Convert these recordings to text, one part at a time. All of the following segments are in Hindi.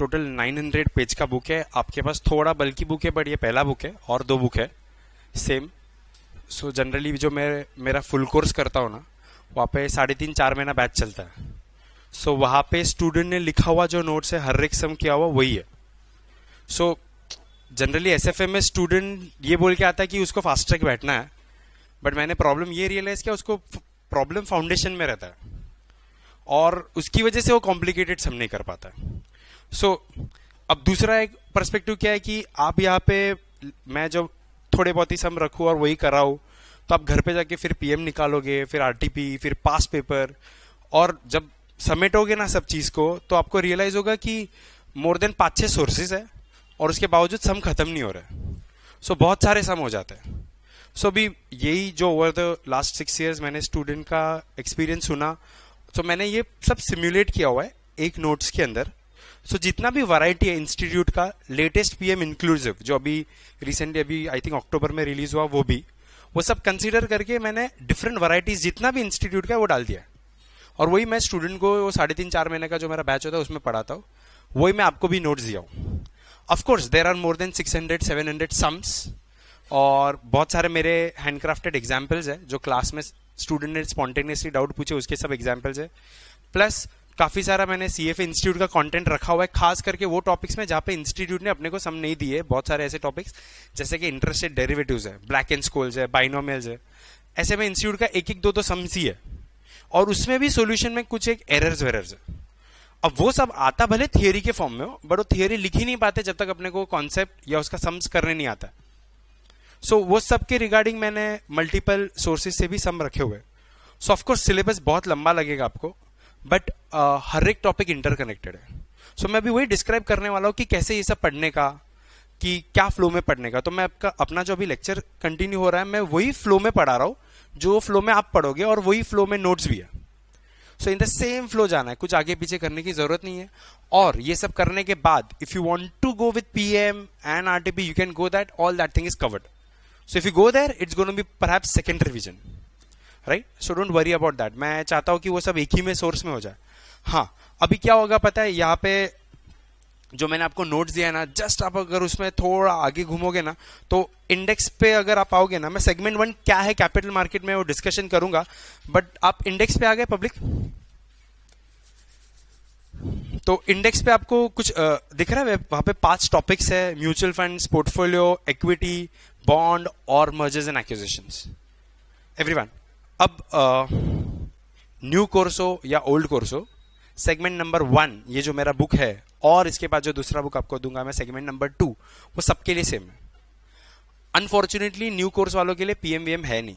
टोटल 900 पेज का बुक है आपके पास थोड़ा बल्कि बुक है बट ये पहला बुक है और दो बुक है सेम सो so जनरली जो मैं मेरा फुल कोर्स करता हूँ ना वहाँ पे साढ़े तीन चार महीना बैच चलता है सो so, वहाँ पे स्टूडेंट ने लिखा हुआ जो नोट्स है हर एक सम किया हुआ वही है सो जनरली एस में स्टूडेंट ये बोल के आता है कि उसको फास्ट ट्रैक बैठना है बट मैंने प्रॉब्लम ये रियलाइज़ किया उसको प्रॉब्लम फाउंडेशन में रहता है और उसकी वजह से वो कॉम्प्लिकेटेड सम नहीं कर पाता है सो so, अब दूसरा एक परस्पेक्टिव क्या है कि आप यहाँ पे मैं जब थोड़े बहुत ही सम रखूँ और वही कराऊँ तो आप घर पे जाके फिर पीएम निकालोगे फिर आरटीपी फिर पास पेपर और जब समेटोगे ना सब चीज़ को तो आपको रियलाइज होगा कि मोर देन पाँच छः सोर्सेज है और उसके बावजूद सम खत्म नहीं हो रहा है सो so, बहुत सारे सम हो जाते हैं सो so, भी यही जो over the last six years मैंने स्टूडेंट का एक्सपीरियंस सुना तो so, मैंने ये सब सिम्युलेट किया हुआ है एक नोट्स के अंदर सो so, जितना भी वैरायटी है इंस्टीट्यूट का लेटेस्ट पीएम इंक्लूसिव जो अभी रिसेंटली अभी आई थिंक अक्टूबर में रिलीज हुआ वो भी वो सब कंसीडर करके मैंने डिफरेंट वैरायटीज जितना भी इंस्टीट्यूट का है वो डाल दिया और वही मैं स्टूडेंट को वो साढ़े तीन चार महीने का जो मेरा बैच होता है उसमें पढ़ाता हूँ वही मैं आपको भी नोट्स दिया हूँ of course there are more than six hundred seven hundred sums और बहुत सारे मेरे हैंडक्राफ्टेड एग्जाम्पल्स है जो क्लास में स्टूडेंट ने स्पॉन्टेनियसली डाउट पूछे उसके सब एग्जाम्पल्स है प्लस काफ़ी सारा मैंने सी एफ इंस्टीट्यूट का कंटेंट रखा हुआ है खास करके वो टॉपिक्स में जहाँ पे इंस्टीट्यूट ने अपने को सम नहीं दिए बहुत सारे ऐसे टॉपिक्स जैसे कि इंटरेस्टेड डेरिवेटिव्स है ब्लैक एंड स्कोल्स है बाइनोमेल्स है ऐसे में इंस्टीट्यूट का एक एक दो दो सम्स ही है और उसमें भी सोल्यूशन में कुछ एक एरर्स वेरर्स है अब वो सब आता भले थियोरी के फॉर्म में हो बट वो थियोरी लिख ही नहीं पाते जब तक अपने को कॉन्सेप्ट या उसका सम्स करने नहीं आता सो so, वो सब के रिगार्डिंग मैंने मल्टीपल सोर्सेज से भी सम रखे हुए सो ऑफकोर्स सिलेबस बहुत लंबा लगेगा आपको बट uh, हर एक टॉपिक इंटरकनेक्टेड है सो so, मैं अभी वही डिस्क्राइब करने वाला हूँ कि कैसे ये सब पढ़ने का कि क्या फ्लो में पढ़ने का तो मैं आपका अपना जो अभी लेक्चर कंटिन्यू हो रहा है मैं वही फ्लो में पढ़ा रहा हूँ जो फ्लो में आप पढ़ोगे और वही फ्लो में नोट्स भी है so in the same flow जाना है कुछ आगे पीछे करने की जरूरत नहीं है और ये सब करने के बाद if you want to go with P M and R T P you can go that all that thing is covered so if you go there it's gonna be पर second revision right so don't worry about that मैं चाहता हूँ कि वो सब एक ही में सोर्स में हो जाए हाँ अभी क्या होगा पता है यहाँ पे जो मैंने आपको नोट्स दिया है ना जस्ट आप अगर उसमें थोड़ा आगे घूमोगे ना तो इंडेक्स पे अगर आप आओगे ना मैं सेगमेंट वन क्या है कैपिटल मार्केट में वो डिस्कशन करूंगा बट आप इंडेक्स पे आ गए पब्लिक तो इंडेक्स पे आपको कुछ आ, दिख रहा है वहां पे पांच टॉपिक्स है mutual funds portfolio equity bond और मर्जर्स एंड एवरी वन अब न्यू कोर्स हो या ओल्ड कोर्स हो सेगमेंट नंबर वन ये जो मेरा बुक है और इसके बाद जो दूसरा बुक आपको दूंगा मैं सेगमेंट नंबर टू वो सबके लिए सेम है अनफॉर्चुनेटली न्यू कोर्स वालों के लिए पीएमवीएम है नहीं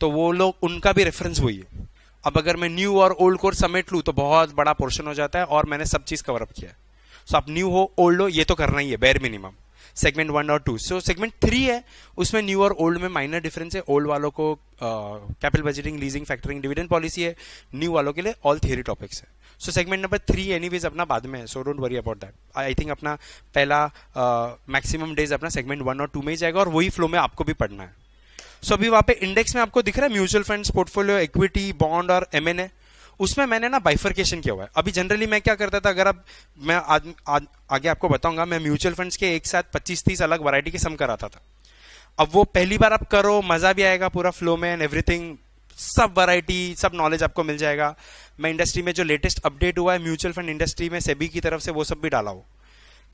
तो वो लोग उनका भी रेफरेंस हुई है अब अगर मैं न्यू और ओल्ड कोर्स समेट लूँ तो बहुत बड़ा पोर्शन हो जाता है और मैंने सब चीज़ कवर अप किया है सो so, आप न्यू हो ओल्ड हो ये तो करना ही है बेर मिनिमम सेगमेंट वन और टू सो सेगमेंट थ्री है उसमें न्यू और ओल्ड में माइनर डिफरेंस है ओल्ड वालों को capital budgeting leasing factoring dividend policy है न्यू वालों के लिए ऑल थियरी टॉपिक्स है so segment number three anyways अपना बाद में है so don't worry about that I think अपना पहला मैक्सिमम uh, डेज अपना सेगमेंट वन और टू में ही जाएगा और वही फ्लो में आपको भी पढ़ना है सो so, अभी वहाँ पे इंडेक्स में आपको दिख रहा है mutual funds portfolio equity bond और एम एन ए उसमें मैंने ना बाइफर्केशन किया हुआ है अभी जनरली मैं क्या करता था अगर आप मैं आद, आद, आगे आपको बताऊंगा मैं म्यूचुअल फंड्स के एक साथ 25-30 अलग वैरायटी के सम कराता था अब वो पहली बार आप करो मजा भी आएगा पूरा फ्लो में एंड एवरीथिंग सब वैरायटी सब नॉलेज आपको मिल जाएगा मैं इंडस्ट्री में जो लेटेस्ट अपडेट हुआ है म्यूचुअल फंड इंडस्ट्री में सेबी की तरफ से वो सब भी डाला हो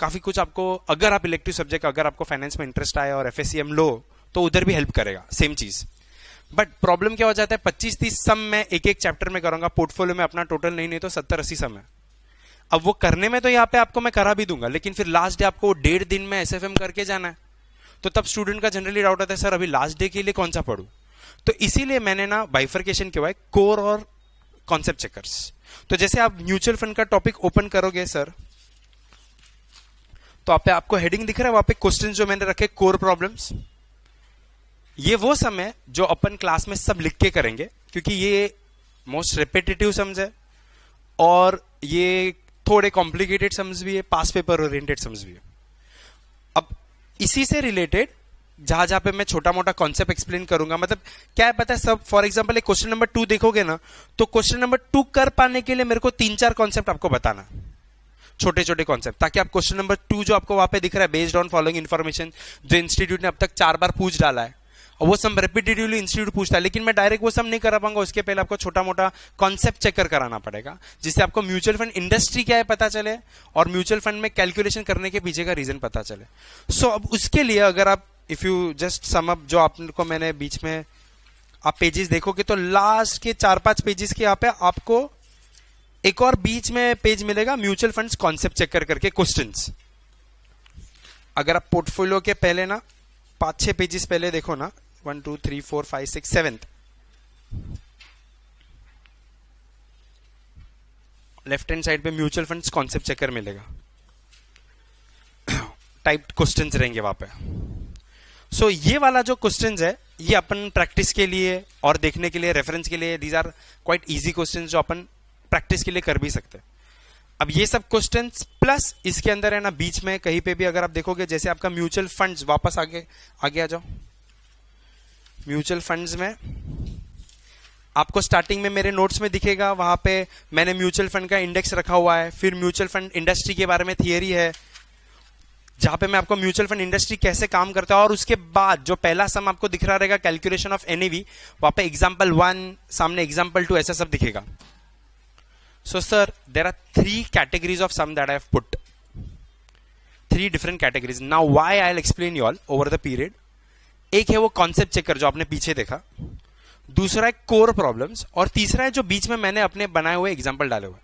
काफ़ी कुछ आपको अगर आप इलेक्टिव सब्जेक्ट अगर आपको फाइनेंस में इंटरेस्ट आए और एफ लो तो उधर भी हेल्प करेगा सेम चीज़ बट प्रॉब्लम क्या हो जाता है पच्चीस तीस सम मैं एक एक चैप्टर में करूंगा पोर्टफोलियो में अपना टोटल नहीं नहीं तो सत्तर अस्सी सम है अब वो करने में तो यहाँ पे आपको मैं करा भी दूंगा लेकिन फिर लास्ट डे आपको डेढ़ दिन में एस करके जाना है तो तब स्टूडेंट का जनरली डाउट आता है सर अभी लास्ट डे के लिए कौन सा पढ़ू तो इसीलिए मैंने ना बाइफर्केशन क्यों है कोर और कॉन्सेप्ट चेकर्स तो जैसे आप म्यूचुअल फंड का टॉपिक ओपन करोगे सर तो आप पे आपको हेडिंग दिख रहा है वहां पे क्वेश्चन जो मैंने रखे कोर प्रॉब्लम्स ये वो समय जो अपन क्लास में सब लिख के करेंगे क्योंकि ये मोस्ट रिपेटेटिव सम्स है और ये थोड़े कॉम्प्लिकेटेड सम्स भी है पास पेपर ओरिएंटेड सम्स भी है अब इसी से रिलेटेड जहां जहां पे मैं छोटा मोटा कॉन्सेप्ट एक्सप्लेन करूंगा मतलब क्या है पता है सब फॉर एग्जाम्पल एक क्वेश्चन नंबर टू देखोगे ना तो क्वेश्चन नंबर टू कर पाने के लिए मेरे को तीन चार कॉन्सेप्ट आपको बताना छोटे छोटे कॉन्सेप्ट ताकि आप क्वेश्चन नंबर टू जो आपको वहां पे दिख रहा है बेस्ड ऑन फॉलोइंग इन्फॉर्मेशन जो इंस्टीट्यूट ने अब तक चार बार पूछ डाला है और वो सब रेपिटेटिवली इंस्टीट्यूट पूछता है लेकिन मैं डायरेक्ट वो सब नहीं करा पाऊंगा उसके पहले आपको छोटा मोटा कॉन्सेप्ट चेकर कराना पड़ेगा जिससे आपको म्यूचुअल फंड इंडस्ट्री क्या है पता चले और म्यूचुअल फंड में कैलकुलेशन करने के पीछे का रीजन पता चले सो so, अब उसके लिए अगर आप if you just sum up जो आपको मैंने बीच में आप पेजेस देखोगे तो लास्ट के चार पांच पेजेस के यहाँ पे आपको एक और बीच में पेज मिलेगा म्यूचुअल फंड्स कॉन्सेप्ट चेक कर करके क्वेश्चन अगर आप पोर्टफोलियो के पहले ना पांच छह पेजेस पहले देखो ना one two three four five six seventh left hand side पे म्यूचुअल फंड्स कॉन्सेप्ट चेकर मिलेगा टाइप क्वेश्चन रहेंगे वहां पे सो ये वाला जो क्वेश्चन है ये अपन प्रैक्टिस के लिए और देखने के लिए रेफरेंस के लिए these are quite easy question जो अपन प्रैक्टिस के लिए कर भी सकते हैं अब ये सब क्वेश्चन प्लस इसके अंदर है ना बीच में कहीं पे भी अगर आप देखोगे जैसे आपका म्यूचुअल फंड्स वापस आगे आगे आ जाओ म्यूचुअल फंड्स में आपको स्टार्टिंग में मेरे नोट्स में दिखेगा वहां पे मैंने म्यूचुअल फंड का इंडेक्स रखा हुआ है फिर म्यूचुअल फंड इंडस्ट्री के बारे में थियरी है जहां पे मैं आपको म्यूचुअल फंड इंडस्ट्री कैसे काम करता है और उसके बाद जो पहला सम आपको दिख रहा रहेगा कैलकुलेशन ऑफ एनएवी वहां पे एग्जाम्पल वन सामने एग्जाम्पल टू ऐसा सब दिखेगा so sir there are three categories of sum that I have put different categories now why I'll explain you all over the period एक है वो कॉन्सेप्ट चेकर जो आपने पीछे देखा दूसरा है कोर प्रॉब्लम्स और तीसरा है जो बीच में मैंने अपने बनाए हुए एग्जाम्पल डाले हुए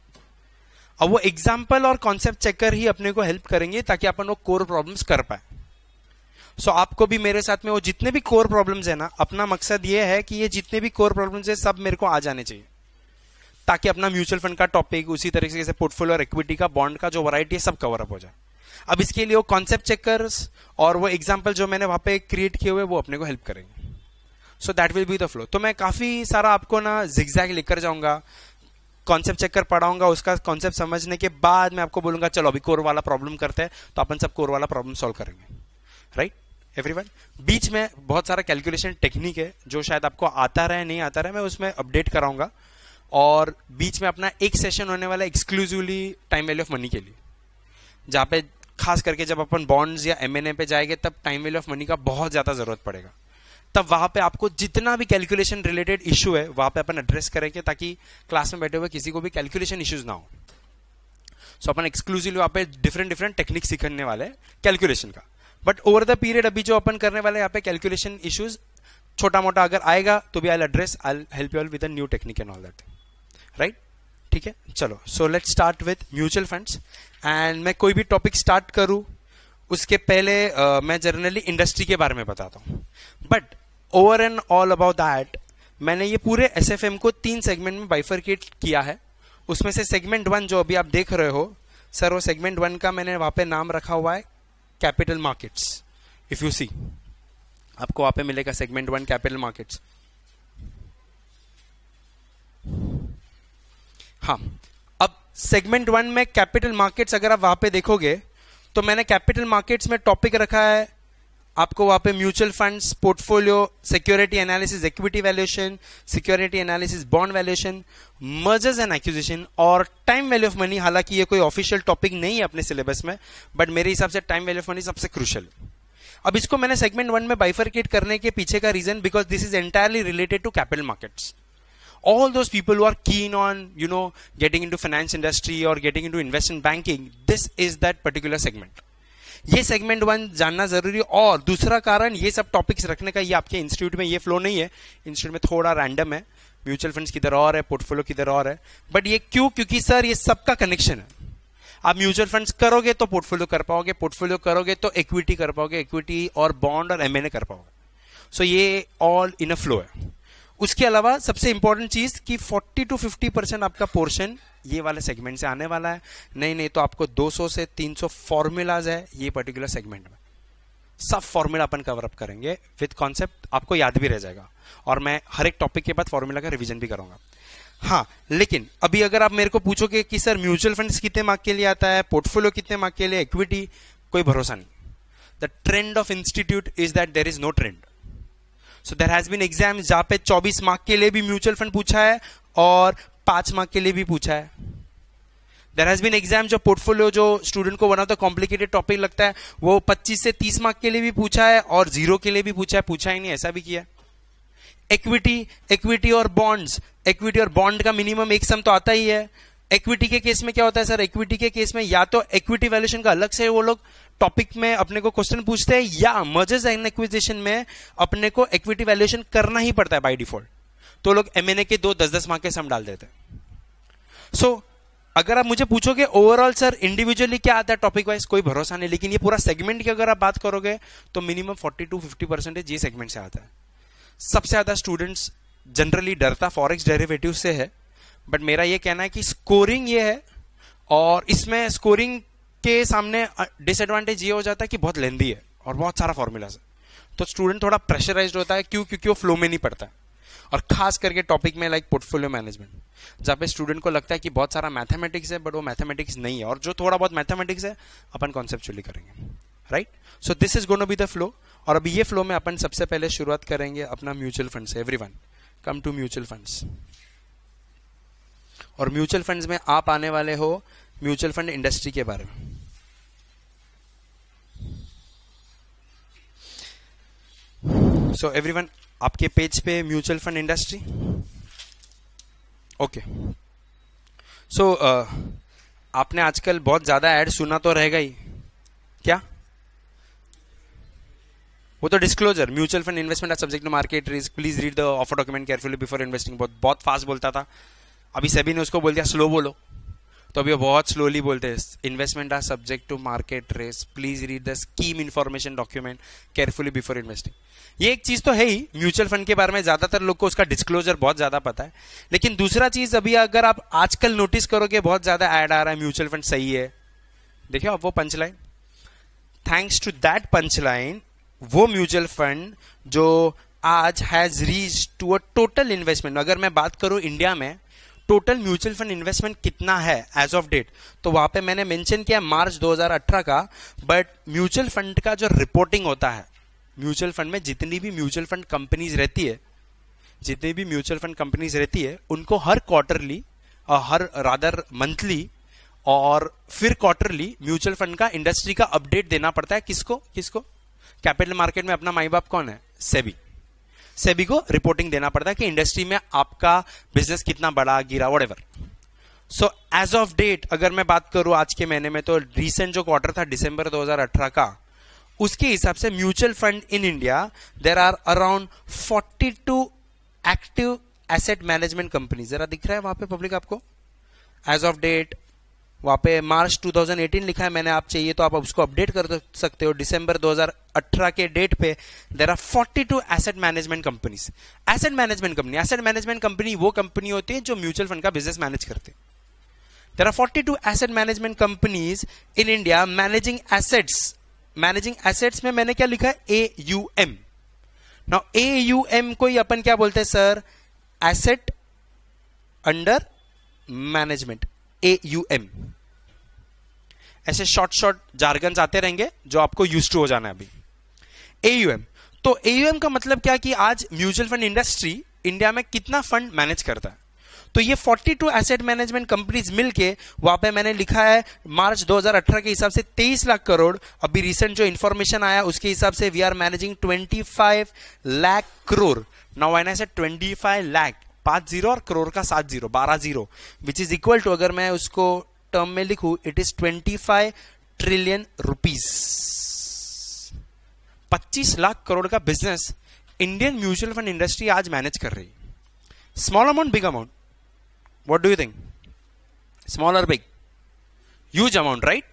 अब वो एग्जाम्पल और कॉन्सेप्ट चेकर ही अपने को हेल्प करेंगे ताकि अपन वो कोर प्रॉब्लम्स कर पाए सो so, आपको भी मेरे साथ में वो जितने भी कोर प्रॉब्लम्स है ना अपना मकसद ये है कि ये जितने भी कोर प्रॉब्लम्स है सब मेरे को आ जाने चाहिए ताकि अपना म्यूचुअल फंड का टॉपिक उसी तरीके से पोर्टफोलियो और इक्विटी का बॉन्ड का जो वराइटी है सब कवर अप हो जाए अब इसके लिए वो कॉन्सेप्ट चेकर्स और वो एग्जाम्पल जो मैंने वहां पे क्रिएट किए हुए वो अपने को हेल्प करेंगे so that will be the flow तो मैं काफ़ी सारा आपको ना जिग्जैग लेकर जाऊंगा कॉन्सेप्ट चेक कर पढ़ाऊंगा उसका कॉन्सेप्ट समझने के बाद मैं आपको बोलूंगा चलो अभी कोर वाला प्रॉब्लम करते हैं तो अपन सब कोर वाला प्रॉब्लम सॉल्व करेंगे राइट एवरीवन बीच में बहुत सारा कैलकुलेशन टेक्निक है जो शायद आपको आता रहे नहीं आता रहे मैं उसमें अपडेट कराऊंगा और बीच में अपना एक सेशन होने वाला exclusively time value of money के लिए जहाँ पे खास करके जब अपन बॉन्ड्स या एम पे जाएंगे तब टाइम वैल्यू ऑफ मनी का बहुत ज़्यादा ज़रूरत पड़ेगा तब वहां पे आपको जितना भी कैलकुलेशन रिलेटेड इशू है वहां पे अपन एड्रेस करेंगे ताकि क्लास में बैठे हुए किसी को भी कैलकुलेशन इश्यूज ना हो सो so, अपन एक्सक्लूसिवली वहां पे डिफरेंट डिफरेंट टेक्निक सीखने वाले कैलकुलेशन का बट ओवर द पीरियड अभी जो अपन करने वाले यहाँ पे कैलकुलेशन इश्यूज छोटा मोटा अगर आएगा तो भी I address I help you all with new technique and all that right ठीक है चलो so let start with mutual funds and मैं कोई भी टॉपिक स्टार्ट करूँ उसके पहले uh, मैं जनरली इंडस्ट्री के बारे में बताता हूँ but over and all about that मैंने ये पूरे एस को तीन सेगमेंट में बाइफरकेट किया है उसमें से सेगमेंट वन जो अभी आप देख रहे हो सर वो सेगमेंट वन का मैंने वहाँ पे नाम रखा हुआ है capital markets if you see आपको वहाँ पे मिलेगा सेगमेंट वन कैपिटल मार्केट्स हाँ अब सेगमेंट वन में कैपिटल मार्केट्स अगर आप वहां पे देखोगे तो मैंने कैपिटल मार्केट्स में टॉपिक रखा है आपको वहां पे mutual funds portfolio security analysis equity valuation security analysis bond valuation mergers and acquisition और टाइम वैल्यू ऑफ मनी हालांकि ये कोई ऑफिशियल टॉपिक नहीं है अपने सिलेबस में बट मेरे हिसाब से टाइम वैल्यू ऑफ मनी सबसे क्रूशल अब इसको मैंने सेगमेंट वन में बाइफरकेट करने के पीछे का reason because this is entirely related to capital markets all those people who are keen on you know getting into finance industry or getting into investment banking this is that particular segment ये सेगमेंट वन जानना जरूरी है और दूसरा कारण ये सब टॉपिक्स रखने का ये आपके इंस्टीट्यूट में ये फ्लो नहीं है इंस्टीट्यूट में थोड़ा रैंडम है म्यूचुअल फंड्स किधर और है पोर्टफोलियो किधर और है बट ये क्यों क्योंकि सर ये सबका कनेक्शन है आप म्यूचुअल फंड्स करोगे तो पोर्टफोलियो कर पाओगे पोर्टफोलियो करोगे तो इक्विटी कर पाओगे इक्विटी और बॉन्ड और एमएनए कर पाओगे सो so ये ऑल इन अ फ्लो है उसके अलावा सबसे इंपॉर्टेंट चीज कि 40 टू 50 परसेंट आपका पोर्शन ये वाले सेगमेंट से आने वाला है नहीं नहीं तो आपको 200 से 300 फॉर्मूलाज है ये पर्टिकुलर सेगमेंट में सब फॉर्मूला अपन कवर अप करेंगे विद कॉन्सेप्ट आपको याद भी रह जाएगा और मैं हर एक टॉपिक के बाद फॉर्मूला का रिविजन भी करूंगा हाँ लेकिन अभी अगर आप मेरे को पूछोगे कि सर म्यूचुअल फंड कितने मार्क के लिए आता है पोर्टफोलियो कितने मार्क के लिए इक्विटी कोई भरोसा नहीं the trend of institute is that there is no trend so there has been exam जहां पे 24 मार्क के लिए भी म्यूचुअल फंड पूछा है और पांच मार्क के लिए भी पूछा है देर हैज बीन एग्जाम जो पोर्टफोलियो जो स्टूडेंट को one of the complicated topic लगता है वो 25 से 30 मार्क के लिए भी पूछा है और जीरो के लिए भी पूछा है पूछा ही नहीं ऐसा भी किया इक्विटी इक्विटी और बॉन्ड्स इक्विटी और बॉन्ड का मिनिमम एक सम तो आता ही है इक्विटी के केस में क्या होता है सर इक्विटी के केस में या तो इक्विटी वैल्यूशन का अलग से वो लोग टॉपिक में अपने को क्वेश्चन पूछते हैं या मर्जर्स एंड एक्विजिशन में अपने को इक्विटी वैल्यूएशन करना ही पड़ता है बाय डिफॉल्ट तो लोग एम के दो दस दस मार्क के सम डाल देते हैं सो so, अगर आप मुझे पूछोगे ओवरऑल सर इंडिविजुअली क्या आता है टॉपिक वाइज कोई भरोसा नहीं लेकिन ये पूरा सेगमेंट की अगर आप बात करोगे तो minimum forty to fifty percentage ये सेगमेंट से आता है सबसे ज्यादा स्टूडेंट्स जनरली डरता फॉरेक्स डेरिवेटिव से है बट मेरा ये कहना है कि स्कोरिंग ये है और इसमें स्कोरिंग के सामने डिसएडवांटेज ये हो जाता है कि बहुत लेंदी है और बहुत सारा फॉर्मूलाज है तो स्टूडेंट थोड़ा प्रेशराइज होता है क्यों क्योंकि वो फ्लो में नहीं पड़ता है और खास करके टॉपिक में लाइक पोर्टफोलियो मैनेजमेंट जहाँ पे स्टूडेंट को लगता है कि बहुत सारा मैथमेटिक्स है बट वो मैथमेटिक्स नहीं है और जो थोड़ा बहुत मैथमेटिक्स है अपन कॉन्सेप्चुअली करेंगे right so this is gonna be the flow और अभी ये फ्लो में अपन सबसे पहले शुरुआत करेंगे अपना म्यूचुअल फंड से every come to mutual funds और म्यूचुअल फंड्स में आप आने वाले हो म्यूचुअल फंड इंडस्ट्री के बारे में सो एवरीवन आपके पेज पे mutual fund industry okay so uh, आपने आजकल बहुत ज़्यादा ऐड सुना तो रहेगा ही क्या वो तो disclosure mutual fund investment subject market risk please read the offer document carefully before investing बहुत बहुत फास्ट बोलता था अभी सभी ने उसको बोल दिया स्लो बोलो तो अभी बहुत स्लोली बोलते हैं investment are subject to market risks please read the scheme information document carefully before investing ये एक चीज तो है ही म्यूचुअल फंड के बारे में ज्यादातर लोग को उसका डिस्क्लोजर बहुत ज्यादा पता है लेकिन दूसरा चीज अभी अगर आप आजकल नोटिस करोगे बहुत ज्यादा एड आ रहा है म्यूचुअल फंड सही है देखियो आप वो punch line thanks to that punch line वो म्यूचुअल फंड जो आज has reach to a total investment अगर मैं बात करूं इंडिया में टोटल म्यूचुअल फंड इन्वेस्टमेंट कितना है एज ऑफ डेट तो वहां पे मैंने मेंशन किया मार्च 2018 का बट म्यूचुअल फंड का जो रिपोर्टिंग होता है म्यूचुअल फंड में जितनी भी म्यूचुअल फंड कंपनीज रहती है जितनी भी म्यूचुअल फंड कंपनीज रहती है उनको हर क्वार्टरली हर रादर मंथली और फिर क्वार्टरली म्यूचुअल फंड का इंडस्ट्री का अपडेट देना पड़ता है किसको किसको कैपिटल मार्केट में अपना माई बाप कौन है सेबी सेबी को रिपोर्टिंग देना पड़ता है कि इंडस्ट्री में आपका बिजनेस कितना बड़ा गिरा what so as of date अगर मैं बात करूं आज के महीने में तो रिसेंट जो क्वार्टर था दिसंबर 2018 का उसके हिसाब से mutual fund in India there are around 42 active asset management company जरा दिख रहा है वहां पे पब्लिक आपको एज ऑफ डेट वहाँ पे मार्च 2018 लिखा है मैंने आप चाहिए तो आप उसको अपडेट कर सकते हो दिसंबर 2018 के डेट पे there are 42 asset management companies asset management company asset management company वो कंपनी होती है जो म्यूचुअल फंड का बिजनेस मैनेज करते हैं there are 42 asset management companies in India managing assets managing assets में मैंने क्या लिखा है A U M now A U M को ही अपन क्या बोलते हैं sir asset under management A U M ऐसे शॉर्ट शॉर्ट जार्गन आते रहेंगे जो आपको यूज टू हो जाना है अभी ए यू एम तो ए यू एम का मतलब क्या कि आज म्यूचुअल फंड इंडस्ट्री इंडिया में कितना फंड मैनेज करता है तो ये 42 एसेट मैनेजमेंट कंपनीज मिलके वहां पे मैंने लिखा है मार्च 2018 के हिसाब से 23 लाख करोड़ अभी रिसेंट जो इंफॉर्मेशन आया उसके हिसाब से we are managing 25 lakh crore now I said 25 lakh पांच जीरो और करोड़ का सात जीरो बारह zero which is equal to अगर मैं उसको टर्म में लिखू it is twenty five trillion rupees पच्चीस लाख करोड़ का business Indian mutual fund industry आज मैनेज कर रही small amount big amount what do you think small और big huge amount right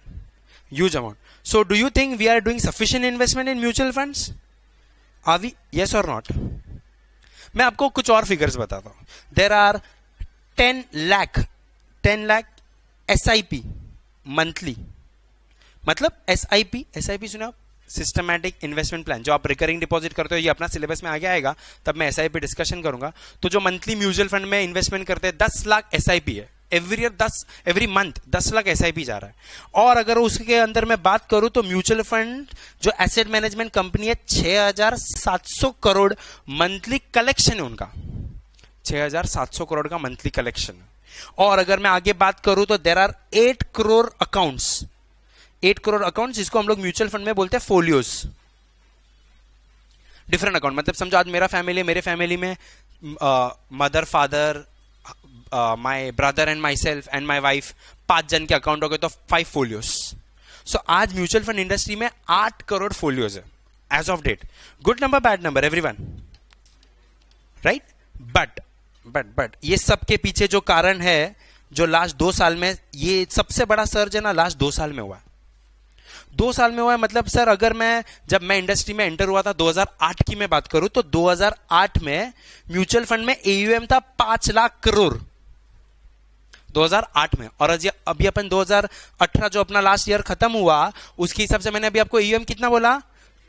huge amount so do you think we are doing sufficient investment in mutual fund are we yes और नॉट मैं आपको कुछ और फिगर्स बताता हूं there are ten lakh ten lakh S I P monthly मतलब S I P S I P सुना सिस्टमैटिक इन्वेस्टमेंट प्लान जो आप रिकरिंग डिपॉजिट करते हो ये अपना सिलेबस में आगे आएगा तब मैं एसआईपी डिस्कशन करूंगा तो जो मंथली म्यूचुअल फंड में इन्वेस्टमेंट करते हैं दस लाख एसआईपी है एवरी ईयर दस एवरी मंथ दस लाख एस जा रहा है और अगर उसके अंदर मैं बात करूं तो म्यूचुअल फंड जो एसेट मैनेजमेंट कंपनी है सौ करोड़ मंथली कलेक्शन है उनका सौ करोड़ का मंथली कलेक्शन और अगर मैं आगे बात करूं तो there are eight crore accounts eight crore account जिसको हम लोग म्यूचुअल फंड में बोलते हैं फोलियोस डिफरेंट अकाउंट मतलब समझो आज मेरा फैमिली मेरे फैमिली में mother father my brother and myself and my wife पांच जन के अकाउंट हो गए तो फाइव फोलियोस सो आज म्यूचुअल फंड इंडस्ट्री में आठ करोड़ फोलियोज है as of date good number bad number everyone right but but but ये सबके पीछे जो कारण है जो लास्ट दो साल में ये सबसे बड़ा सर्ज है ना लास्ट दो साल में हुआ दो साल में हुआ है मतलब सर अगर मैं जब मैं इंडस्ट्री में एंटर हुआ था 2008 की मैं बात करूं तो 2008 में म्यूचुअल फंड में एयूएम था पांच लाख करोड़ 2008 में और अभी अपन 2018 जो अपना लास्ट ईयर खत्म हुआ उसके हिसाब से मैंने अभी आपको एयूएम कितना बोला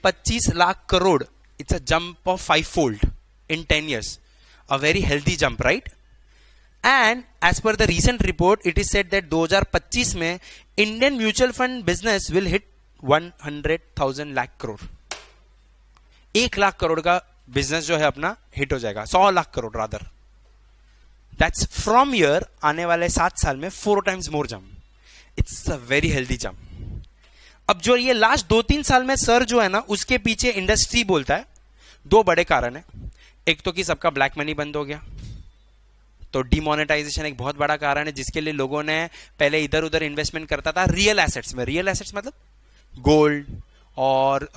25 lakh crore it's a jump of five fold in ten years a very healthy jump right and as per the recent report it is set that 2025 में Indian mutual fund business will hit one hundred thousand lakh crore एक लाख करोड़ का बिजनेस जो है अपना हिट हो जाएगा सौ lakh crore rather that's from year आने वाले सात साल में फोर टाइम्स मोर जम इट्स अ वेरी हेल्दी जम अब जो ये लास्ट दो तीन साल में सर जो है ना उसके पीछे इंडस्ट्री बोलता है दो बड़े कारण है एक तो कि सबका ब्लैक मनी बंद हो गया तो डिमोनेटाइजेशन एक बहुत बड़ा कारण है जिसके लिए लोगों ने पहले इधर उधर इन्वेस्टमेंट करता था रियल एसेट्स में रियल एसेट्स मतलब गोल्ड और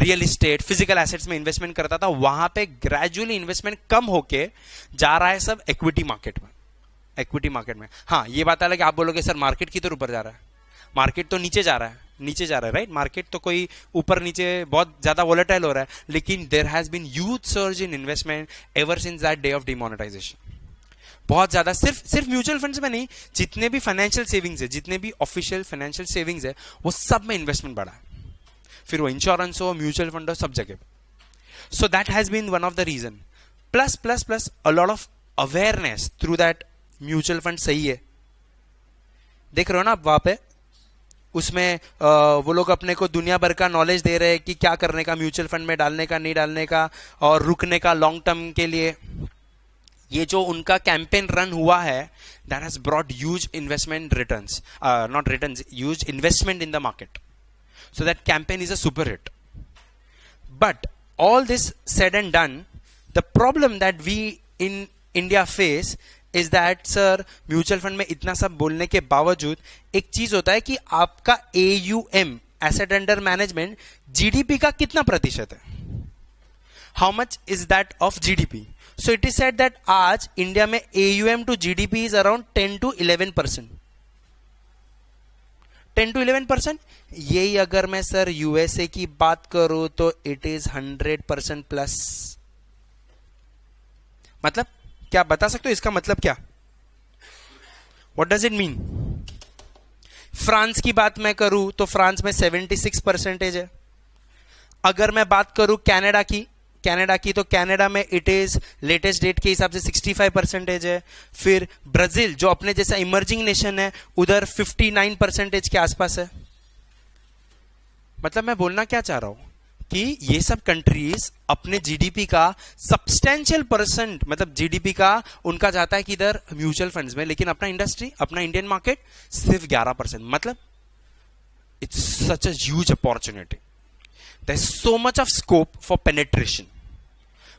रियल इस्टेट फिजिकल एसेट्स में इन्वेस्टमेंट करता था वहां पे ग्रेजुअली इन्वेस्टमेंट कम होके जा रहा है सब इक्विटी मार्केट में इक्विटी मार्केट में हाँ ये बात अलग आप बोलोगे सर मार्केट की तो ऊपर जा रहा है मार्केट तो नीचे जा रहा है नीचे जा रहा है राइट मार्केट तो कोई ऊपर नीचे बहुत ज्यादा वोलेटाइल हो रहा है लेकिन there has been youth surge in investment ever since that day of demonetization बहुत ज़्यादा सिर्फ सिर्फ म्यूचुअल फंड्स में नहीं जितने भी फाइनेंशियल सेविंग्स है जितने भी ऑफिशियल फाइनेंशियल सेविंग्स है वो सब में इन्वेस्टमेंट बढ़ा है फिर वो इंश्योरेंस हो म्यूचुअल फंड हो सब जगह so that has been one of the reason plus plus plus a lot of awareness through that mutual fund सही है देख रहे हो ना आप वहां पे उसमें वो लोग अपने को दुनिया भर का नॉलेज दे रहे हैं कि क्या करने का म्यूचुअल फंड में डालने का नहीं डालने का और रुकने का लॉन्ग टर्म के लिए ये जो उनका कैंपेन रन हुआ है that has broad use investment return not return use investment in the market so that campaign is a super hit but all this said and done the problem that we in India face is that sir mutual fund में इतना सब बोलने के बावजूद एक चीज होता है कि आपका A U M asset under management GDP का कितना प्रतिशत है how much is that of GDP so it is set that आज इंडिया में AUM to G D P is around ten to eleven percent ten to eleven percent यही अगर मैं सर यूएसए की बात करूं तो it is hundred percent plus मतलब क्या बता सकते हो इसका मतलब क्या what does it mean France की बात मैं करूं तो फ्रांस में सेवेंटी सिक्स परसेंटेज है अगर मैं बात करूं कनाडा की कनाडा की तो कनाडा में इट इज लेटेस्ट डेट के हिसाब से 65 परसेंटेज है फिर ब्राजील जो अपने जैसा इमर्जिंग नेशन है उधर 59 परसेंटेज के आसपास है मतलब मैं बोलना क्या चाह रहा हूं कि ये सब कंट्रीज अपने जीडीपी का सब्सटेंशियल परसेंट मतलब जीडीपी का उनका जाता है कि इधर म्यूचुअल फंड्स में लेकिन अपना इंडस्ट्री अपना इंडियन मार्केट सिर्फ 11 परसेंट मतलब it's such a huge opportunity though much of scope for penetration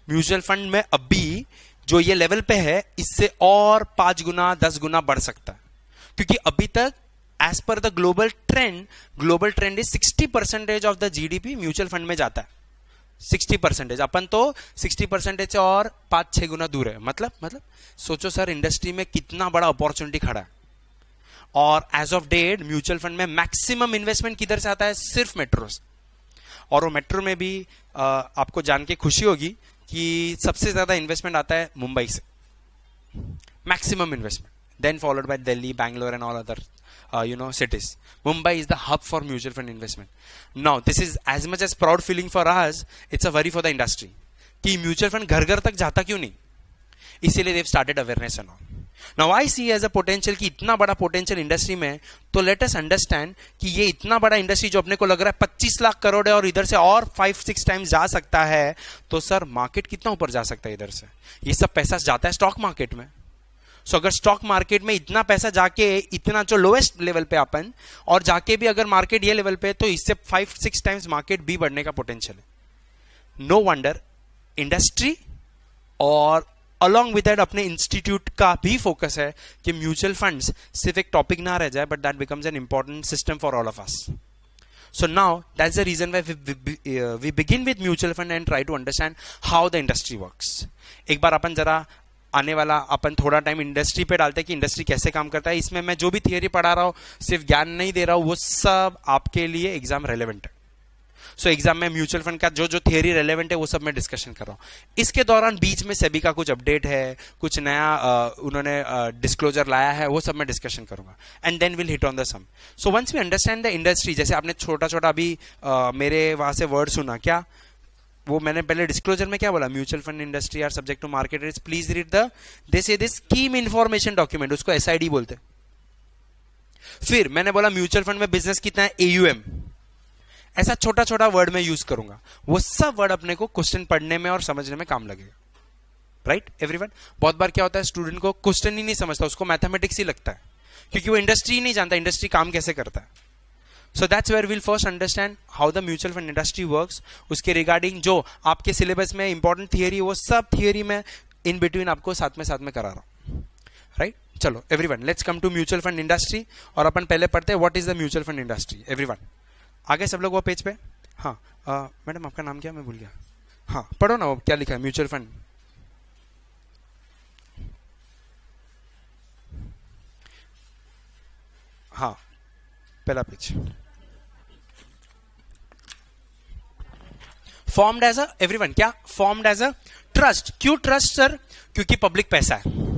mutual fund में अभी जो ये लेवल पे है इससे और पांच गुना दस गुना बढ़ सकता है क्योंकि अभी तक as per the global trend global trend is sixty percentage of the GDP mutual fund में जाता है सिक्सटी परसेंटेज अपन तो सिक्सटी परसेंटेज से और पांच छह गुना दूर है मतलब मतलब सोचो सर इंडस्ट्री में कितना बड़ा अपॉर्चुनिटी खड़ा है और as of date mutual fund में मैक्सिमम इन्वेस्टमेंट किधर से आता है सिर्फ मेट्रो से और वो मेट्रो में भी आ, आपको जान के खुशी होगी कि सबसे ज्यादा इन्वेस्टमेंट आता है मुंबई से maximum investment then followed by Delhi Bangalore and all other you know cities Mumbai is the hub for mutual fund investment now this is as much as proud feeling for आज it's a worry for the industry कि म्यूचुअल फंड घर घर तक जाता क्यों नहीं इसीलिए they've started awareness and all now I see as a potential कि इतना बड़ा पोटेंशियल इंडस्ट्री में तो लेट लेटेस्ट अंडरस्टैंड कि ये इतना बड़ा इंडस्ट्री जो अपने को लग रहा है पच्चीस लाख करोड़ है और इधर से और फाइव सिक्स टाइम्स जा सकता है तो सर मार्केट कितना ऊपर जा सकता है इधर से ये सब पैसा जाता है स्टॉक मार्केट में सो so, अगर स्टॉक मार्केट में इतना पैसा जाके इतना जो लोएस्ट लेवल पे अपन और जाके भी अगर मार्केट ये लेवल पे तो इससे फाइव सिक्स टाइम्स मार्केट भी बढ़ने का पोटेंशियल है नो वंडर इंडस्ट्री और अलॉन्ग विद दैट अपने इंस्टीट्यूट का भी फोकस है कि म्यूचुअल फंड्स सिर्फ एक टॉपिक ना रह जाए but that becomes an important system for all of us so now that the reason why we begin with mutual fund and try to understand how the industry work एक बार अपन जरा आने वाला अपन थोड़ा टाइम इंडस्ट्री पे डालते हैं कि इंडस्ट्री कैसे काम करता है इसमें मैं जो भी थियोरी पढ़ा रहा हूँ सिर्फ ज्ञान नहीं दे रहा हूँ वो सब आपके लिए एग्जाम रेलिवेंट है सो एग्जाम में म्यूचुअल फंड का जो जो थियरी रेलेवेंट है वो सब मैं डिस्कशन कर रहा हूँ इसके दौरान बीच में सेबी का कुछ अपडेट है कुछ नया उन्होंने डिस्क्लोजर लाया है वो सब मैं डिस्कशन करूंगा and then will hit on the sum so once we understand the industry जैसे आपने छोटा छोटा अभी मेरे वहां से वर्ड सुना क्या वो मैंने पहले डिस्क्लोजर में क्या बोला mutual fund industry are subject to market is please read the this this scheme information document उसको एसआईडी बोलते फिर मैंने बोला म्यूचुअल फंड में बिजनेस कितना है एयूएम ऐसा छोटा छोटा वर्ड में यूज करूंगा वो सब वर्ड अपने को क्वेश्चन पढ़ने में और समझने में काम लगेगा राइट एवरीवन बहुत बार क्या होता है स्टूडेंट को क्वेश्चन ही नहीं समझता उसको मैथमेटिक्स ही लगता है क्योंकि वो इंडस्ट्री ही नहीं जानता इंडस्ट्री काम कैसे करता है so that's where will first understand how the mutual fund industry work उसके रिगार्डिंग जो आपके सिलेबस में इंपॉर्टेंट थियरी वो सब थियरी में इन बिटवीन आपको साथ में साथ में करा रहा हूं राइट right? चलो everyone let's come to mutual fund industry और अपन पहले पढ़ते हैं what is the mutual fund industry everyone आगे सब लोग वो पेज पे हाँ मैडम आपका नाम क्या मैं भूल गया हाँ पढ़ो ना वो क्या लिखा है म्यूचुअल फंड हाँ पहला page formed as a everyone क्या फॉर्म्ड एज अ ट्रस्ट क्यों ट्रस्ट सर क्योंकि पब्लिक पैसा है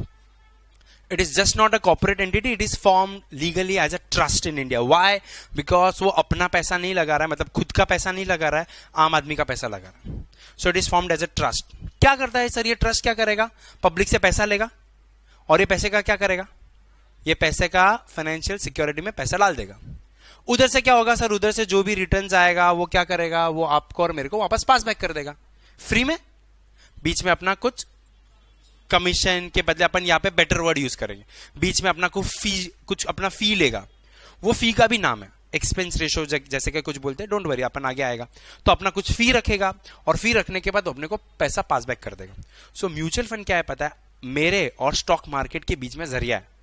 it is just not a corporate entity it is form legally as a trust in India why because वो अपना पैसा नहीं लगा रहा है मतलब खुद का पैसा नहीं लगा रहा है आम आदमी का पैसा लगा रहा है so it is formed as a trust क्या करता है सर ये ट्रस्ट क्या करेगा पब्लिक से पैसा लेगा और ये पैसे का क्या करेगा ये पैसे का फाइनेंशियल सिक्योरिटी में पैसा डाल देगा उधर से क्या होगा सर उधर से जो भी रिटर्न आएगा वो क्या करेगा वो आपको और मेरे को वापस पास बैक कर देगा फ्री में बीच में अपना कुछ कमीशन के बदले अपन यहाँ पे बेटर वर्ड यूज करेंगे बीच में अपना कुछ फी कुछ अपना फी लेगा वो फी का भी नाम है एक्सपेंस रेशो जैसे कि कुछ बोलते हैं डोंट वरी अपन आगे आएगा तो अपना कुछ फी रखेगा और फी रखने के बाद अपने को पैसा बैक कर देगा सो म्यूचुअल फंड क्या है पता है मेरे और स्टॉक मार्केट के बीच में जरिया है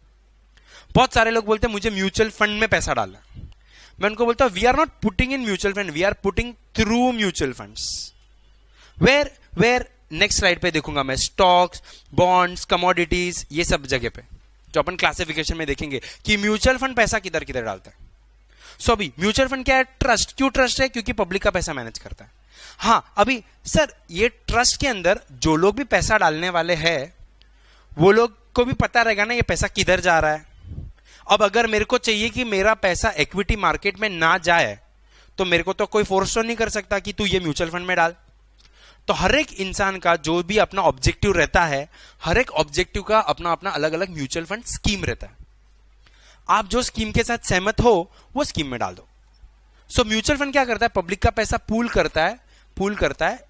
बहुत सारे लोग बोलते हैं मुझे म्यूचुअल फंड में पैसा डालना मैं उनको बोलता हूं we are not putting in mutual fund we are putting through mutual fund where where next slide पे देखूंगा मैं स्टॉक्स बॉन्ड्स कमोडिटीज ये सब जगह पे जो अपन क्लासिफिकेशन में देखेंगे कि म्यूचुअल फंड पैसा किधर किधर डालता है सो अभी म्यूचुअल फंड क्या है ट्रस्ट क्यों ट्रस्ट है क्योंकि पब्लिक का पैसा मैनेज करता है हाँ अभी सर ये ट्रस्ट के अंदर जो लोग भी पैसा डालने वाले हैं वो लोग को भी पता रहेगा ना ये पैसा किधर जा रहा है अब अगर मेरे को चाहिए कि मेरा पैसा इक्विटी मार्केट में ना जाए तो मेरे को तो कोई फोर्स तो नहीं कर सकता कि तू ये म्यूचुअल फंड में डाल तो हर एक इंसान का जो भी अपना ऑब्जेक्टिव रहता है हर एक ऑब्जेक्टिव का अपना अपना अलग अलग म्यूचुअल फंड स्कीम रहता है आप जो स्कीम के साथ सहमत हो वो स्कीम में डाल दो सो म्यूचुअल फंड क्या करता है पब्लिक का पैसा पूल करता है पूल करता है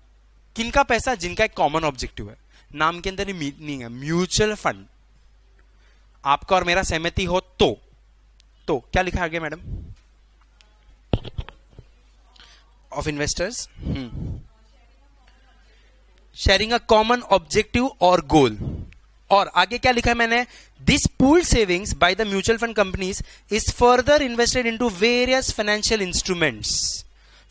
किनका पैसा जिनका एक कॉमन ऑब्जेक्टिव है नाम के अंदर मीनिंग है म्यूचुअल फंड आपका और मेरा सहमति हो तो तो क्या लिखा आगे madam of investors hmm sharing a common objective और गोल और आगे क्या लिखा है मैंने this pool savings by the mutual fund companies is further invested into various financial instruments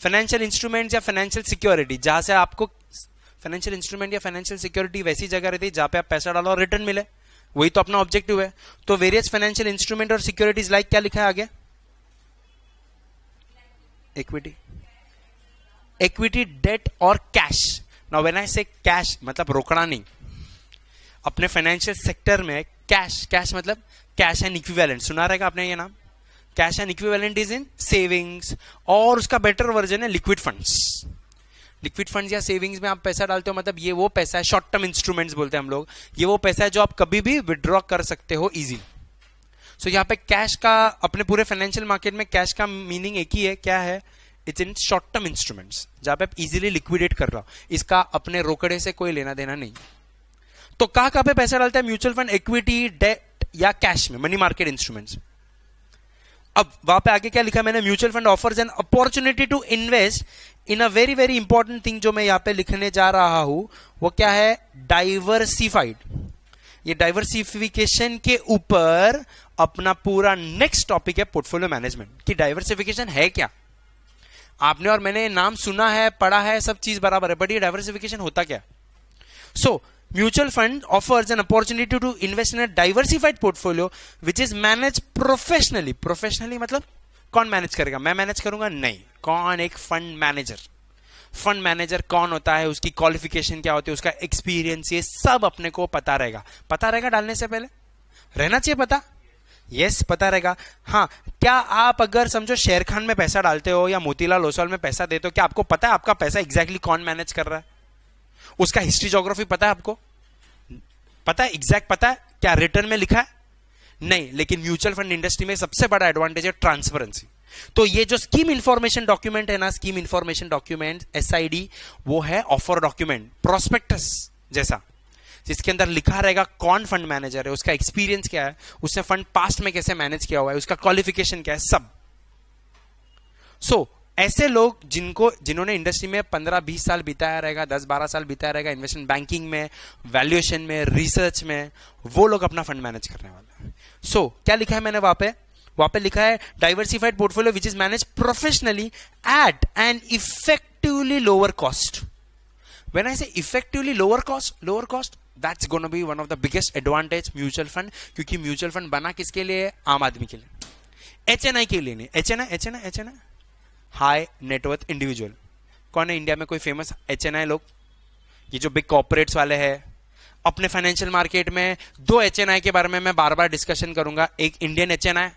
financial instrument या फाइनेंशियल सिक्योरिटी जहां से आपको फाइनेंशियल इंस्ट्रूमेंट या फाइनेंशियल सिक्योरिटी वैसी जगह रहती है जहां पे आप पैसा डालो और रिटर्न मिले वही तो अपना ऑब्जेक्टिव है तो वेरियस फाइनेंशियल इंस्ट्रूमेंट और सिक्योरिटीज लाइक क्या लिखा है आगे इक्विटी इक्विटी डेट और cash now when I say cash मतलब रोकड़ा नहीं अपने फाइनेंशियल सेक्टर में कैश कैश मतलब कैश एंड इक्विवेलेंट सुना रहेगा आपने ये नाम cash and equivalent is in savings और उसका बेटर वर्जन है लिक्विड फंड्स लिक्विड फंड्स या सेविंग्स में आप पैसा डालते हो मतलब ये वो पैसा है शॉर्ट टर्म इंस्ट्रूमेंट्स बोलते हैं हम लोग ये वो पैसा है जो आप कभी भी विड्रॉ कर सकते हो इजीली सो so, यहाँ पे कैश का अपने पूरे फाइनेंशियल मार्केट में कैश का मीनिंग एक ही है क्या है it's in short term instruments जहां पे आप इजीली लिक्विडेट कर रहा हो इसका अपने रोकड़े से कोई लेना देना नहीं तो कहा कहां पे पैसा डालते हैं म्यूचुअल फंड इक्विटी डेट या कैश में मनी मार्केट इंस्ट्रूमेंट्स अब वहां पे आगे क्या लिखा मैंने mutual fund offers an opportunity to invest in a very very important thing जो मैं यहां पे लिखने जा रहा हूं वो क्या है डाइवर्सिफाइड ये डाइवर्सिफिकेशन के ऊपर अपना पूरा नेक्स्ट टॉपिक है पोर्टफोलियो मैनेजमेंट कि डाइवर्सिफिकेशन है क्या आपने और मैंने नाम सुना है पढ़ा है सब चीज बराबर है बट ये डाइवर्सिफिकेशन होता क्या so mutual fund offers an opportunity to invest in a diversified portfolio which is manage professionally professionally मतलब कौन मैनेज करेगा मैं मैनेज करूंगा नहीं कौन एक फंड मैनेजर फंड मैनेजर कौन होता है उसकी क्वालिफिकेशन क्या होती है उसका एक्सपीरियंस ये सब अपने को पता रहेगा पता रहेगा डालने से पहले रहना चाहिए पता यस पता रहेगा हाँ क्या आप अगर समझो शेर खान में पैसा डालते हो या मोतीलाल ओसवाल में पैसा देते हो क्या आपको पता है आपका पैसा एग्जैक्टली कौन मैनेज कर रहा है उसका हिस्ट्री जोग्राफी पता है आपको पता है एग्जैक्ट पता है क्या रिटर्न में लिखा है नहीं लेकिन म्यूचुअल फंड इंडस्ट्री में सबसे बड़ा एडवांटेज है ट्रांसपेरेंसी तो ये जो स्कीम इंफॉर्मेशन डॉक्यूमेंट है ना स्कीम इंफॉर्मेशन डॉक्यूमेंट एस वो है ऑफर डॉक्यूमेंट प्रोस्पेक्टस जैसा जिसके अंदर लिखा रहेगा कौन फंड मैनेजर है उसका एक्सपीरियंस क्या है उसने फंड पास्ट में कैसे मैनेज किया हुआ है उसका क्वालिफिकेशन क्या है सब सो so, ऐसे लोग जिनको जिन्होंने इंडस्ट्री में 15-20 साल बिताया रहेगा 10-12 साल बिताया रहेगा इन्वेस्टमेंट बैंकिंग में वैल्यूएशन में रिसर्च में वो लोग अपना फंड मैनेज करने वाले हैं सो so, क्या लिखा है मैंने वहां पे वहां पे लिखा है diversified portfolio which is manage professionally at and effectively lower cost when I say effectively lower cost lower cost that's gonna be one of the biggest advantage mutual fund क्योंकि म्यूचुअल फंड बना किसके लिए आम आदमी के लिए एच के लिए नहीं H N I H N I H N I high net worth individual कौन है इंडिया में कोई फेमस एच एन आई लोग ये जो बिग कॉपरेट्स वाले हैं अपने फाइनेंशियल मार्केट में दो एच एन आई के बारे में मैं बार बार डिस्कशन करूंगा एक Indian H N I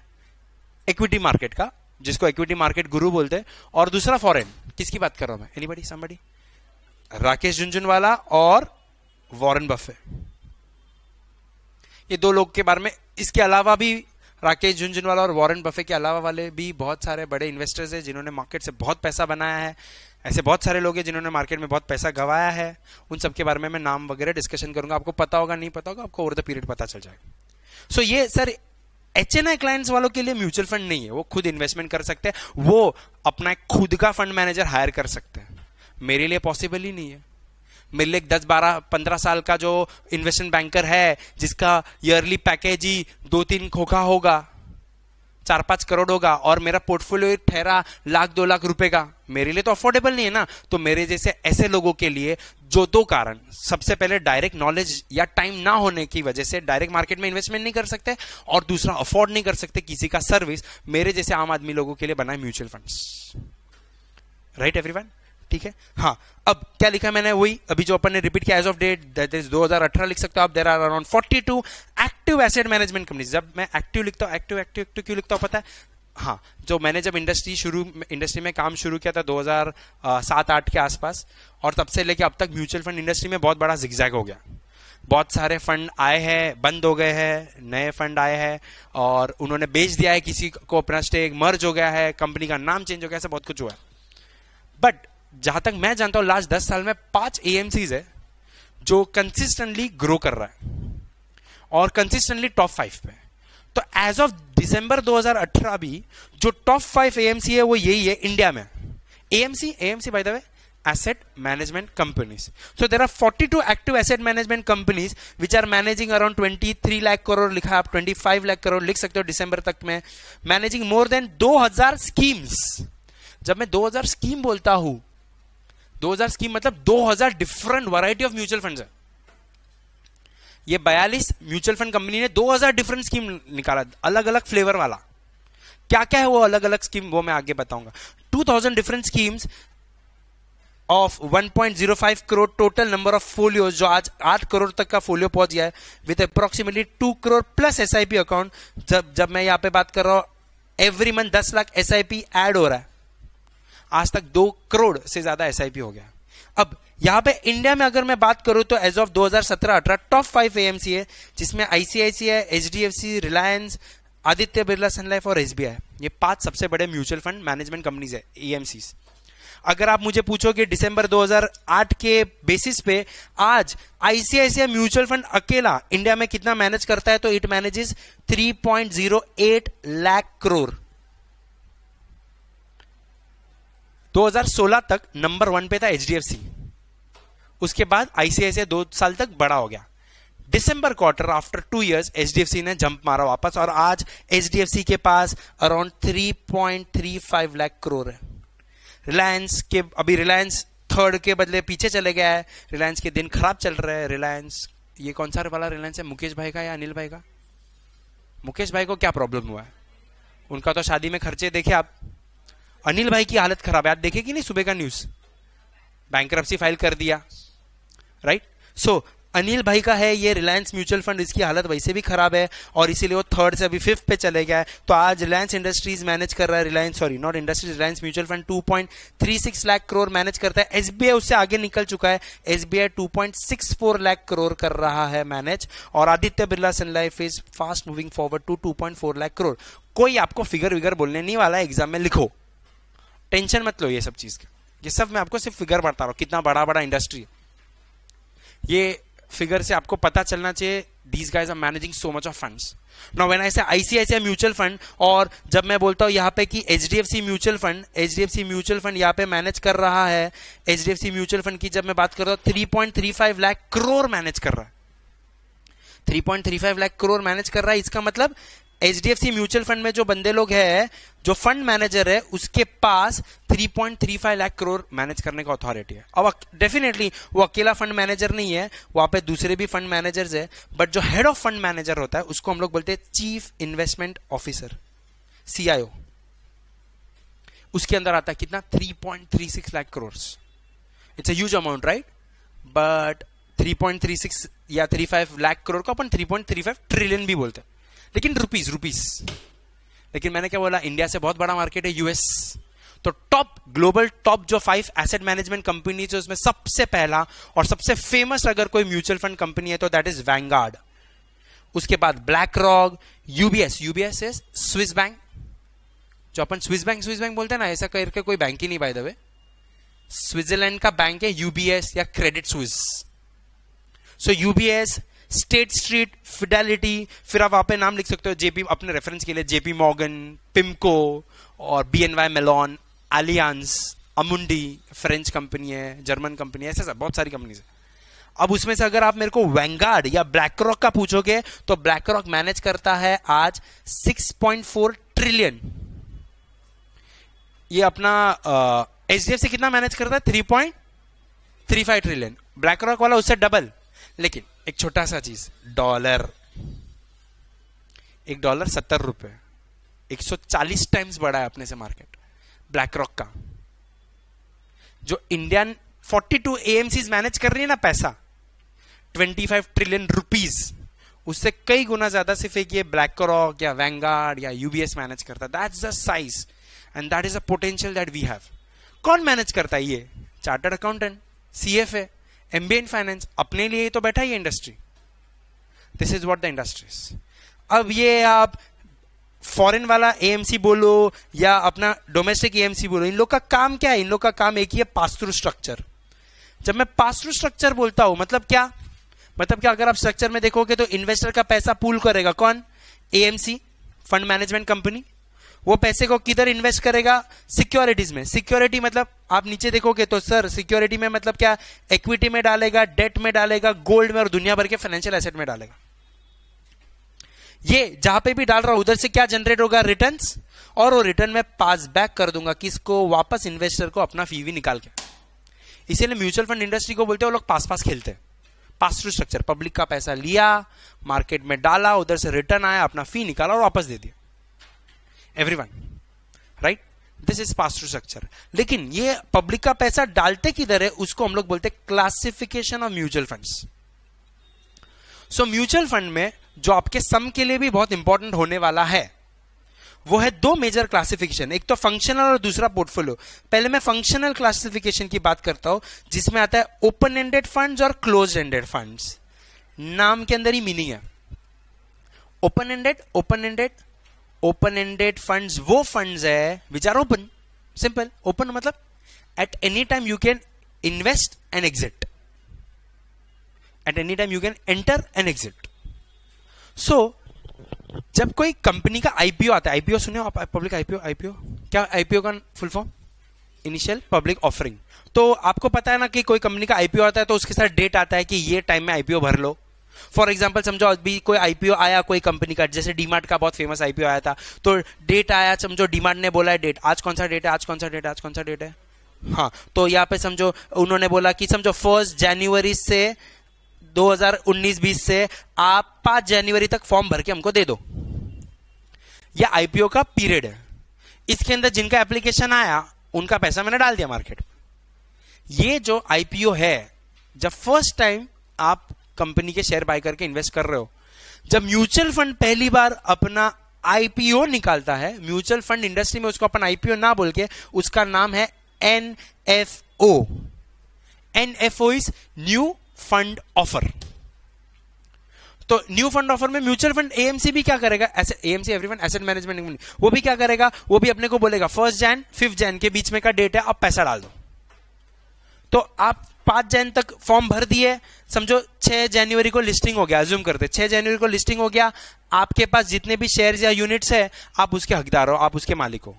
equity market का जिसको इक्विटी मार्केट गुरु बोलते हैं और दूसरा फॉरेन किसकी बात कर रहा हूं मैं एनी बड़ी राकेश झुंझुनवाला और वॉरेन बफे ये दो लोग के बारे में इसके अलावा भी राकेश झुंझुनवाला और वॉरेन बफे के अलावा वाले भी बहुत सारे बड़े इन्वेस्टर्स हैं जिन्होंने मार्केट से बहुत पैसा बनाया है ऐसे बहुत सारे लोग हैं जिन्होंने मार्केट में बहुत पैसा गवाया है उन सब के बारे में मैं नाम वगैरह डिस्कशन करूंगा आपको पता होगा नहीं पता होगा आपको ओवर द पीरियड पता चल जाएगा सो so, ये sir H N I clients वालों के लिए म्यूचुअल फंड नहीं है वो खुद इन्वेस्टमेंट कर सकते हैं वो अपना खुद का फंड मैनेजर हायर कर सकते हैं मेरे लिए पॉसिबल ही नहीं है मेरे एक दस बारह पंद्रह साल का जो इन्वेस्टमेंट बैंकर है जिसका ईयरली पैकेज ही दो तीन खोखा होगा चार पांच करोड़ होगा और मेरा पोर्टफोलियो ठहरा लाख दो लाख रुपए का मेरे लिए तो अफोर्डेबल नहीं है ना तो मेरे जैसे ऐसे लोगों के लिए जो दो कारण सबसे पहले डायरेक्ट नॉलेज या टाइम ना होने की वजह से डायरेक्ट मार्केट में इन्वेस्टमेंट नहीं कर सकते और दूसरा अफोर्ड नहीं कर सकते किसी का सर्विस मेरे जैसे आम आदमी लोगों के लिए बनाए mutual fund right everyone ठीक है हाँ अब क्या लिखा मैंने वही अभी जो अपन ने रिपीट किया as of date that is 2018 लिख सकते हो आप there are around 42 active asset management companies जब मैं एक्टिव लिखता हूँ एक्टिव एक्टिव एक्टिव क्यों लिखता हूँ पता है हाँ जो मैंने जब इंडस्ट्री शुरू इंडस्ट्री में काम शुरू किया था दो हजार के आसपास और तब से लेके अब तक म्यूचुअल फंड इंडस्ट्री में बहुत बड़ा जिक्जैक हो गया बहुत सारे फंड आए हैं बंद हो गए हैं नए फंड आए हैं और उन्होंने बेच दिया है किसी को अपना स्टेक मर्ज हो गया है कंपनी का नाम चेंज हो गया ऐसा बहुत कुछ हुआ है बट जहां तक मैं जानता हूं लास्ट दस साल में पांच एएमसीज है जो कंसिस्टेंटली ग्रो कर रहा है और कंसिस्टेंटली टॉप फाइव पे तो एज ऑफ दिसंबर 2018 भी जो टॉप फाइव एएमसी है वो यही है इंडिया में AMC AMC by the way asset so there are forty two active asset management companies which are managing around twenty three lakh crore लिखा है आप ट्वेंटी फाइव लाख करोड़ लिख सकते हो दिसंबर तक में मैनेजिंग मोर देन दो हजार स्कीम्स जब मैं दो हजार स्कीम बोलता हूं 2000 स्कीम मतलब 2000 different variety of mutual funds है ये बयालीस म्यूचुअल फंड कंपनी ने 2000 डिफरेंट स्कीम निकाला अलग अलग फ्लेवर वाला क्या क्या है वो अलग अलग स्कीम वो मैं आगे बताऊंगा 2000 different schemes of 1.05 crore total number of folio जो आज 8 करोड़ तक का फोलियो पहुंच गया है with approximately 2 crore plus S account जब जब मैं यहां पे बात कर रहा हूं every month 10 lakh S add हो रहा है आज तक दो करोड़ से ज्यादा एस हो गया अब यहां पे इंडिया में अगर मैं बात करूं तो as of 2017-18 top five AMC है जिसमें आईसीआईसीआई सी रिलायंस आदित्य बिरला सनलाइफ और एसबीआई ये पांच सबसे बड़े म्यूचुअल फंड मैनेजमेंट कंपनीज है एएमसी अगर आप मुझे पूछो कि दिसंबर 2008 के बेसिस पे आज आईसीआईसीआई म्यूचुअल फंड अकेला इंडिया में कितना मैनेज करता है तो इट मैनेजेस 3.08 लाख करोड़ 2016 तक नंबर वन पे था एच उसके बाद आईसीआईसी दो साल तक बड़ा हो गया दिसंबर quarter after two years H ने जंप मारा वापस और आज एच के पास अराउंड 3.35 लाख करोड़ है रिलायंस के अभी रिलायंस थर्ड के बदले पीछे चले गया है रिलायंस के दिन खराब चल रहे हैं रिलायंस ये कौन सा वाला रिलायंस है मुकेश भाई का या अनिल भाई का मुकेश भाई को क्या प्रॉब्लम हुआ है उनका तो शादी में खर्चे देखे आप अनिल भाई की हालत खराब है आप देखे कि नहीं सुबह का न्यूज बैंक फाइल कर दिया राइट सो so, अनिल भाई का है ये रिलायंस म्यूचुअल फंड इसकी हालत वैसे भी खराब है और इसीलिए वो थर्ड से अभी फिफ्थ पे चले गया है तो आज रिलायंस इंडस्ट्रीज मैनेज कर रहा है Reliance sorry not industries Reliance mutual fund 2.36 lakh crore manage करता है एसबीआई उससे आगे निकल चुका है एसबीआई 2.64 लाख करोड़ कर रहा है मैनेज और आदित्य बिरला सन life is fast moving forward to to lakh crore कोई आपको फिगर विगर बोलने नहीं वाला है एग्जाम में लिखो टेंशन मत लो ये सब चीज़ का ये सब मैं आपको सिर्फ फिगर बढ़ता रहा हूँ कितना बड़ा बड़ा इंडस्ट्री है ये फिगर से आपको पता चलना चाहिए these guys are managing so much of funds now when I say ICICI mutual fund और जब मैं बोलता हूं यहां पे कि H mutual fund H mutual fund यहां पे मैनेज कर रहा है एच म्यूचुअल फंड की जब मैं बात कर रहा हूँ three point three five lakh crore manage कर रहा है three three point five lakh crore manage कर रहा है इसका मतलब H D F C mutual fund में जो बंदे लोग हैं जो फंड मैनेजर है उसके पास 3.35 लाख करोड़ मैनेज करने का अथॉरिटी है अब डेफिनेटली वो अकेला फंड मैनेजर नहीं है वहां पे दूसरे भी फंड मैनेजर्स है बट जो हेड ऑफ फंड मैनेजर होता है उसको हम लोग बोलते हैं चीफ इन्वेस्टमेंट ऑफिसर सीआईओ उसके अंदर आता है कितना 3.36 lakh crore it's huge amount right but 3.36 या 35 लाख करोड़ को अपन 3.35 ट्रिलियन भी बोलते हैं लेकिन रुपीज रुपीज लेकिन मैंने क्या बोला इंडिया से बहुत बड़ा मार्केट है यूएस तो टॉप ग्लोबल टॉप जो फाइव एसेट मैनेजमेंट कंपनी है उसमें सबसे पहला और सबसे फेमस अगर कोई म्यूचुअल फंड कंपनी है तो दैट इज वैंगार्ड उसके बाद BlackRock UBS UBS is Swiss bank जो अपन स्विस बैंक स्विस बैंक बोलते हैं ना ऐसा करके कोई बैंक ही नहीं बाय द वे स्विट्जरलैंड का बैंक है यूबीएस या credit Swiss so UBS state street Fidelity फिर आप वहां पे नाम लिख सकते हो जेपी अपने रेफरेंस के लिए जेपी मॉगन पिमको और B N Y Mellon Allianz Amundi French company है जर्मन कंपनी है ऐसे सब बहुत सारी कंपनीज है अब उसमें से अगर आप मेरे को वैंगार्ड या ब्लैक रॉक का पूछोगे तो ब्लैक रॉक मैनेज करता है आज 6.4 ट्रिलियन ये अपना एच डी एफ कितना मैनेज करता है three three point five trillion BlackRock वाला उससे डबल लेकिन एक छोटा सा चीज डॉलर एक डॉलर सत्तर रुपए एक सौ चालीस टाइम्स बड़ा है अपने से मार्केट ब्लैक रॉक का जो Indian forty two AMC manage कर रही है ना पैसा ट्वेंटी फाइव ट्रिलियन रुपीज उससे कई गुना ज्यादा सिर्फ एक ये ब्लैक रॉक या वैंगार्ड या यूबीएस मैनेज करता है that's the size and that is a potential that we have कौन मैनेज करता है ये chartered accountant C F A M B in finance अपने लिए ही तो बैठा ही industry this is what the industries अब ये आप फॉरेन वाला एएमसी बोलो या अपना डोमेस्टिक एएमसी बोलो इन लोग का काम क्या है इन लोग का काम एक ही है पास थ्रू स्ट्रक्चर जब मैं पास थ्रू स्ट्रक्चर बोलता हूं मतलब क्या मतलब क्या अगर आप स्ट्रक्चर में देखोगे तो इन्वेस्टर का पैसा पूल करेगा कौन एएमसी फंड मैनेजमेंट कंपनी वो पैसे को किधर इन्वेस्ट करेगा सिक्योरिटीज में सिक्योरिटी मतलब आप नीचे देखोगे तो सर सिक्योरिटी में मतलब क्या इक्विटी में डालेगा डेट में डालेगा गोल्ड में और दुनिया भर के फाइनेंशियल एसेट में डालेगा ये जहां पे भी डाल रहा हूं उधर से क्या जनरेट होगा रिटर्न और वो रिटर्न में पास बैक कर दूंगा किसको वापस इन्वेस्टर को अपना फीवी निकाल के इसीलिए म्यूचुअल फंड इंडस्ट्री को बोलते हैं लोग पास पास खेलते हैं पास थ्रू स्ट्रक्चर पब्लिक का पैसा लिया मार्केट में डाला उधर से रिटर्न आया अपना फी निकाला और वापस दे दिया everyone right this is pass through structure लेकिन ये पब्लिक का पैसा डालते किधर है उसको हम लोग बोलते classification of mutual funds so mutual fund में जो आपके सम के लिए भी बहुत इंपॉर्टेंट होने वाला है वो है दो मेजर क्लासिफिकेशन एक तो फंक्शनल और दूसरा पोर्टफोलियो पहले मैं फंक्शनल क्लासिफिकेशन की बात करता हूं जिसमें आता है ओपन एंडेड फंड्स और क्लोज एंडेड फंड्स नाम के अंदर ही मीनिंग है open ended open ended open ended fund वो फंड है which are open simple open मतलब at any time you can invest and exit at any time you can enter and exit so जब कोई कंपनी का आईपीओ आता है आईपीओ सुने आप पब्लिक आईपीओ आईपीओ क्या आईपीओ का full form initial public offering तो आपको पता है ना कि कोई कंपनी का आईपीओ आता है तो उसके साथ डेट आता है कि ये टाइम में आईपीओ भर लो फॉर एग्जाम्पल समझो अभी कोई आईपीओ आया कोई कंपनी का जैसे डीमार्ट का बहुत फेमस आईपीओ आया था तो डेट आया समझो डीमार्ट ने बोला है डेट आज कौन सा डेट है आज कौन सा डेट आज कौन सा डेट है हाँ तो यहाँ पे समझो उन्होंने बोला कि समझो फर्स्ट जनवरी से 2019-20 से आप पांच जनवरी तक फॉर्म भर के हमको दे दो यह आईपीओ का पीरियड है इसके अंदर जिनका एप्लीकेशन आया उनका पैसा मैंने डाल दिया मार्केट ये जो आईपीओ है जब फर्स्ट टाइम आप कंपनी के शेयर बाय करके इन्वेस्ट कर रहे हो जब म्यूचुअल फंड पहली बार अपना आईपीओ निकालता है म्यूचुअल फंड इंडस्ट्री में उसको अपन आईपीओ ना बोल के उसका नाम है N F O N F O is new fund offer तो न्यू फंड ऑफर में म्यूचुअल फंड एएमसी भी क्या करेगा AMC everyone asset management company वो भी क्या करेगा वो भी अपने को बोलेगा फर्स्ट जैन फिफ्थ जैन के बीच में का डेट है आप पैसा डाल दो तो आप पांच जैन तक फॉर्म भर दिए समझो छह जनवरी को लिस्टिंग हो गया ज्यूम करते छह जनवरी को लिस्टिंग हो गया आपके पास जितने भी शेयर या यूनिट्स है आप उसके हकदार हो आप उसके मालिक हो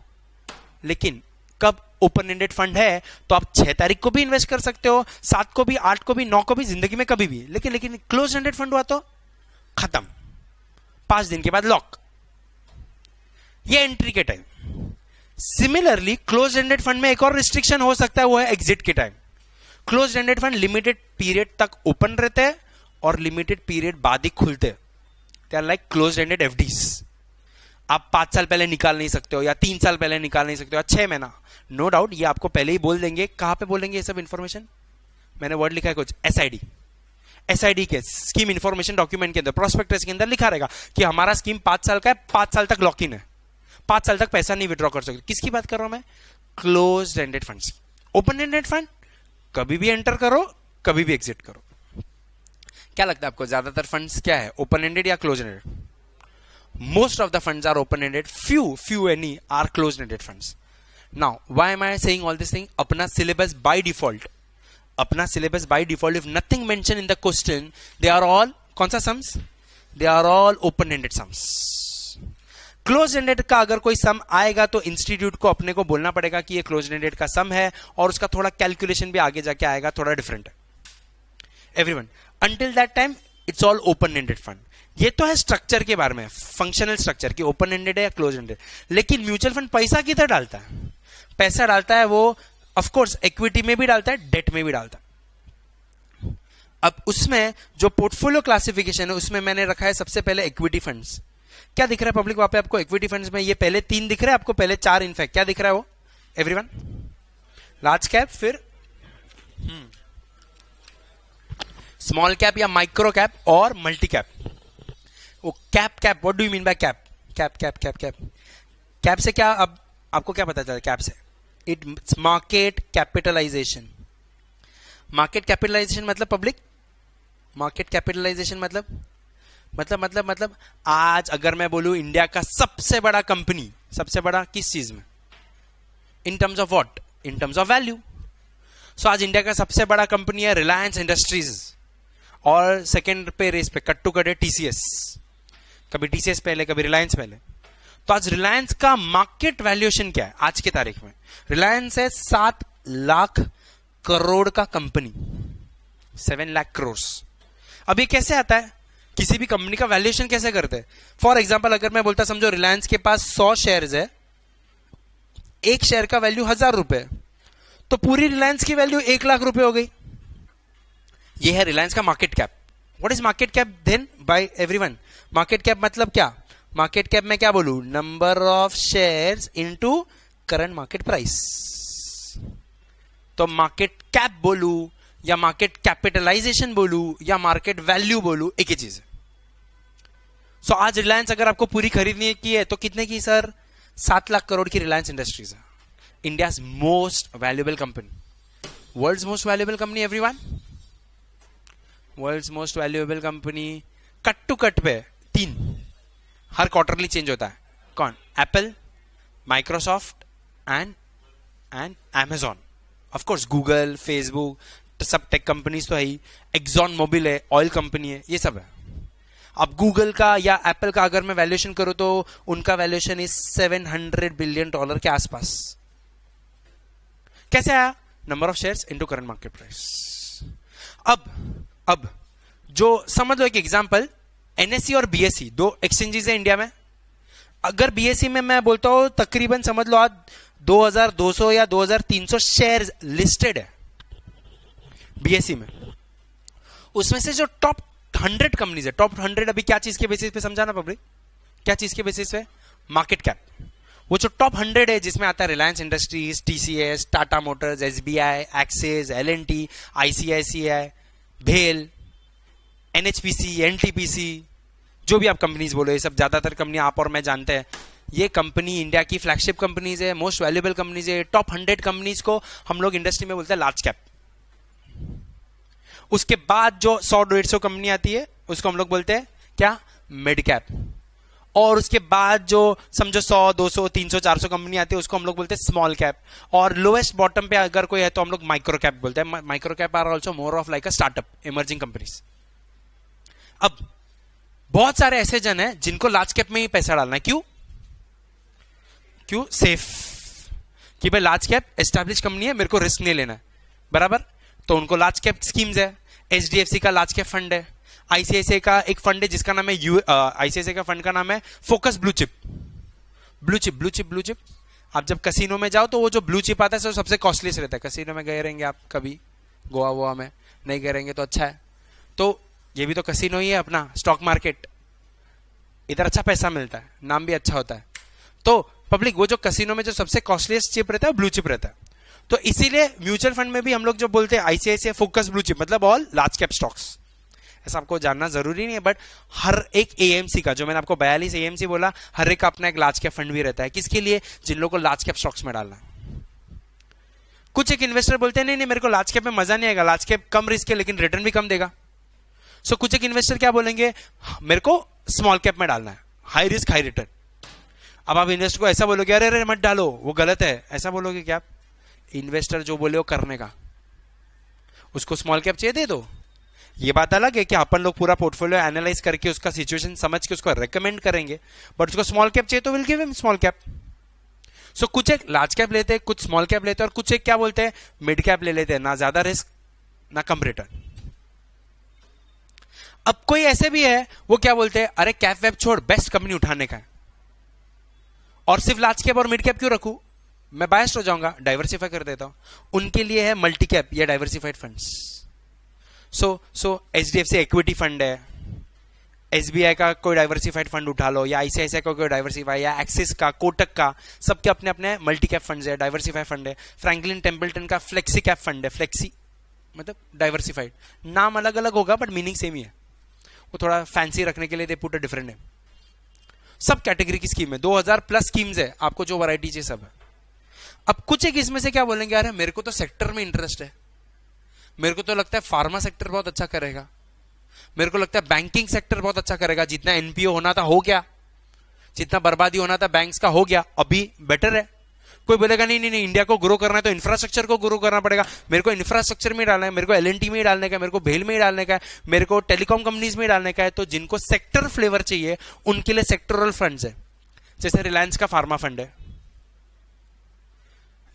लेकिन कब ओपन एंडेड फंड है तो आप छह तारीख को भी इन्वेस्ट कर सकते हो सात को भी आठ को भी नौ को भी जिंदगी में कभी भी लेकिन लेकिन क्लोज एंडेड फंड हुआ तो खत्म पांच दिन के बाद लॉक ये एंट्री के time similarly close ended fund में एक और रिस्ट्रिक्शन हो सकता है वो है एग्जिट के time close ended fund limited period तक ओपन रहते हैं और लिमिटेड पीरियड बाद ही खुलते हैं they are like close ended F आप पांच साल पहले निकाल नहीं सकते हो या तीन साल पहले निकाल नहीं सकते हो या छह महीना नो डाउट ये आपको पहले ही बोल देंगे कहां पे बोलेंगे ये सब इन्फॉर्मेशन मैंने वर्ड लिखा है कुछ S I D S I D के स्कीम इन्फॉर्मेशन डॉक्यूमेंट के अंदर प्रोस्पेक्टस के अंदर लिखा रहेगा कि हमारा स्कीम पांच साल का है पांच साल तक लॉक इन है पांच साल तक पैसा नहीं विड्रॉ कर सकते किसकी बात कर रहा हूं मैं close ended fund open ended fund कभी भी एंटर करो कभी भी एग्जिट करो क्या लगता है आपको ज्यादातर फंड्स क्या है ओपन एंडेड या close ended most of the funds are open ended few few any are closed ended funds now why am i saying all this thing apna syllabus by default apna syllabus by default if nothing mentioned in the question they are all kaun sa sums they are all open ended sums close ended का अगर कोई सम आएगा तो इंस्टीट्यूट को अपने को बोलना पड़ेगा कि ये क्लोज एंडेड का सम है और उसका थोड़ा कैलकुलेशन भी आगे जाके आएगा थोड़ा different everyone until that time it's all open ended fund ये तो है स्ट्रक्चर के बारे में फंक्शनल स्ट्रक्चर की ओपन एंडेड है या क्लोज एंडेड लेकिन म्यूचुअल फंड पैसा किधर डालता है पैसा डालता है वो ऑफकोर्स इक्विटी में भी डालता है डेट में भी डालता है अब उसमें जो पोर्टफोलियो क्लासिफिकेशन है उसमें मैंने रखा है सबसे पहले इक्विटी फंड्स क्या दिख रहा है पब्लिक वहां पे आपको इक्विटी फंड्स में ये पहले तीन दिख रहे हैं आपको पहले चार इनफैक्ट क्या दिख रहा है वो एवरीवन लार्ज कैप फिर स्मॉल hmm. कैप या माइक्रो कैप और मल्टी कैप वो cap cap what do you mean by cap cap cap cap cap cap से क्या अब आपको क्या पता चल कैप से it market capitalization market capitalization मतलब पब्लिक मार्केट कैपिटलाइजेशन मतलब मतलब मतलब मतलब आज अगर मैं बोलू इंडिया का सबसे बड़ा कंपनी सबसे बड़ा किस चीज में in terms of what in terms of value so आज इंडिया का सबसे बड़ा कंपनी है रिलायंस इंडस्ट्रीज और सेकेंड पे रेस पे कट टू कट है टीसीएस कभी टीसीएस पहले कभी रिलायंस पहले तो आज रिलायंस का मार्केट वैल्यूएशन क्या है आज की तारीख में रिलायंस है सात लाख करोड़ का कंपनी सेवन लाख करोड़ अभी कैसे आता है किसी भी कंपनी का वैल्यूएशन कैसे करते हैं फॉर एग्जाम्पल अगर मैं बोलता समझो रिलायंस के पास सौ शेयर है एक शेयर का वैल्यू हजार रुपए तो पूरी रिलायंस की वैल्यू एक लाख रुपए हो गई ये है रिलायंस का market cap what is market cap then by everyone market cap मतलब क्या मार्केट कैप में क्या बोलू number of shares into current market price तो मार्केट कैप बोलू या मार्केट कैपिटलाइजेशन बोलू या मार्केट वैल्यू बोलू एक ही चीज है सो आज रिलायंस अगर आपको पूरी खरीदनी की है तो कितने की सर सात लाख करोड़ की रिलायंस इंडस्ट्रीज है India most valuable company world most valuable company everyone world most valuable company cut to cut पे तीन हर क्वार्टरली चेंज होता है कौन Apple Microsoft and and Amazon of course Google Facebook सब टेक कंपनीज तो है ही एक्जॉन मोबिल है ऑयल कंपनी है ये सब है अब गूगल का या एप्पल का अगर मैं वैल्यूएशन करूं तो उनका वैल्यूएशन इज 700 बिलियन डॉलर के आसपास कैसे आया number of shares into current market price अब अब जो समझ लो एक एग्जांपल एनएससी e और बीएससी e, दो एक्सचेंजेस है इंडिया में अगर बीएससी e में मैं बोलता हूं तकरीबन समझ लो आज 2200 या 2300 शेयर्स लिस्टेड है बीएससी में उसमें से जो टॉप हंड्रेड कंपनीज है टॉप हंड्रेड अभी क्या चीज के बेसिस पे समझाना पब्लिक क्या चीज के बेसिस पे मार्केट कैप वो जो टॉप हंड्रेड है जिसमें आता है Reliance Industries TCS Tata Motors SBI Axis L N T ICICI भेल एनएचपीसी एनटीपीसी जो भी आप कंपनीज बोलो ये सब ज्यादातर कंपनी आप और मैं जानते हैं ये कंपनी इंडिया की फ्लैगशिप कंपनीज है मोस्ट वैल्यूबल कंपनीज है टॉप हंड्रेड कंपनीज को हम लोग इंडस्ट्री में बोलते हैं लार्ज कैप उसके बाद जो सौ डेढ़ सौ कंपनी आती है उसको हम लोग बोलते हैं क्या मिड कैप और उसके बाद जो समझो सौ सौ दो तीन सौ चार सौ कंपनी आती है उसको हम लोग बोलते हैं स्मॉल कैप और लोएस्ट बॉटम पे अगर कोई है तो हम लोग माइक्रो कैप बोलते हैं micro cap are also more of like a startup emerging companies अब बहुत सारे ऐसे जन है जिनको लार्ज कैप में ही पैसा डालना है क्यों क्यों सेफ कि भाई लार्ज कैप एस्टेब्लिश कंपनी है मेरे को रिस्क नहीं लेना बराबर तो उनको लार्ज कैप स्कीम्स है एच का लार्ज कैप फंड है आईसीआईसीआई का एक फंड है जिसका नाम है यू आईसीआईसी uh, का फंड का नाम है focus blue chip blue chip blue chip blue chip आप जब कसिनो में जाओ तो वो जो ब्लू चिप आता है सर सबसे कॉस्टलीस्ट रहता है कसिनो में गए रहेंगे आप कभी गोवा वोवा में नहीं गए रहेंगे तो अच्छा है तो ये भी तो कसिनो ही है अपना स्टॉक मार्केट इधर अच्छा पैसा मिलता है नाम भी अच्छा होता है तो पब्लिक वो जो कसिनो में जो सबसे कॉस्टलीस्ट चिप रहता है वो ब्लू चिप रहता है तो इसीलिए म्यूचुअल फंड में भी हम लोग जो बोलते हैं आईसीआईसीआई फोकस ब्लू चिप मतलब ऑल लार्ज कैप स्टॉक्स ऐसा आपको जानना जरूरी नहीं है बट हर एक एएमसी का जो मैंने आपको बयालीस एएमसी बोला हर एक का अपना एक लार्ज कैप फंड भी रहता है किसके लिए जिन लोगों को लार्ज कैप स्टॉक्स में डालना कुछ एक इन्वेस्टर बोलते हैं नहीं नहीं मेरे को लार्ज कैप में मजा नहीं आएगा लार्ज कैप कम रिस्क है लेकिन रिटर्न भी कम देगा सो so, कुछ एक इन्वेस्टर क्या बोलेंगे मेरे को स्मॉल कैप में डालना है हाई रिस्क हाई रिटर्न अब आप इन्वेस्टर को ऐसा बोलोगे अरे अरे मत डालो वो गलत है ऐसा बोलोगे क्या आप इन्वेस्टर जो बोले हो करने का उसको स्मॉल कैप चाहिए दे दो ये बात अलग है कि अपन लोग पूरा पोर्टफोलियो एनालाइज करके उसका सिचुएशन समझ के उसको रेकमेंड करेंगे बट उसको स्मॉल कैप चाहिए तो will give him small cap so कुछ एक लार्ज कैप लेते हैं कुछ स्मॉल कैप लेते हैं और कुछ एक क्या बोलते हैं मिड कैप ले लेते हैं ना ज्यादा रिस्क ना कम रिटर्न अब कोई ऐसे भी है वो क्या बोलते हैं अरे कैप वैप छोड़ बेस्ट कंपनी उठाने का है और सिर्फ लार्ज कैप और मिड कैप क्यों रखू मैं बायस्ट हो जाऊंगा डाइवर्सिफाई कर देता हूं उनके लिए है मल्टी कैप या diversified funds so so H D F C equity fund है एस बी आई का कोई डाइवर्सिफाइड फंड उठा लो या आईसीआईसीआई का कोई डाइवर्सिफाई या एक्सिस का कोटक का सबके अपने अपने मल्टी कैप फंड है डाइवर्सिफाइड फंड है फ्रैंकलिन टेम्पल्टन का फ्लेक्सी कैप फंड है फ्लेक्सी मतलब डाइवर्सिफाइड नाम अलग अलग होगा बट मीनिंग सेम ही है वो थोड़ा फैंसी रखने के लिए पूरा डिफरेंट है सब कैटेगरी की स्कीम है 2000 प्लस स्कीम्स है आपको जो वैरायटी चाहिए सब है अब कुछ एक इसमें से क्या बोलेंगे अरे मेरे को तो सेक्टर में इंटरेस्ट है मेरे को तो लगता है फार्मा सेक्टर बहुत अच्छा करेगा मेरे को लगता है बैंकिंग सेक्टर बहुत अच्छा करेगा जितना एनपीओ होना था हो गया जितना बर्बादी होना था बैंक्स का हो गया अभी बेटर है कोई बोलेगा नहीं नहीं नहीं इंडिया को ग्रो करना है तो इंफ्रास्ट्रक्चर को ग्रो करना पड़ेगा मेरे को इंफ्रास्ट्रक्चर में डालना है मेरे को एल में ही डालने का मेरे को भेल में ही डालने का है मेरे को टेलीकॉम कंपनीज में डालने का है तो जिनको सेक्टर फ्लेवर चाहिए उनके लिए सेक्टोरल फंड है जैसे रिलायंस का फार्मा फंड है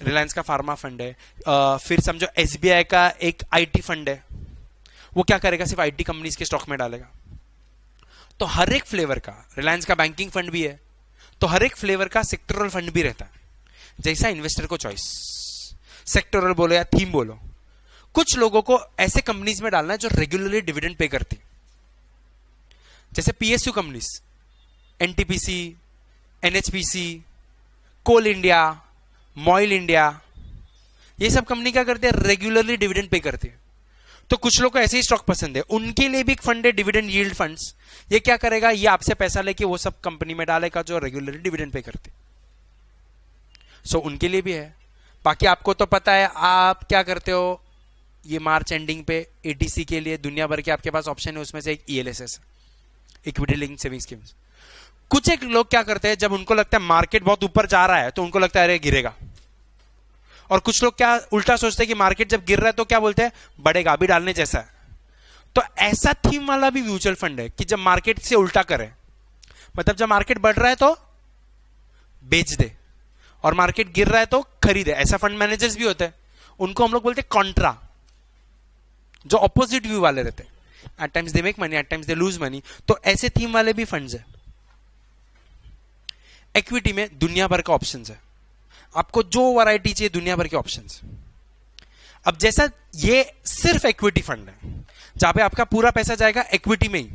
रिलायंस का फार्मा फंड है आ, फिर समझो एस का एक आई फंड है वो क्या करेगा सिर्फ आई कंपनीज के स्टॉक में डालेगा तो हर एक फ्लेवर का रिलायंस का बैंकिंग फंड भी है तो हर एक फ्लेवर का सेक्टोरल फंड भी रहता है जैसा इन्वेस्टर को चॉइस सेक्टोरल बोलो या थीम बोलो कुछ लोगों को ऐसे कंपनीज में डालना है जो रेगुलरली डिविडेंड पे करती जैसे PSU companies NTPC NHPC coal India MOIL India ये सब कंपनी क्या करते हैं रेगुलरली डिविडेंड पे करते हैं तो कुछ लोग को ऐसे ही स्टॉक पसंद है उनके लिए भी एक फंड है डिविडेंड यील्ड फंड्स ये क्या करेगा ये आपसे पैसा लेके वो सब कंपनी में डालेगा जो रेगुलरली डिविडेंड पे करते सो so, उनके लिए भी है बाकी आपको तो पता है आप क्या करते हो ये मार्च एंडिंग पे एटीसी के लिए दुनिया भर के आपके पास ऑप्शन है उसमें से एक ELSS equity link saving schemes कुछ एक लोग क्या करते हैं जब उनको लगता है मार्केट बहुत ऊपर जा रहा है तो उनको लगता है अरे गिरेगा और कुछ लोग क्या उल्टा सोचते हैं कि मार्केट जब गिर रहा है तो क्या बोलते हैं बढ़ेगा अभी डालने जैसा है तो ऐसा थीम वाला भी म्यूचुअल फंड है कि जब मार्केट से उल्टा करे मतलब जब मार्केट बढ़ रहा है तो बेच दे और मार्केट गिर रहा है तो खरीदे ऐसा फंड मैनेजर्स भी होते हैं उनको हम लोग बोलते हैं कॉन्ट्रा जो ऑपोजिट व्यू वाले रहते हैं at times they make money at times they lose money तो ऐसे थीम वाले भी फंड्स है इक्विटी में दुनिया भर का ऑप्शन है आपको जो वैरायटी चाहिए दुनिया भर के ऑप्शन अब जैसा ये सिर्फ इक्विटी फंड है जहां पे आपका पूरा पैसा जाएगा इक्विटी में ही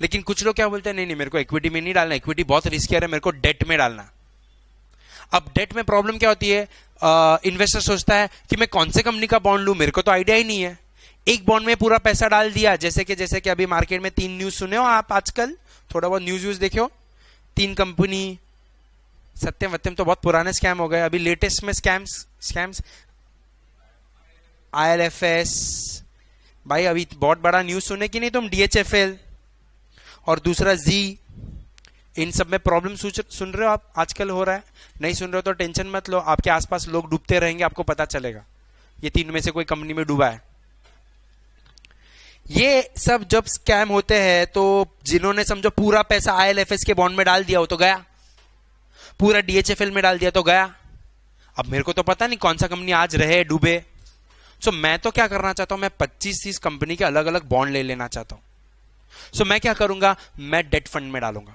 लेकिन कुछ लोग क्या बोलते हैं नहीं नहीं मेरे को इक्विटी में नहीं डालना इक्विटी बहुत रिस्की है मेरे को डेट में डालना अब डेट में प्रॉब्लम क्या होती है इन्वेस्टर सोचता है कि मैं कौन से कंपनी का बॉन्ड लू मेरे को तो आइडिया ही नहीं है एक बॉन्ड में पूरा पैसा डाल दिया जैसे कि जैसे कि अभी मार्केट में तीन न्यूज सुने हो आप आजकल थोड़ा बहुत न्यूज व्यूज देखे हो तीन कंपनी सत्यम वत्यम तो बहुत पुराने स्कैम हो गए अभी लेटेस्ट में स्कैम्स स्कैम्स एस भाई अभी बहुत बड़ा न्यूज सुने कि नहीं तुम डीएचएफएल और दूसरा जी इन सब में प्रॉब्लम सुन रहे हो आप आजकल हो रहा है नहीं सुन रहे हो तो टेंशन मत लो आपके आसपास लोग डूबते रहेंगे आपको पता चलेगा ये तीन में से कोई कंपनी में डूबा है ये सब जब स्कैम होते हैं तो जिन्होंने समझो पूरा पैसा आईएलएफएस के बॉन्ड में डाल दिया हो तो गया पूरा डीएचएफएल में डाल दिया तो गया अब मेरे को तो पता नहीं कौन सा कंपनी आज रहे डूबे सो so, मैं तो क्या करना चाहता हूं मैं 25 तीस कंपनी के अलग अलग बॉन्ड ले लेना चाहता हूं सो so, मैं क्या करूंगा मैं डेट फंड में डालूंगा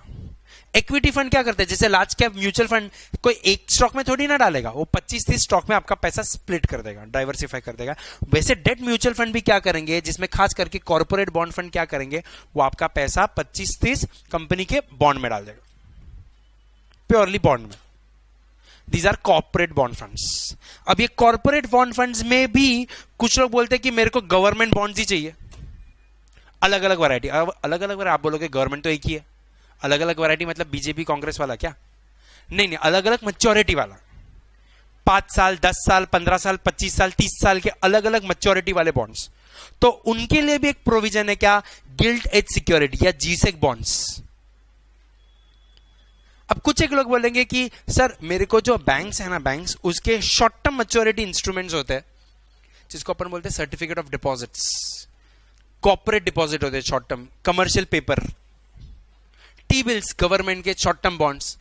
इक्विटी फंड क्या करते हैं जैसे लार्ज कैप म्यूचुअल फंड कोई एक स्टॉक में थोड़ी ना डालेगा वो 25 तीस स्टॉक में आपका पैसा स्प्लिट कर देगा डाइवर्सिफाई कर देगा वैसे डेट म्यूचुअल फंड भी क्या करेंगे जिसमें खास करके कॉर्पोरेट बॉन्ड फंड क्या करेंगे वो आपका पैसा पच्चीस तीस कंपनी के बॉन्ड में डाल देगा प्योरली बॉन्ड में these are corporate bond funds अब ये कॉर्पोरेट बॉन्ड फंड्स में भी कुछ लोग बोलते हैं कि मेरे को गवर्नमेंट बॉन्ड्स ही चाहिए अलग अलग वैरायटी अलग अलग आप बोलोगे गवर्नमेंट तो एक ही है अलग अलग वैरायटी मतलब बीजेपी कांग्रेस वाला क्या नहीं नहीं अलग अलग मच्योरिटी वाला पांच साल दस साल पंद्रह साल पच्चीस साल तीस साल के अलग अलग मच्योरिटी वाले बॉन्ड्स तो उनके लिए भी एक प्रोविजन है क्या गिल्ट एज सिक्योरिटी या जीसेक बॉन्ड्स e अब कुछ एक लोग बोलेंगे कि सर मेरे को जो बैंक्स है ना बैंक्स उसके शॉर्ट टर्म मच्योरिटी इंस्ट्रूमेंट्स होते हैं जिसको अपन बोलते हैं certificate of deposits corporate deposit होते हैं short term commercial paper T bills government के short term bonds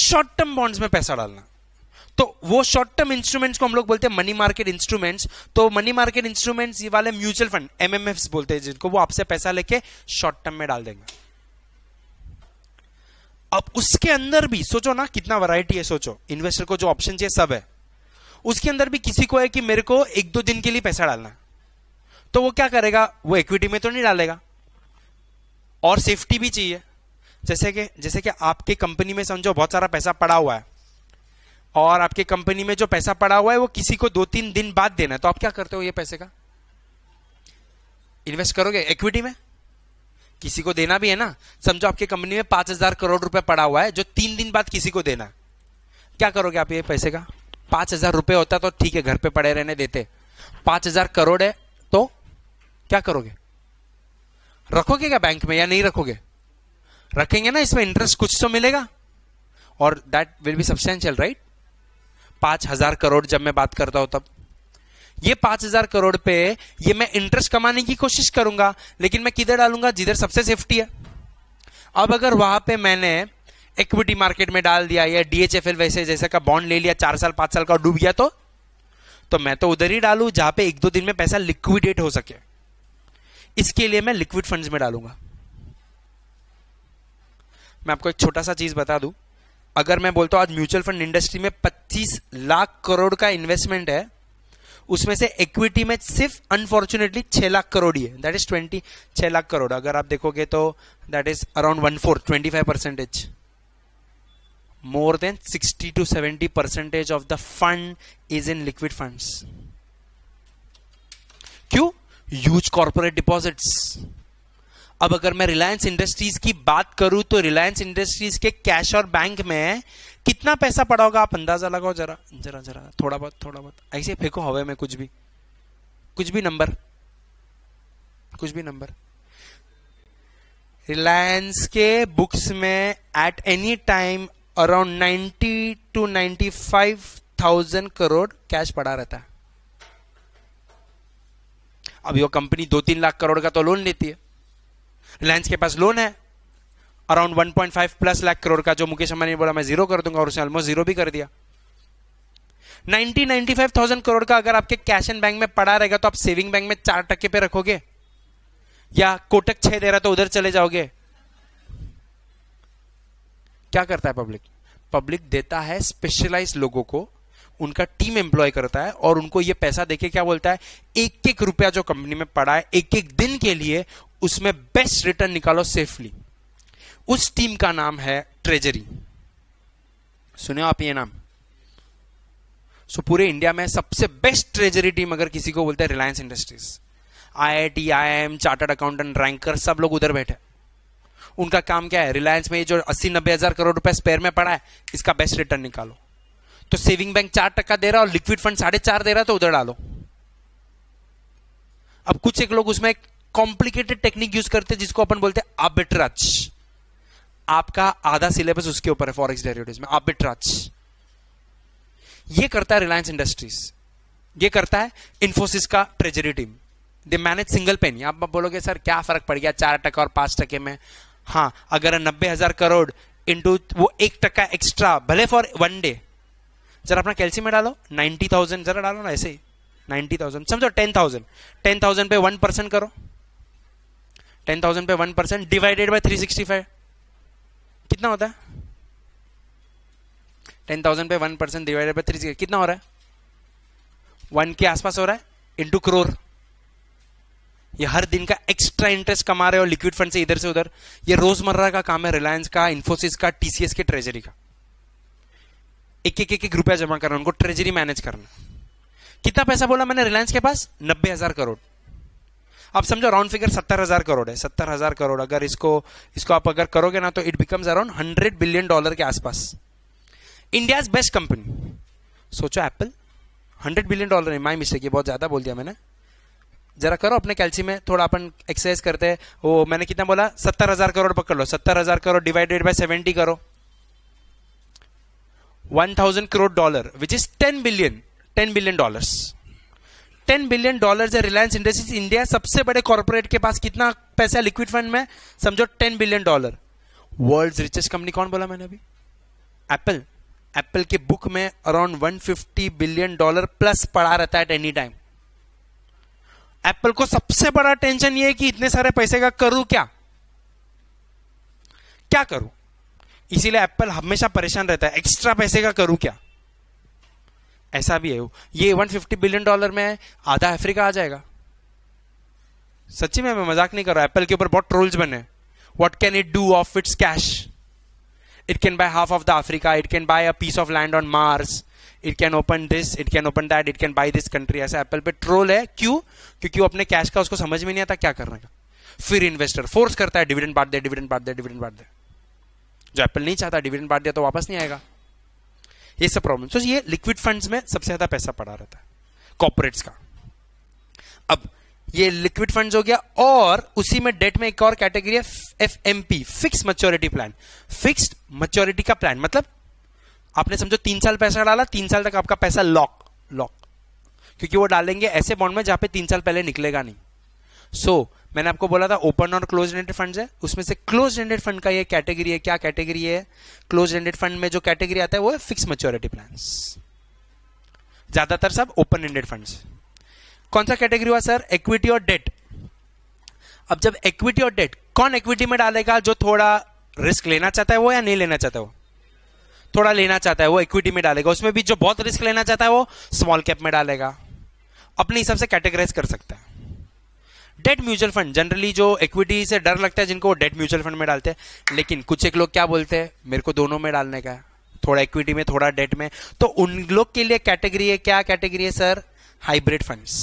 short term bonds में पैसा डालना तो वो शॉर्ट टर्म इंस्ट्रूमेंट्स को हम लोग बोलते हैं मनी मार्केट इंस्ट्रूमेंट्स तो मनी मार्केट इंस्ट्रूमेंट्स ये वाले म्यूचुअल फंड एमएमएफ बोलते हैं जिनको वो आपसे पैसा लेके शॉर्ट टर्म में डाल देंगे अब उसके अंदर भी सोचो ना कितना वैरायटी है सोचो इन्वेस्टर को जो ऑप्शन चाहिए सब है उसके अंदर भी किसी को है कि मेरे को एक दो दिन के लिए पैसा डालना तो वो क्या करेगा वो इक्विटी में तो नहीं डालेगा और सेफ्टी भी चाहिए जैसे कि जैसे कि आपकी कंपनी में समझो बहुत सारा पैसा पड़ा हुआ है और आपकी कंपनी में जो पैसा पड़ा हुआ है वो किसी को दो तीन दिन बाद देना है तो आप क्या करते हो ये पैसे का इन्वेस्ट करोगे इक्विटी में किसी को देना भी है ना समझो आपकी कंपनी में पांच हजार करोड़ रुपए पड़ा हुआ है जो तीन दिन बाद किसी को देना है क्या करोगे आप ये पैसे का पांच हजार रुपये होता तो ठीक है घर पे पड़े रहने देते पांच हजार करोड़ है तो क्या करोगे रखोगे क्या बैंक में या नहीं रखोगे रखेंगे ना इसमें इंटरेस्ट कुछ तो मिलेगा और that will be substantial right पांच हजार करोड़ जब मैं बात करता हूं तब ये पांच हजार करोड़ पे ये मैं इंटरेस्ट कमाने की कोशिश करूंगा लेकिन मैं किधर डालूंगा जिधर सबसे सेफ्टी है अब अगर वहां पे मैंने इक्विटी मार्केट में डाल दिया या डीएचएफएल वैसे जैसे का बॉन्ड ले लिया चार साल पांच साल का डूब गया तो तो मैं तो उधर ही डालू जहां पे एक दो दिन में पैसा लिक्विडेट हो सके इसके लिए मैं लिक्विड फंड्स में डालूंगा मैं आपको एक छोटा सा चीज़ बता दू अगर मैं बोलता हूं आज म्यूचुअल फंड इंडस्ट्री में 25 लाख करोड़ का इन्वेस्टमेंट है उसमें से इक्विटी में सिर्फ अनफॉर्चुनेटली 6 लाख करोड़ ही है दैट इज 20 छह लाख करोड़ अगर आप देखोगे तो that is around one four twenty five percentage more than sixty to seventy percentage of the fund is in liquid fund क्यों यूज कॉर्पोरेट डिपॉजिट्स अब अगर मैं रिलायंस इंडस्ट्रीज की बात करूं तो रिलायंस इंडस्ट्रीज के कैश और बैंक में कितना पैसा पड़ा होगा आप अंदाजा लगाओ जरा जरा जरा थोड़ा बहुत थोड़ा बहुत ऐसे फेंको हवे में कुछ भी कुछ भी नंबर कुछ भी नंबर रिलायंस के बुक्स में at any time around ninety two ninety five thousand crore cash पड़ा रहता है अब यो कंपनी दो तीन लाख करोड़ का तो लोन लेती है रिलायंस के पास लोन है अराउंड 1.5 प्लस लाख करोड़ का जो मुकेश अंबानी ने बोला मैं जीरो कर दूंगा और उसने ऑलमोस्ट जीरो भी कर दिया 90 95,000 करोड़ का अगर आपके कैश एंड बैंक में पड़ा रहेगा तो आप सेविंग बैंक में चार टक्के पे रखोगे या कोटक छह दे रहा तो उधर चले जाओगे क्या करता है पब्लिक पब्लिक देता है स्पेशलाइज लोगों को उनका टीम एम्प्लॉय करता है और उनको यह पैसा देके क्या बोलता है एक एक रुपया जो कंपनी में पड़ा है एक एक दिन के लिए उसमें बेस्ट रिटर्न निकालो सेफली उस टीम का नाम है ट्रेजरी सुने आप ये नाम सो so, पूरे इंडिया में सबसे बेस्ट ट्रेजरी टीम अगर किसी को बोलते हैं Reliance Industries IIT IIM chartered accountant ranker सब लोग उधर बैठे उनका काम क्या है रिलायंस में जो अस्सी नब्बे हजार करोड़ रुपए स्पेयर में पड़ा है इसका बेस्ट रिटर्न निकालो तो सेविंग बैंक चार टक्का दे रहा है और लिक्विड फंड साढ़े चार दे रहा है तो उधर डालो अब कुछ एक लोग उसमें कॉम्प्लिकेटेड टेक्निक यूज करते हैं जिसको अपन बोलते हैं आबिट्रच आपका आधा सिलेबस उसके ऊपर है फॉरेक्स डेरिवेटिव्स में आबिट्रच ये करता है रिलायंस इंडस्ट्रीज ये करता है इंफोसिस का treasury team they manage single penny आप बोलोगे सर क्या फर्क पड़ गया चार टका और पांच टके में हाँ अगर नब्बे हजार करोड़ इंटू वो एक टका एक्स्ट्रा भले फॉर वन डे जरा अपना कैल्सी में डालो नाइनटी थाउजेंड जरा डालो ना ऐसे ही नाइनटी थाउजेंड समझो टेन थाउजेंड टेन थाउजेंड पे वन परसेंट करो टेन थाउजेंड पे one percent divided by three sixty five कितना होता है टेन थाउजेंड पे one percent divided by three कितना हो रहा है वन के आसपास हो रहा है इंटू क्रोर ये हर दिन का एक्स्ट्रा इंटरेस्ट कमा रहे हो लिक्विड फंड से इधर से उधर ये रोजमर्रा का काम है रिलायंस का इन्फोसिस का टीसीएस के ट्रेजरी का एक एक एक, एक रुपया जमा करना उनको ट्रेजरी मैनेज करना कितना पैसा बोला मैंने रिलायंस के पास नब्बे हजार करोड़ आप समझो राउंड फिगर सत्तर हजार करोड़ है सत्तर हजार करोड़ अगर इसको इसको आप अगर करोगे ना तो it becomes around hundred billion dollar के आसपास इंडिया बेस्ट कंपनी सोचो एप्पल हंड्रेड बिलियन डॉलर है माई मिस्टेक ये बहुत ज्यादा बोल दिया मैंने जरा करो अपने कैल्सी में थोड़ा अपन एक्सरसाइज करते हैं वो मैंने कितना बोला सत्तर हजार करोड़ पकड़ लो सत्तर हजार करोड़ डिवाइडेड बाय सेवेंटी करो one thousand crore dollar which is ten billion ten billion dollars ten billion dollar है रिलायंस इंडस्ट्रीज इंडिया सबसे बड़े कॉर्पोरेट के पास कितना पैसा लिक्विड फंड में समझो ten billion dollar world richest company कौन बोला मैंने अभी एप्पल एप्पल के बुक में अराउंड 150 बिलियन डॉलर प्लस पड़ा रहता है एट एनी टाइम एप्पल को सबसे बड़ा टेंशन यह है कि इतने सारे पैसे का करूं क्या क्या करूं इसीलिए एप्पल हमेशा परेशान रहता है एक्स्ट्रा पैसे का करूं क्या ऐसा भी है वो ये 150 बिलियन डॉलर में है आधा अफ्रीका आ जाएगा सच्ची में मैं मजाक नहीं कर रहा एप्पल के ऊपर बहुत ट्रोल्स बने what can it do of its cash it can buy half of the Africa it can buy a piece of land on Mars it can open this it can open that it can buy this country ऐसा एप्पल पे ट्रोल है क्यों क्योंकि वो अपने कैश का उसको समझ में नहीं आता क्या करने का फिर इन्वेस्टर फोर्स करता है डिविडेंड बांट दे डिविडेंड बांट दे डिविडेंड बांट दे जो एप्पल नहीं चाहता डिविडेंड बांट दिया तो वापस नहीं आएगा ये सब प्रॉब्लम तो ये लिक्विड फंड्स में सबसे ज्यादा पैसा पड़ा रहता है कॉपोरेट्स का अब ये लिक्विड फंड्स हो गया और उसी में डेट में एक और कैटेगरी है F M P fix maturity plan fixed maturity का प्लान मतलब आपने समझो तीन साल पैसा डाला तीन साल तक आपका पैसा लॉक लॉक क्योंकि वो डालेंगे ऐसे बॉन्ड में जहां पे तीन साल पहले निकलेगा नहीं सो so, मैंने आपको बोला था ओपन और क्लोज एंडेड फंड है उसमें से क्लोज एंडेड फंड का ये कैटेगरी है क्या कैटेगरी है क्लोज एंडेड फंड में जो कैटेगरी आता है वो है फिक्स मच्योरिटी प्लान ज्यादातर सब ओपन एंडेड फंड कौन सा कैटेगरी हुआ सर इक्विटी और डेट अब जब इक्विटी और डेट कौन इक्विटी में डालेगा जो थोड़ा रिस्क लेना चाहता है वो या नहीं लेना चाहता है वो थोड़ा लेना चाहता है वो इक्विटी में डालेगा उसमें भी जो बहुत रिस्क लेना चाहता है वो स्मॉल कैप में डालेगा अपने हिसाब से कैटेगराइज कर सकता है डेट म्यूचुअल फंड जनरली जो इक्विटी से डर लगता है जिनको वो डेट म्यूचुअल फंड में डालते हैं लेकिन कुछ एक लोग क्या बोलते हैं मेरे को दोनों में डालने का थोड़ा इक्विटी में थोड़ा डेट में तो उन लोग के लिए कैटेगरी है क्या कैटेगरी है sir hybrid funds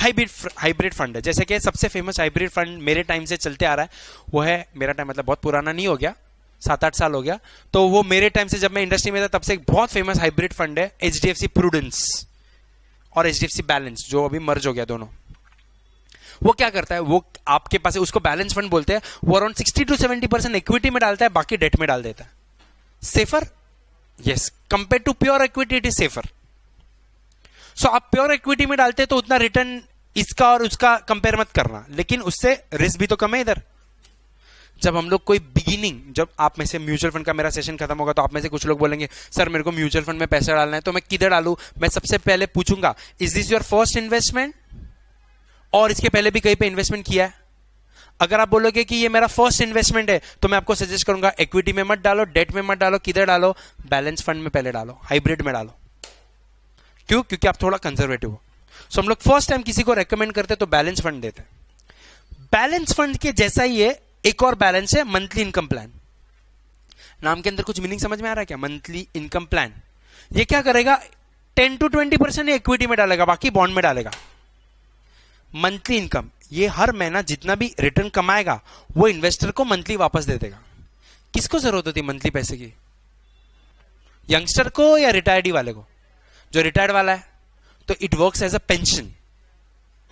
hybrid hybrid fund है जैसे कि सबसे फेमस हाइब्रिड फंड मेरे टाइम से चलते आ रहा है वो है मेरा टाइम मतलब बहुत पुराना नहीं हो गया सात आठ साल हो गया तो वो मेरे टाइम से जब मैं इंडस्ट्री में था तब से एक बहुत फेमस हाइब्रिड फंड है H D F C prudence और एच बैलेंस जो अभी मर्ज हो गया दोनों वो क्या करता है वो आपके पास है उसको बैलेंस फंड बोलते हैं वो around sixty to seventy percent equity में डालता है बाकी डेट में डाल देता है safer yes compare to pure equity it is safer so आप प्योर इक्विटी में डालते हैं तो उतना रिटर्न इसका और उसका कंपेयर मत करना लेकिन उससे रिस्क भी तो कम है इधर जब हम लोग कोई बिगिनिंग जब आप में से म्यूचुअल फंड का मेरा सेशन खत्म होगा तो आप में से कुछ लोग बोलेंगे सर मेरे को म्यूचुअल फंड में पैसा डालना है तो मैं किधर डालू मैं सबसे पहले पूछूंगा is this your first investment और इसके पहले भी कहीं पे इन्वेस्टमेंट किया है अगर आप बोलोगे कि ये मेरा फर्स्ट इन्वेस्टमेंट है तो मैं आपको सजेस्ट करूंगा इक्विटी में मत डालो डेट में मत डालो किधर डालो बैलेंस फंड में पहले डालो हाइब्रिड में डालो क्यों क्योंकि आप थोड़ा कंजर्वेटिव हो सो हम लोग फर्स्ट टाइम किसी को रेकमेंड करते तो बैलेंस फंड देते बैलेंस फंड के जैसा ही है एक और बैलेंस है मंथली इनकम प्लान नाम के अंदर कुछ मीनिंग समझ में आ रहा है क्या मंथली इनकम प्लान ये क्या करेगा ten to twenty percent equity में डालेगा बाकी बॉन्ड में डालेगा मंथली इनकम ये हर महीना जितना भी रिटर्न कमाएगा वो इन्वेस्टर को मंथली वापस दे देगा किसको जरूरत होती है मंथली पैसे की यंगस्टर को या रिटायर्डी वाले को जो रिटायर्ड वाला है तो it work as a pension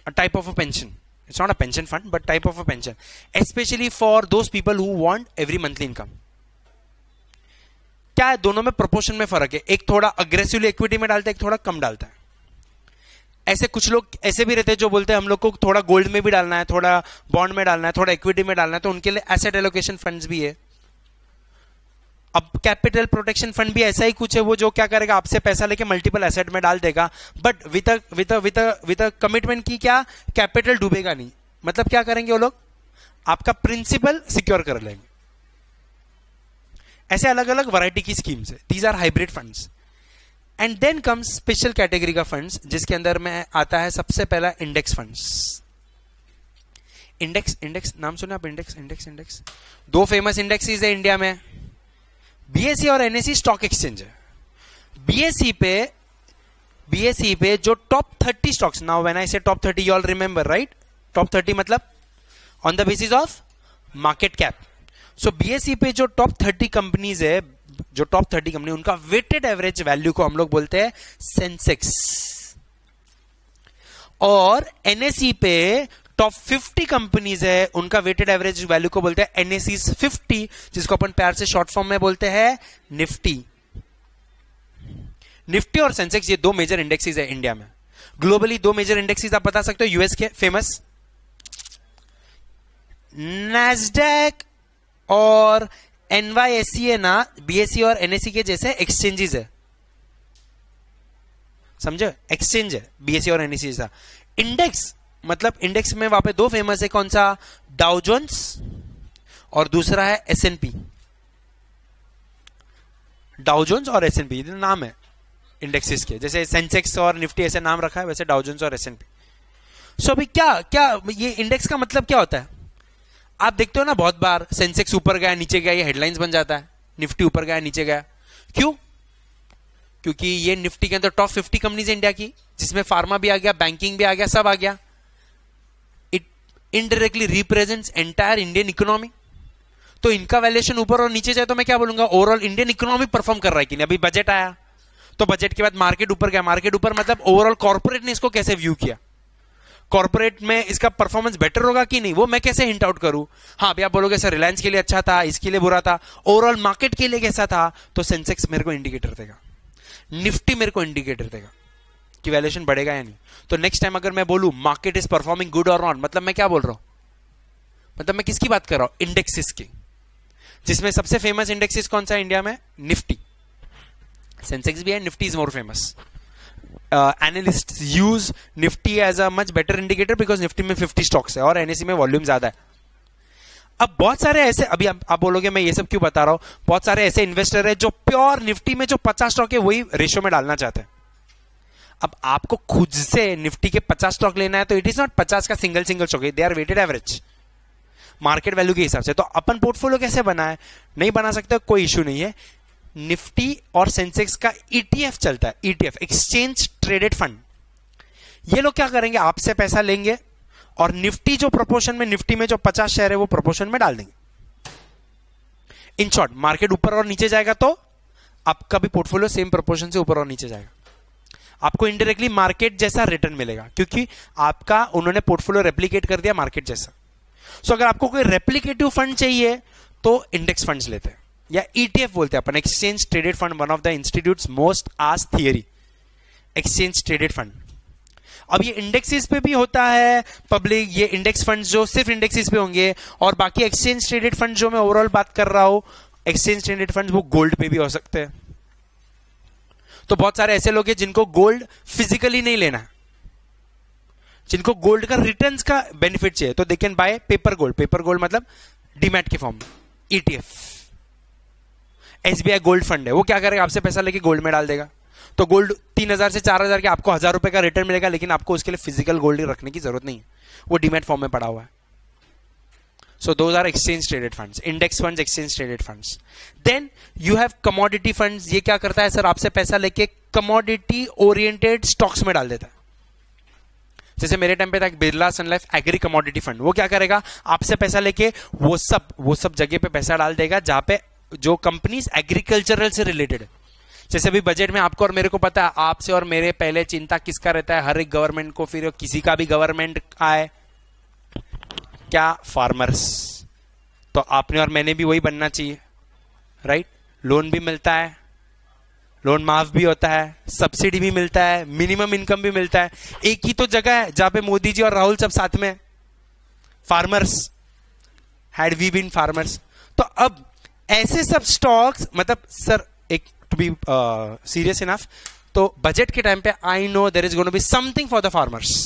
a type of a pension it's not a pension fund but type of a pension especially for those people who want every monthly income क्या है दोनों में प्रोपोर्शन में फर्क है एक थोड़ा अग्रेसिवली इक्विटी में डालता है एक थोड़ा कम डालता है ऐसे कुछ लोग ऐसे भी रहते हैं जो बोलते हैं हम लोग को थोड़ा गोल्ड में भी डालना है थोड़ा बॉन्ड में डालना है थोड़ा इक्विटी में डालना है तो उनके लिए एसेट एलोकेशन फंड्स भी है अब कैपिटल प्रोटेक्शन फंड भी ऐसा ही कुछ है वो जो क्या करेगा आपसे पैसा लेके मल्टीपल एसेट में डाल देगा but with with with with commitment की क्या कैपिटल डूबेगा नहीं मतलब क्या करेंगे वो लोग आपका प्रिंसिपल सिक्योर कर लेंगे ऐसे अलग अलग वैरायटी की स्कीम्स है these are hybrid funds and then comes special category का फंड्स जिसके अंदर में आता है सबसे पहला इंडेक्स फंड्स इंडेक्स इंडेक्स नाम सुना आप इंडेक्स इंडेक्स इंडेक्स दो फेमस इंडेक्सेस है इंडिया में बीएसई e और एनएसई स्टॉक एक्सचेंज है बीएसई e पे बीएसई e पे जो top thirty stocks now when I say top thirty you all remember right top thirty मतलब on the basis of market cap so BSE पे जो टॉप थर्टी कंपनीज है जो टॉप थर्टी कंपनी उनका वेटेड एवरेज वैल्यू को हम लोग बोलते हैं सेंसेक्स और एनएसई पे टॉप 50 कंपनीज है उनका वेटेड एवरेज वैल्यू को बोलते हैं एनएसी 50 जिसको अपन प्यार से शॉर्ट फॉर्म में बोलते हैं निफ्टी निफ्टी और सेंसेक्स ये दो मेजर इंडेक्सेस है इंडिया में ग्लोबली दो मेजर इंडेक्सेस आप बता सकते हो यूएस के फेमस नेस्डेक और एनवाईएससी e है ना बीएससी e और एनएससी के जैसे एक्सचेंजेस है समझे एक्सचेंज है बीएससी e और एनएससी जैसा इंडेक्स मतलब इंडेक्स में वहां पे दो फेमस है कौन सा डाउजोन्स और दूसरा है एस एन पी डाउजोन्स और एस एनपी नाम है इंडेक्सेस के जैसे सेंसेक्स और निफ्टी ऐसे नाम रखा है वैसे डाउजोन्स और एस एनपी सो अभी क्या क्या ये इंडेक्स का मतलब क्या होता है आप देखते हो ना बहुत बार सेंसेक्स ऊपर गया नीचे गया ये हेडलाइंस बन जाता है निफ्टी ऊपर गया नीचे गया क्यों क्योंकि ये निफ्टी के अंदर टॉप 50 कंपनीज इंडिया की जिसमें फार्मा भी आ गया बैंकिंग भी आ गया सब आ गया indirectly represents entire Indian economy तो इनका वैल्यूएशन ऊपर और नीचे जाए तो मैं क्या बोलूंगा ओवरऑल इंडियन इकोनॉमी परफॉर्म कर रहा है कि नहीं अभी बजट आया तो बजट के बाद मार्केट ऊपर गया मार्केट ऊपर मतलब ओवरऑल कॉर्पोरेट ने इसको कैसे व्यू किया कॉर्पोरेट में इसका परफॉर्मेंस बेटर होगा कि नहीं वो मैं कैसे हिंट आउट करूं हाँ अभी आप बोलोगे सर रिलायंस के लिए अच्छा था इसके लिए बुरा था ओवरऑल मार्केट के लिए कैसा था तो सेंसेक्स मेरे को इंडिकेटर देगा निफ्टी मेरे को इंडिकेटर देगा कि वैल्यूएशन बढ़ेगा या नहीं तो नेक्स्ट टाइम अगर मैं बोलूँ मार्केट इज परफॉर्मिंग गुड और नॉट मतलब मैं क्या बोल रहा हूँ मतलब मैं किसकी बात कर रहा हूँ इंडेक्सिस की जिसमें सबसे फेमस इंडेक्सिस कौन सा है इंडिया में निफ्टी सेंसेक्स भी है Nifty is more famous analyst use Nifty as a much better indicator because Nifty में 50 स्टॉक्स है और एनएससी में वॉल्यूम ज्यादा है अब बहुत सारे ऐसे अभी आप, आप बोलोगे मैं ये सब क्यों बता रहा हूं बहुत सारे ऐसे इन्वेस्टर है जो प्योर निफ्टी में जो पचास स्टॉक है वही रेशियो में डालना चाहते हैं अब आपको खुद से निफ्टी के 50 स्टॉक लेना है तो इट इज नॉट 50 का single single stock they are weighted average market value के हिसाब से तो अपन पोर्टफोलियो कैसे बनाए नहीं बना सकते कोई इश्यू नहीं है निफ्टी और सेंसेक्स का ईटीएफ e चलता है ईटीएफ एक्सचेंज ट्रेडेड फंड ये लोग क्या करेंगे आपसे पैसा लेंगे और निफ्टी जो प्रोपोर्शन में निफ्टी में जो पचास शेयर है वो प्रोपोर्शन में डाल देंगे इन शॉर्ट मार्केट ऊपर और नीचे जाएगा तो आपका भी पोर्टफोलियो सेम प्रोपोर्शन से ऊपर और नीचे जाएगा आपको इनडायरेक्टली मार्केट जैसा रिटर्न मिलेगा क्योंकि आपका उन्होंने पोर्टफोलियो रेप्लीकेट कर दिया मार्केट जैसा सो so, अगर आपको कोई रेप्लीकेटिव फंड चाहिए तो इंडेक्स फंड्स लेते हैं या ईटीएफ e बोलते हैं अपन exchange traded fund one of the institute most आज थियरी एक्सचेंज ट्रेडेड फंड अब ये इंडेक्सेस पे भी होता है पब्लिक ये इंडेक्स फंड जो सिर्फ इंडेक्सेस पे होंगे और बाकी एक्सचेंज ट्रेडेड फंड जो मैं ओवरऑल बात कर रहा हूं एक्सचेंज ट्रेडेड फंड वो गोल्ड पे भी हो सकते हैं तो बहुत सारे ऐसे लोग हैं जिनको गोल्ड फिजिकली नहीं लेना जिनको गोल्ड का रिटर्न्स का बेनिफिट चाहिए तो they can buy paper gold paper gold मतलब डीमैट के फॉर्म में ईटीएफ एसबीआई गोल्ड फंड है वो क्या करेगा आपसे पैसा लेके गोल्ड में डाल देगा तो गोल्ड तीन हजार से चार हजार के आपको हजार रुपए का रिटर्न मिलेगा लेकिन आपको उसके लिए फिजिकल गोल्ड रखने की जरूरत नहीं है वो डीमेट फॉर्म में पड़ा हुआ है So those are exchange traded funds, index funds, exchange traded funds. Then you have commodity funds. ये क्या करता है सर आपसे पैसा लेके कमोडिटी oriented स्टॉक्स में डाल देता है जैसे मेरे टाइम पे था Birla Sun Life agri commodity fund वो क्या करेगा आपसे पैसा लेके वो सब वो सब जगह पे पैसा डाल देगा जहां पे जो कंपनीज एग्रीकल्चरल से रिलेटेड जैसे अभी बजट में आपको और मेरे को पता है आपसे और मेरे पहले चिंता किसका रहता है हर एक गवर्नमेंट को फिर किसी का भी गवर्नमेंट आए क्या फार्मर्स तो आपने और मैंने भी वही बनना चाहिए राइट लोन भी मिलता है लोन माफ भी होता है सब्सिडी भी मिलता है मिनिमम इनकम भी मिलता है एक ही तो जगह है जहां पे मोदी जी और राहुल सब साथ में farmers had we been farmers तो अब ऐसे सब स्टॉक्स मतलब सर एक टू बी सीरियस इनफ तो बजट के टाइम पे I know there is gonna be something for the farmers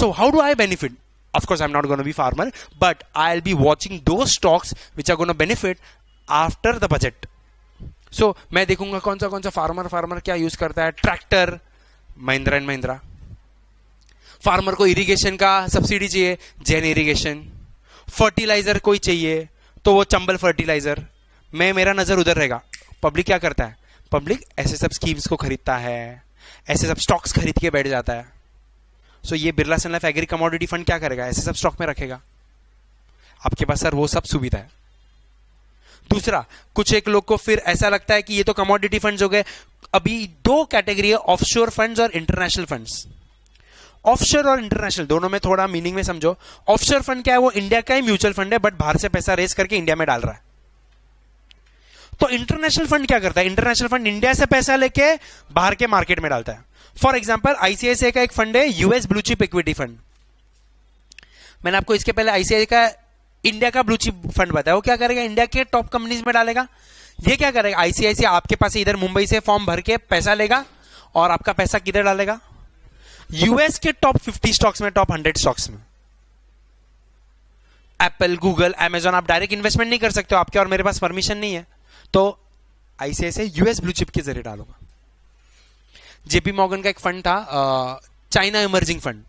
so how do I benefit of course i'm not going to be farmer but i'll be watching those stocks which are going to benefit after the budget so so, मैं देखूंगा कौन सा कौन सा फार्मर फार्मर क्या यूज करता है tractor Mahindra and Mahindra farmer को इरिगेशन का सब्सिडी चाहिए जैन इरिगेशन फर्टिलाइजर कोई चाहिए तो वो चंबल फर्टिलाइजर मैं मेरा नज़र उधर रहेगा पब्लिक क्या करता है पब्लिक ऐसे सब स्कीम्स को खरीदता है ऐसे सब स्टॉक्स खरीद के बैठ जाता है सो ये बिरला सन लाइफ एग्री कमोडिटी फंड क्या करेगा ऐसे सब स्टॉक में रखेगा आपके पास सर वो सब सुविधा है दूसरा कुछ एक लोग को फिर ऐसा लगता है कि ये तो कमोडिटी फंड्स हो गए अभी दो कैटेगरी है ऑफशोर फंड्स और इंटरनेशनल फंड्स ऑफशोर और इंटरनेशनल दोनों में थोड़ा मीनिंग में समझो ऑफशोर फंड क्या है वो इंडिया का ही म्यूचुअल फंड है बट बाहर से पैसा रेस करके इंडिया में डाल रहा है तो इंटरनेशनल फंड क्या करता है इंटरनेशनल फंड इंडिया से पैसा लेके बाहर के मार्केट में डालता है फॉर एग्जाम्पल आईसीआईसीआई का एक फंड है US blue chip equity fund मैंने आपको इसके पहले आईसीआई का इंडिया का ब्लू चिप फंड बताया वो क्या करेगा इंडिया के टॉप कंपनीज में डालेगा ये क्या करेगा आईसीआईसी आपके पास इधर मुंबई से फॉर्म भर के पैसा लेगा और आपका पैसा किधर डालेगा यूएस के टॉप फिफ्टी स्टॉक्स में टॉप हंड्रेड स्टॉक्स में एप्पल गूगल एमेजॉन आप डायरेक्ट इन्वेस्टमेंट नहीं कर सकते हो आपके और मेरे पास परमिशन नहीं है तो आईसीआईसीआई यूएस ब्लू चिप के जरिए डालोगा जेपी मॉगन का एक फंड था चाइना इमर्जिंग फंड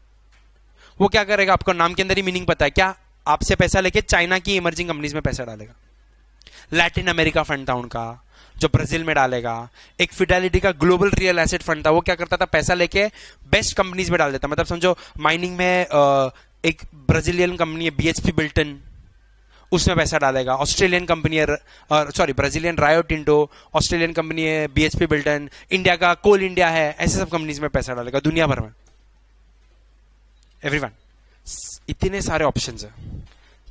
वो क्या करेगा आपको नाम के अंदर ही मीनिंग पता है क्या आपसे पैसा लेके चाइना की इमर्जिंग कंपनीज में पैसा डालेगा लैटिन अमेरिका फंड था उनका जो ब्राजील में डालेगा एक फिडेलिटी का ग्लोबल रियल एसेट फंड था वो क्या करता था पैसा लेके बेस्ट कंपनीज में डाल देता मतलब समझो माइनिंग में एक ब्राजीलियन कंपनी है बीएचपी बिल्टन उसमें पैसा डालेगा ऑस्ट्रेलियन कंपनी है sorry Brazilian Rio Tinto Australian company है बी बिल्टन इंडिया का कोल इंडिया है ऐसे सब कंपनीज में पैसा डालेगा दुनिया भर में एवरी इतने सारे ऑप्शन है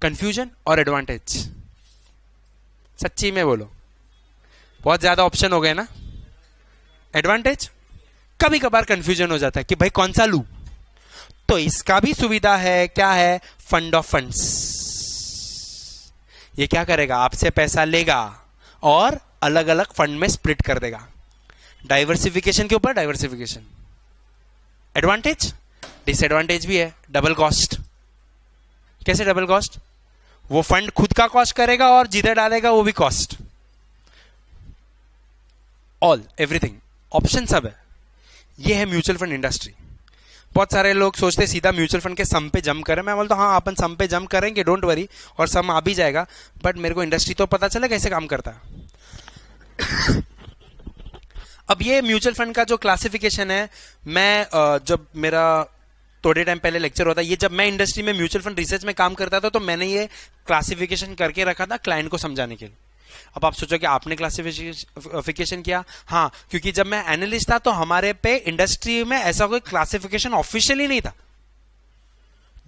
कंफ्यूजन और एडवांटेज सच्ची में बोलो बहुत ज्यादा ऑप्शन हो गए ना एडवांटेज कभी कभार कंफ्यूजन हो जाता है कि भाई कौन सा लू तो इसका भी सुविधा है क्या है फंड ऑफ फंड्स ये क्या करेगा आपसे पैसा लेगा और अलग अलग फंड में स्प्लिट कर देगा डाइवर्सिफिकेशन के ऊपर डाइवर्सिफिकेशन एडवांटेज डिसएडवांटेज भी है डबल कॉस्ट कैसे डबल कॉस्ट वो फंड खुद का कॉस्ट करेगा और जिधर डालेगा वो भी कॉस्ट ऑल एवरीथिंग ऑप्शन सब है ये है म्यूचुअल फंड इंडस्ट्री बहुत सारे लोग सोचते हैं सीधा म्यूचुअल फंड के सम पे जम करें मैं बोलता हूँ हाँ अपन सम पे जम करेंगे डोंट वरी और सम आ भी जाएगा बट मेरे को इंडस्ट्री तो पता चला कैसे काम करता अब ये म्यूचुअल फंड का जो क्लासिफिकेशन है मैं जब मेरा थोड़े टाइम पहले लेक्चर होता ये जब मैं इंडस्ट्री में म्यूचुअल फंड रिसर्च में काम करता था तो मैंने ये क्लासिफिकेशन करके रखा था क्लाइंट को समझाने के लिए अब आप कि आपने क्लासिफिकेशन किया हाँ क्योंकि जब मैं एनालिस्ट था तो हमारे पे इंडस्ट्री में ऐसा कोई क्लासिफिकेशन ऑफिशियली नहीं था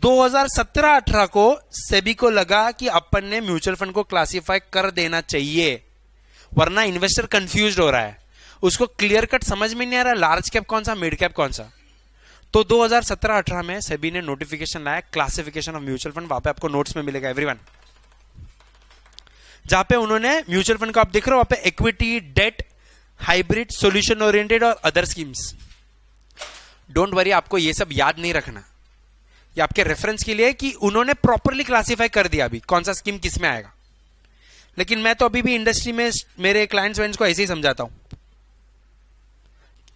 2017-18 को सेबी को लगा कि अपन ने म्यूचुअल फंड को क्लासिफाई कर देना चाहिए वरना इन्वेस्टर कंफ्यूज हो रहा है उसको क्लियर कट समझ में नहीं आ रहा लार्ज कैप कौन सा मिड कैप कौन सा तो 2017-18 में सेबी ने नोटिफिकेशन लाया क्लासिफिकेशन ऑफ म्यूचुअल फंड वहां पे आपको नोट्स में मिलेगा एवरीवन जहां पे उन्होंने म्यूचुअल फंड को आप देख रहे हो वहां पे equity debt hybrid solution oriented और अदर स्कीम्स डोंट वरी आपको ये सब याद नहीं रखना ये आपके रेफरेंस के लिए कि उन्होंने प्रॉपरली क्लासिफाई कर दिया अभी कौन सा स्कीम किस में आएगा लेकिन मैं तो अभी भी इंडस्ट्री में मेरे क्लाइंट्स वेंट्स को ऐसे ही समझाता हूं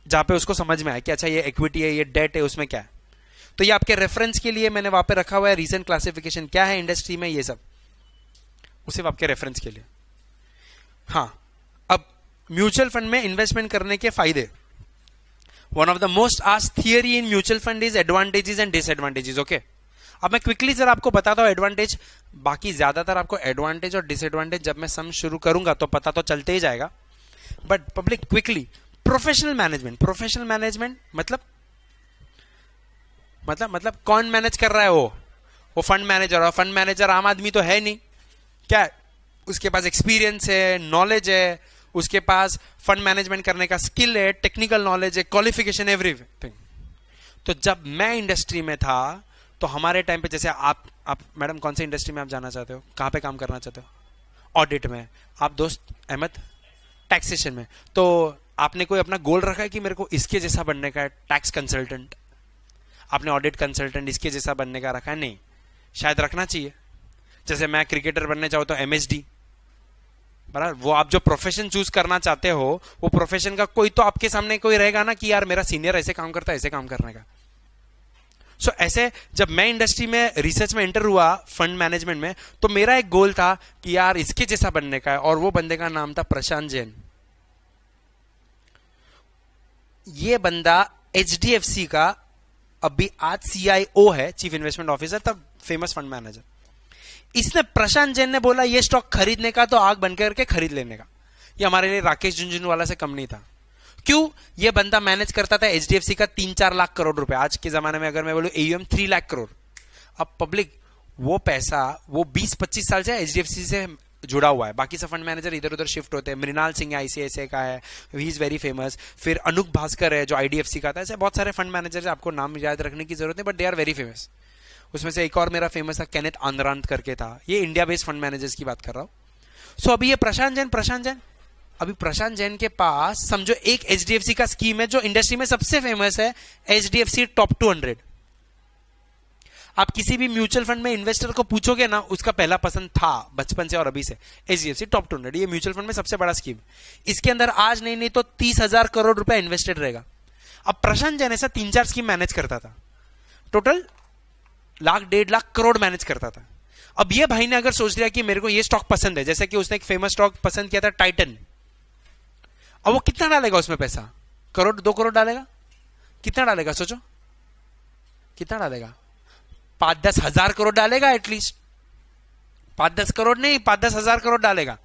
जहां पे उसको समझ में आया कि अच्छा ये इक्विटी है ये डेट है उसमें क्या है तो ये आपके रेफरेंस के लिए मैंने वहां पे रखा हुआ है रीसेंट क्लासिफिकेशन क्या है इंडस्ट्री में ये सब वो सिर्फ आपके रेफरेंस के लिए हाँ अब म्यूचुअल फंड में इन्वेस्टमेंट करने के फायदे वन ऑफ द मोस्ट आज theory in mutual fund is advantages and disadvantages okay अब मैं क्विकली जरा आपको बताता हूँ एडवांटेज बाकी ज्यादातर आपको एडवांटेज और डिसएडवांटेज जब मैं सम शुरू करूंगा तो पता तो चलते ही जाएगा but public quickly professional management professional management मतलब मतलब मतलब कौन मैनेज कर रहा है वो वो फंड मैनेजर और फंड मैनेजर आम आदमी तो है नहीं क्या उसके पास एक्सपीरियंस है नॉलेज है उसके पास फंड मैनेजमेंट करने का स्किल है टेक्निकल नॉलेज है क्वालिफिकेशन थिंग तो जब मैं इंडस्ट्री में था तो हमारे टाइम पे जैसे आप आप मैडम कौन से इंडस्ट्री में आप जाना चाहते हो कहाँ पे काम करना चाहते हो ऑडिट में आप दोस्त अहमद टैक्सेशन में तो आपने कोई अपना गोल रखा है कि मेरे को इसके जैसा बनने का है टैक्स कंसल्टेंट आपने ऑडिट कंसल्टेंट इसके जैसा बनने का रखा है नहीं शायद रखना चाहिए जैसे मैं क्रिकेटर बनने चाहूँ तो एम बराबर वो आप जो प्रोफेशन चूज करना चाहते हो वो प्रोफेशन का कोई तो आपके सामने कोई रहेगा ना कि यार मेरा सीनियर ऐसे काम करता है ऐसे काम करने का सो so, ऐसे जब मैं इंडस्ट्री में रिसर्च में एंटर हुआ फंड मैनेजमेंट में तो मेरा एक गोल था कि यार इसके जैसा बनने का है और वो बंदे का नाम था प्रशांत जैन ये बंदा एच का अभी आज सीआईओ है चीफ इन्वेस्टमेंट ऑफिसर तब फेमस फंड मैनेजर इसने प्रशांत जैन ने बोला ये स्टॉक खरीदने का तो आग बन करके खरीद लेने का ये हमारे लिए राकेश झुंझुनवाला से कम नहीं था क्यों ये बंदा मैनेज करता था एच का तीन चार लाख करोड़ रुपए आज के जमाने में अगर मैं बोलू एयूएम थ्री लाख करोड़ अब पब्लिक वो पैसा वो बीस पच्चीस साल से एच से जुड़ा हुआ है बाकी सब फंड मैनेजर इधर उधर शिफ्ट होते हैं मृणाल सिंह आईसीआई का है ही इज वेरी फेमस फिर अनुप भास्कर है जो आईडीएफसी का था ऐसे बहुत सारे फंड मैनेजर आपको नाम याद रखने की जरूरत है but they are very famous उसमें से एक और मेरा फेमस था कैनेट आंद्रांत करके था ये इंडिया बेस्ड फंड मैनेजर्स की बात कर रहा हूँ सो so, अभी ये प्रशांत जैन प्रशांत जैन अभी प्रशांत जैन के पास समझो एक एच का स्कीम है जो इंडस्ट्री में सबसे फेमस है एच टॉप टू हंड्रेड आप किसी भी म्यूचुअल फंड में इन्वेस्टर को पूछोगे ना उसका पहला पसंद था बचपन से और अभी से H D F C top two hundred ये म्यूचुअल फंड में सबसे बड़ा स्कीम इसके अंदर आज नहीं नहीं तो तीस हजार करोड़ रुपया इन्वेस्टेड रहेगा अब प्रशांत जैन ऐसा तीन चार स्कीम मैनेज करता था टोटल लाख डेढ़ लाख करोड़ मैनेज करता था अब ये भाई ने अगर सोच लिया कि मेरे को ये स्टॉक पसंद है जैसे कि उसने एक फेमस स्टॉक पसंद किया था टाइटन अब वो कितना डालेगा उसमें पैसा करोड़ दो करोड़ डालेगा कितना डालेगा सोचो कितना डालेगा पांच दस हजार करोड़ डालेगा एटलीस्ट पांच दस करोड़ नहीं पांच दस हजार करोड़ डालेगा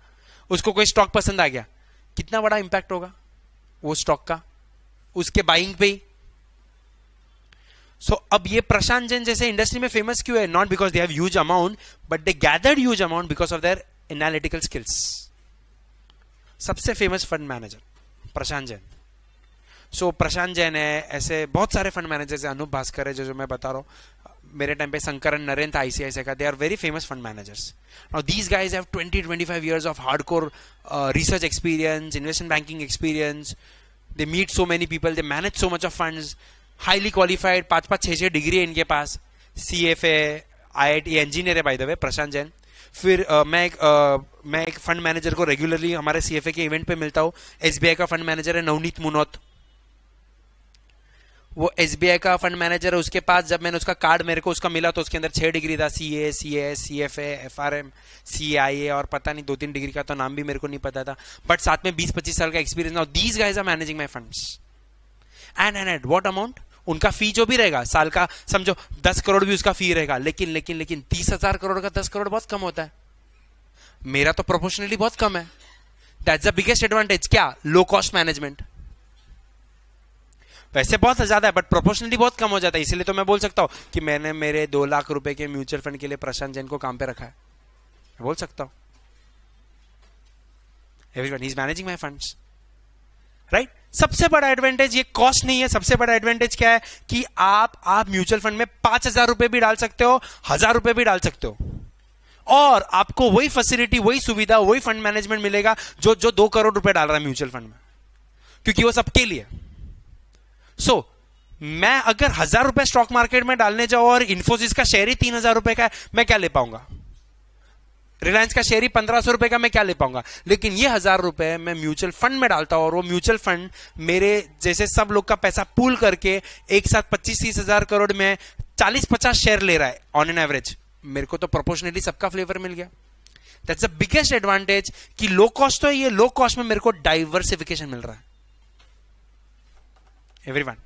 उसको कोई स्टॉक पसंद आ गया कितना बड़ा इंपैक्ट होगा वो स्टॉक का उसके बाइंग पे ही सो अब ये प्रशांत जैन जैसे इंडस्ट्री में फेमस क्यों है not because they have huge amount but they gathered huge amount because of their analytical skills सबसे famous fund manager Prashant Jain so so, Prashant Jain है ऐसे बहुत सारे फंड मैनेजर्स हैं अनूप भास्कर है जो जो मैं बता रहा हूँ मेरे टाइम पे शंकरन नरेंद्र आईसीआईसी का they are very famous fund managers now these guys have 20 25 years of hardcore research experience investment banking experience they meet so many people they manage so much of funds highly qualified पाँच पाँच छः छः डिग्री है इनके पास C F A I I engineer है by the way Prashant Jain फिर आ, मैं एक आ, मैं एक फंड मैनेजर को रेगुलरली हमारे सी एफ ए के इवेंट पे मिलता हूँ एस बी आई का फंड मैनेजर है नवनीत मुनोत वो एस का फंड मैनेजर है उसके पास जब मैंने उसका कार्ड मेरे को उसका मिला तो उसके अंदर छः डिग्री था C A C A C F A F R M C I A और पता नहीं दो तीन डिग्री का तो नाम भी मेरे को नहीं पता था बट साथ में बीस पच्चीस साल का एक्सपीरियंस था these guys are managing my fund and and at what amount उनका फी जो भी रहेगा साल का समझो दस करोड़ भी उसका फी रहेगा लेकिन लेकिन लेकिन तीस हजार करोड़ का दस करोड़ बहुत कम होता है मेरा तो प्रोपोर्शनली बहुत कम है दैट्स द बिगेस्ट एडवांटेज क्या लो कॉस्ट मैनेजमेंट वैसे बहुत ज्यादा है बट प्रोपोर्शनली बहुत कम हो जाता है इसलिए तो मैं बोल सकता हूं कि मैंने मेरे दो लाख रुपए के म्यूचुअल फंड के लिए प्रशांत जैन को काम पे रखा है मैं बोल सकता हूं everyone is managing my funds right सबसे बड़ा एडवांटेज ये कॉस्ट नहीं है सबसे बड़ा एडवांटेज क्या है कि आप आप म्यूचुअल फंड में पांच हजार रुपए भी डाल सकते हो हजार रुपए भी डाल सकते हो और आपको वही फैसिलिटी वही सुविधा वही फंड मैनेजमेंट मिलेगा जो जो दो करोड़ रुपए डाल रहा है म्यूचुअल फंड में क्योंकि वो सबके लिए सो so, मैं अगर हजार रुपए स्टॉक मार्केट में डालने जाऊं और इन्फोसिस का शेयर ही तीन हजार रुपए का है मैं क्या ले पाऊंगा रिलायंस का शेयर ही पंद्रह सौ रुपए का मैं क्या ले पाऊंगा लेकिन ये हजार रुपए मैं म्यूचुअल फंड में डालता हूं और वो म्यूचुअल फंड मेरे जैसे सब लोग का पैसा पूल करके एक साथ पच्चीस तीस हजार करोड़ में चालीस पचास शेयर ले रहा है ऑन एन एवरेज मेरे को तो प्रोपोर्शनली सबका फ्लेवर मिल गया दैट्स द बिगेस्ट एडवांटेज कि लो कॉस्ट तो है ये लो कॉस्ट में मेरे को डाइवर्सिफिकेशन मिल रहा है everyone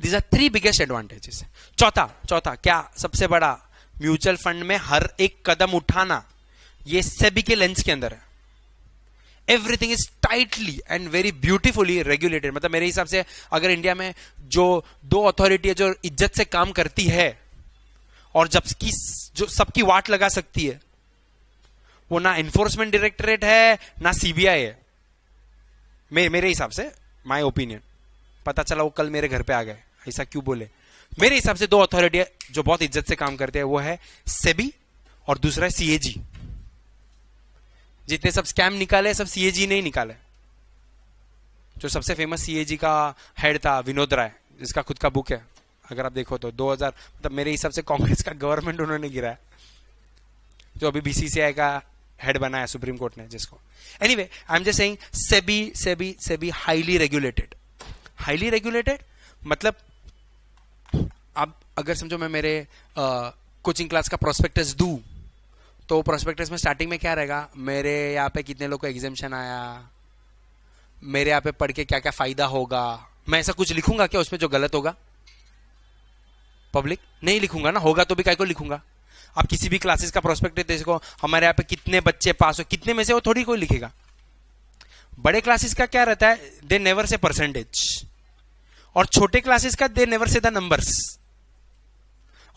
these are three biggest advantages चौथा चौथा क्या सबसे बड़ा म्यूचुअल फंड में हर एक कदम उठाना ये सेबी के लेंस के अंदर है everything is tightly and very beautifully regulated मतलब मेरे हिसाब से अगर इंडिया में जो दो अथॉरिटी है जो इज्जत से काम करती है और जबकि जो सबकी वाट लगा सकती है वो ना एनफोर्समेंट डायरेक्टरेट है ना सीबीआई है मे, मेरे हिसाब से माय ओपिनियन पता चला वो कल मेरे घर पे आ गए ऐसा क्यों बोले मेरे हिसाब से दो अथॉरिटी जो बहुत इज्जत से काम करते हैं वो है सेबी और दूसरा है सीएजी जितने सब स्कैम निकाले सब सीएजी नहीं निकाले जो सबसे फेमस सीएजी का हेड था विनोद राय जिसका खुद का बुक है अगर आप देखो तो 2000 मतलब मेरे हिसाब से कांग्रेस का गवर्नमेंट उन्होंने गिराया जो अभी बीसीसीआई का हेड बनाया सुप्रीम कोर्ट ने जिसको anyway I am just SEBI SEBI SEBI highly regulated highly regulated मतलब अब अगर समझो मैं मेरे कोचिंग क्लास का प्रोस्पेक्टस दू तो प्रोस्पेक्टस में स्टार्टिंग में क्या रहेगा मेरे यहाँ पे कितने लोग को एग्जामेशन आया मेरे यहाँ पे पढ़ के क्या क्या फ़ायदा होगा मैं ऐसा कुछ लिखूंगा क्या उसमें जो गलत होगा पब्लिक नहीं लिखूंगा ना होगा तो भी क्या को लिखूंगा आप किसी भी क्लासेस का प्रोस्पेक्ट सको हमारे यहाँ पे कितने बच्चे पास हो कितने में से वो थोड़ी कोई लिखेगा बड़े क्लासेस का क्या रहता है दे नेवर से परसेंटेज और छोटे क्लासेस का they never say the numbers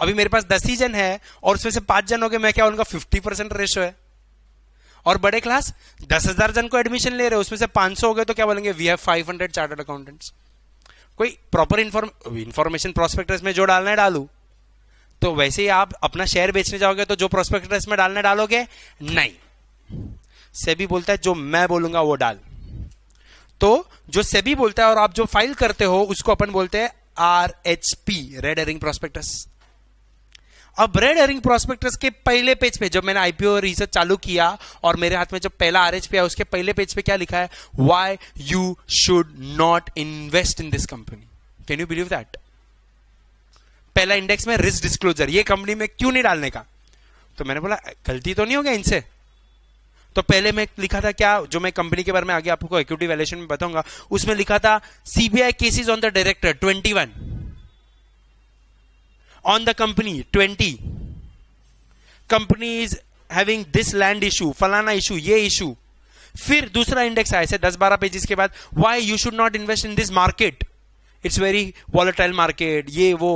अभी मेरे पास दस ही जन है और उसमें से पांच जन हो गए मैं क्या उनका फिफ्टी परसेंट रेशो है और बड़े क्लास दस हजार जन को एडमिशन ले रहे हो उसमें से पांच सौ हो गए तो क्या बोलेंगे we have five hundred chartered accountants कोई प्रॉपर इन्फॉर्मेशन प्रोस्पेक्टस में जो डालना है डालू तो वैसे ही आप अपना शेयर बेचने जाओगे तो जो प्रोस्पेक्टस में डालना डालोगे नहीं सेबी बोलता है जो मैं बोलूंगा वो डाल तो जो सेबी बोलता है और आप जो फाइल करते हो उसको अपन बोलते हैं R H P red herring prospectus अब रेड हेरिंग प्रोस्पेक्टस के पहले पेज पे जब मैंने आईपीओ रिसर्च चालू किया और मेरे हाथ में जब पहला आर आया उसके पहले पेज पे क्या लिखा है why you should not invest in this company can you believe that पहला इंडेक्स में रिस्क डिस्क्लोजर ये कंपनी में क्यों नहीं डालने का तो मैंने बोला गलती तो नहीं हो गया इनसे तो पहले मैं लिखा था क्या जो मैं कंपनी के बारे में आगे आपको इक्विटी वैल्यूएशन में बताऊंगा उसमें लिखा था CBI cases on the director one on the company 20 company is having this land issue फलाना issue ये issue फिर दूसरा इंडेक्स आया से दस बारह पेजेस के बाद why you should not invest in this market it's very volatile market ये वो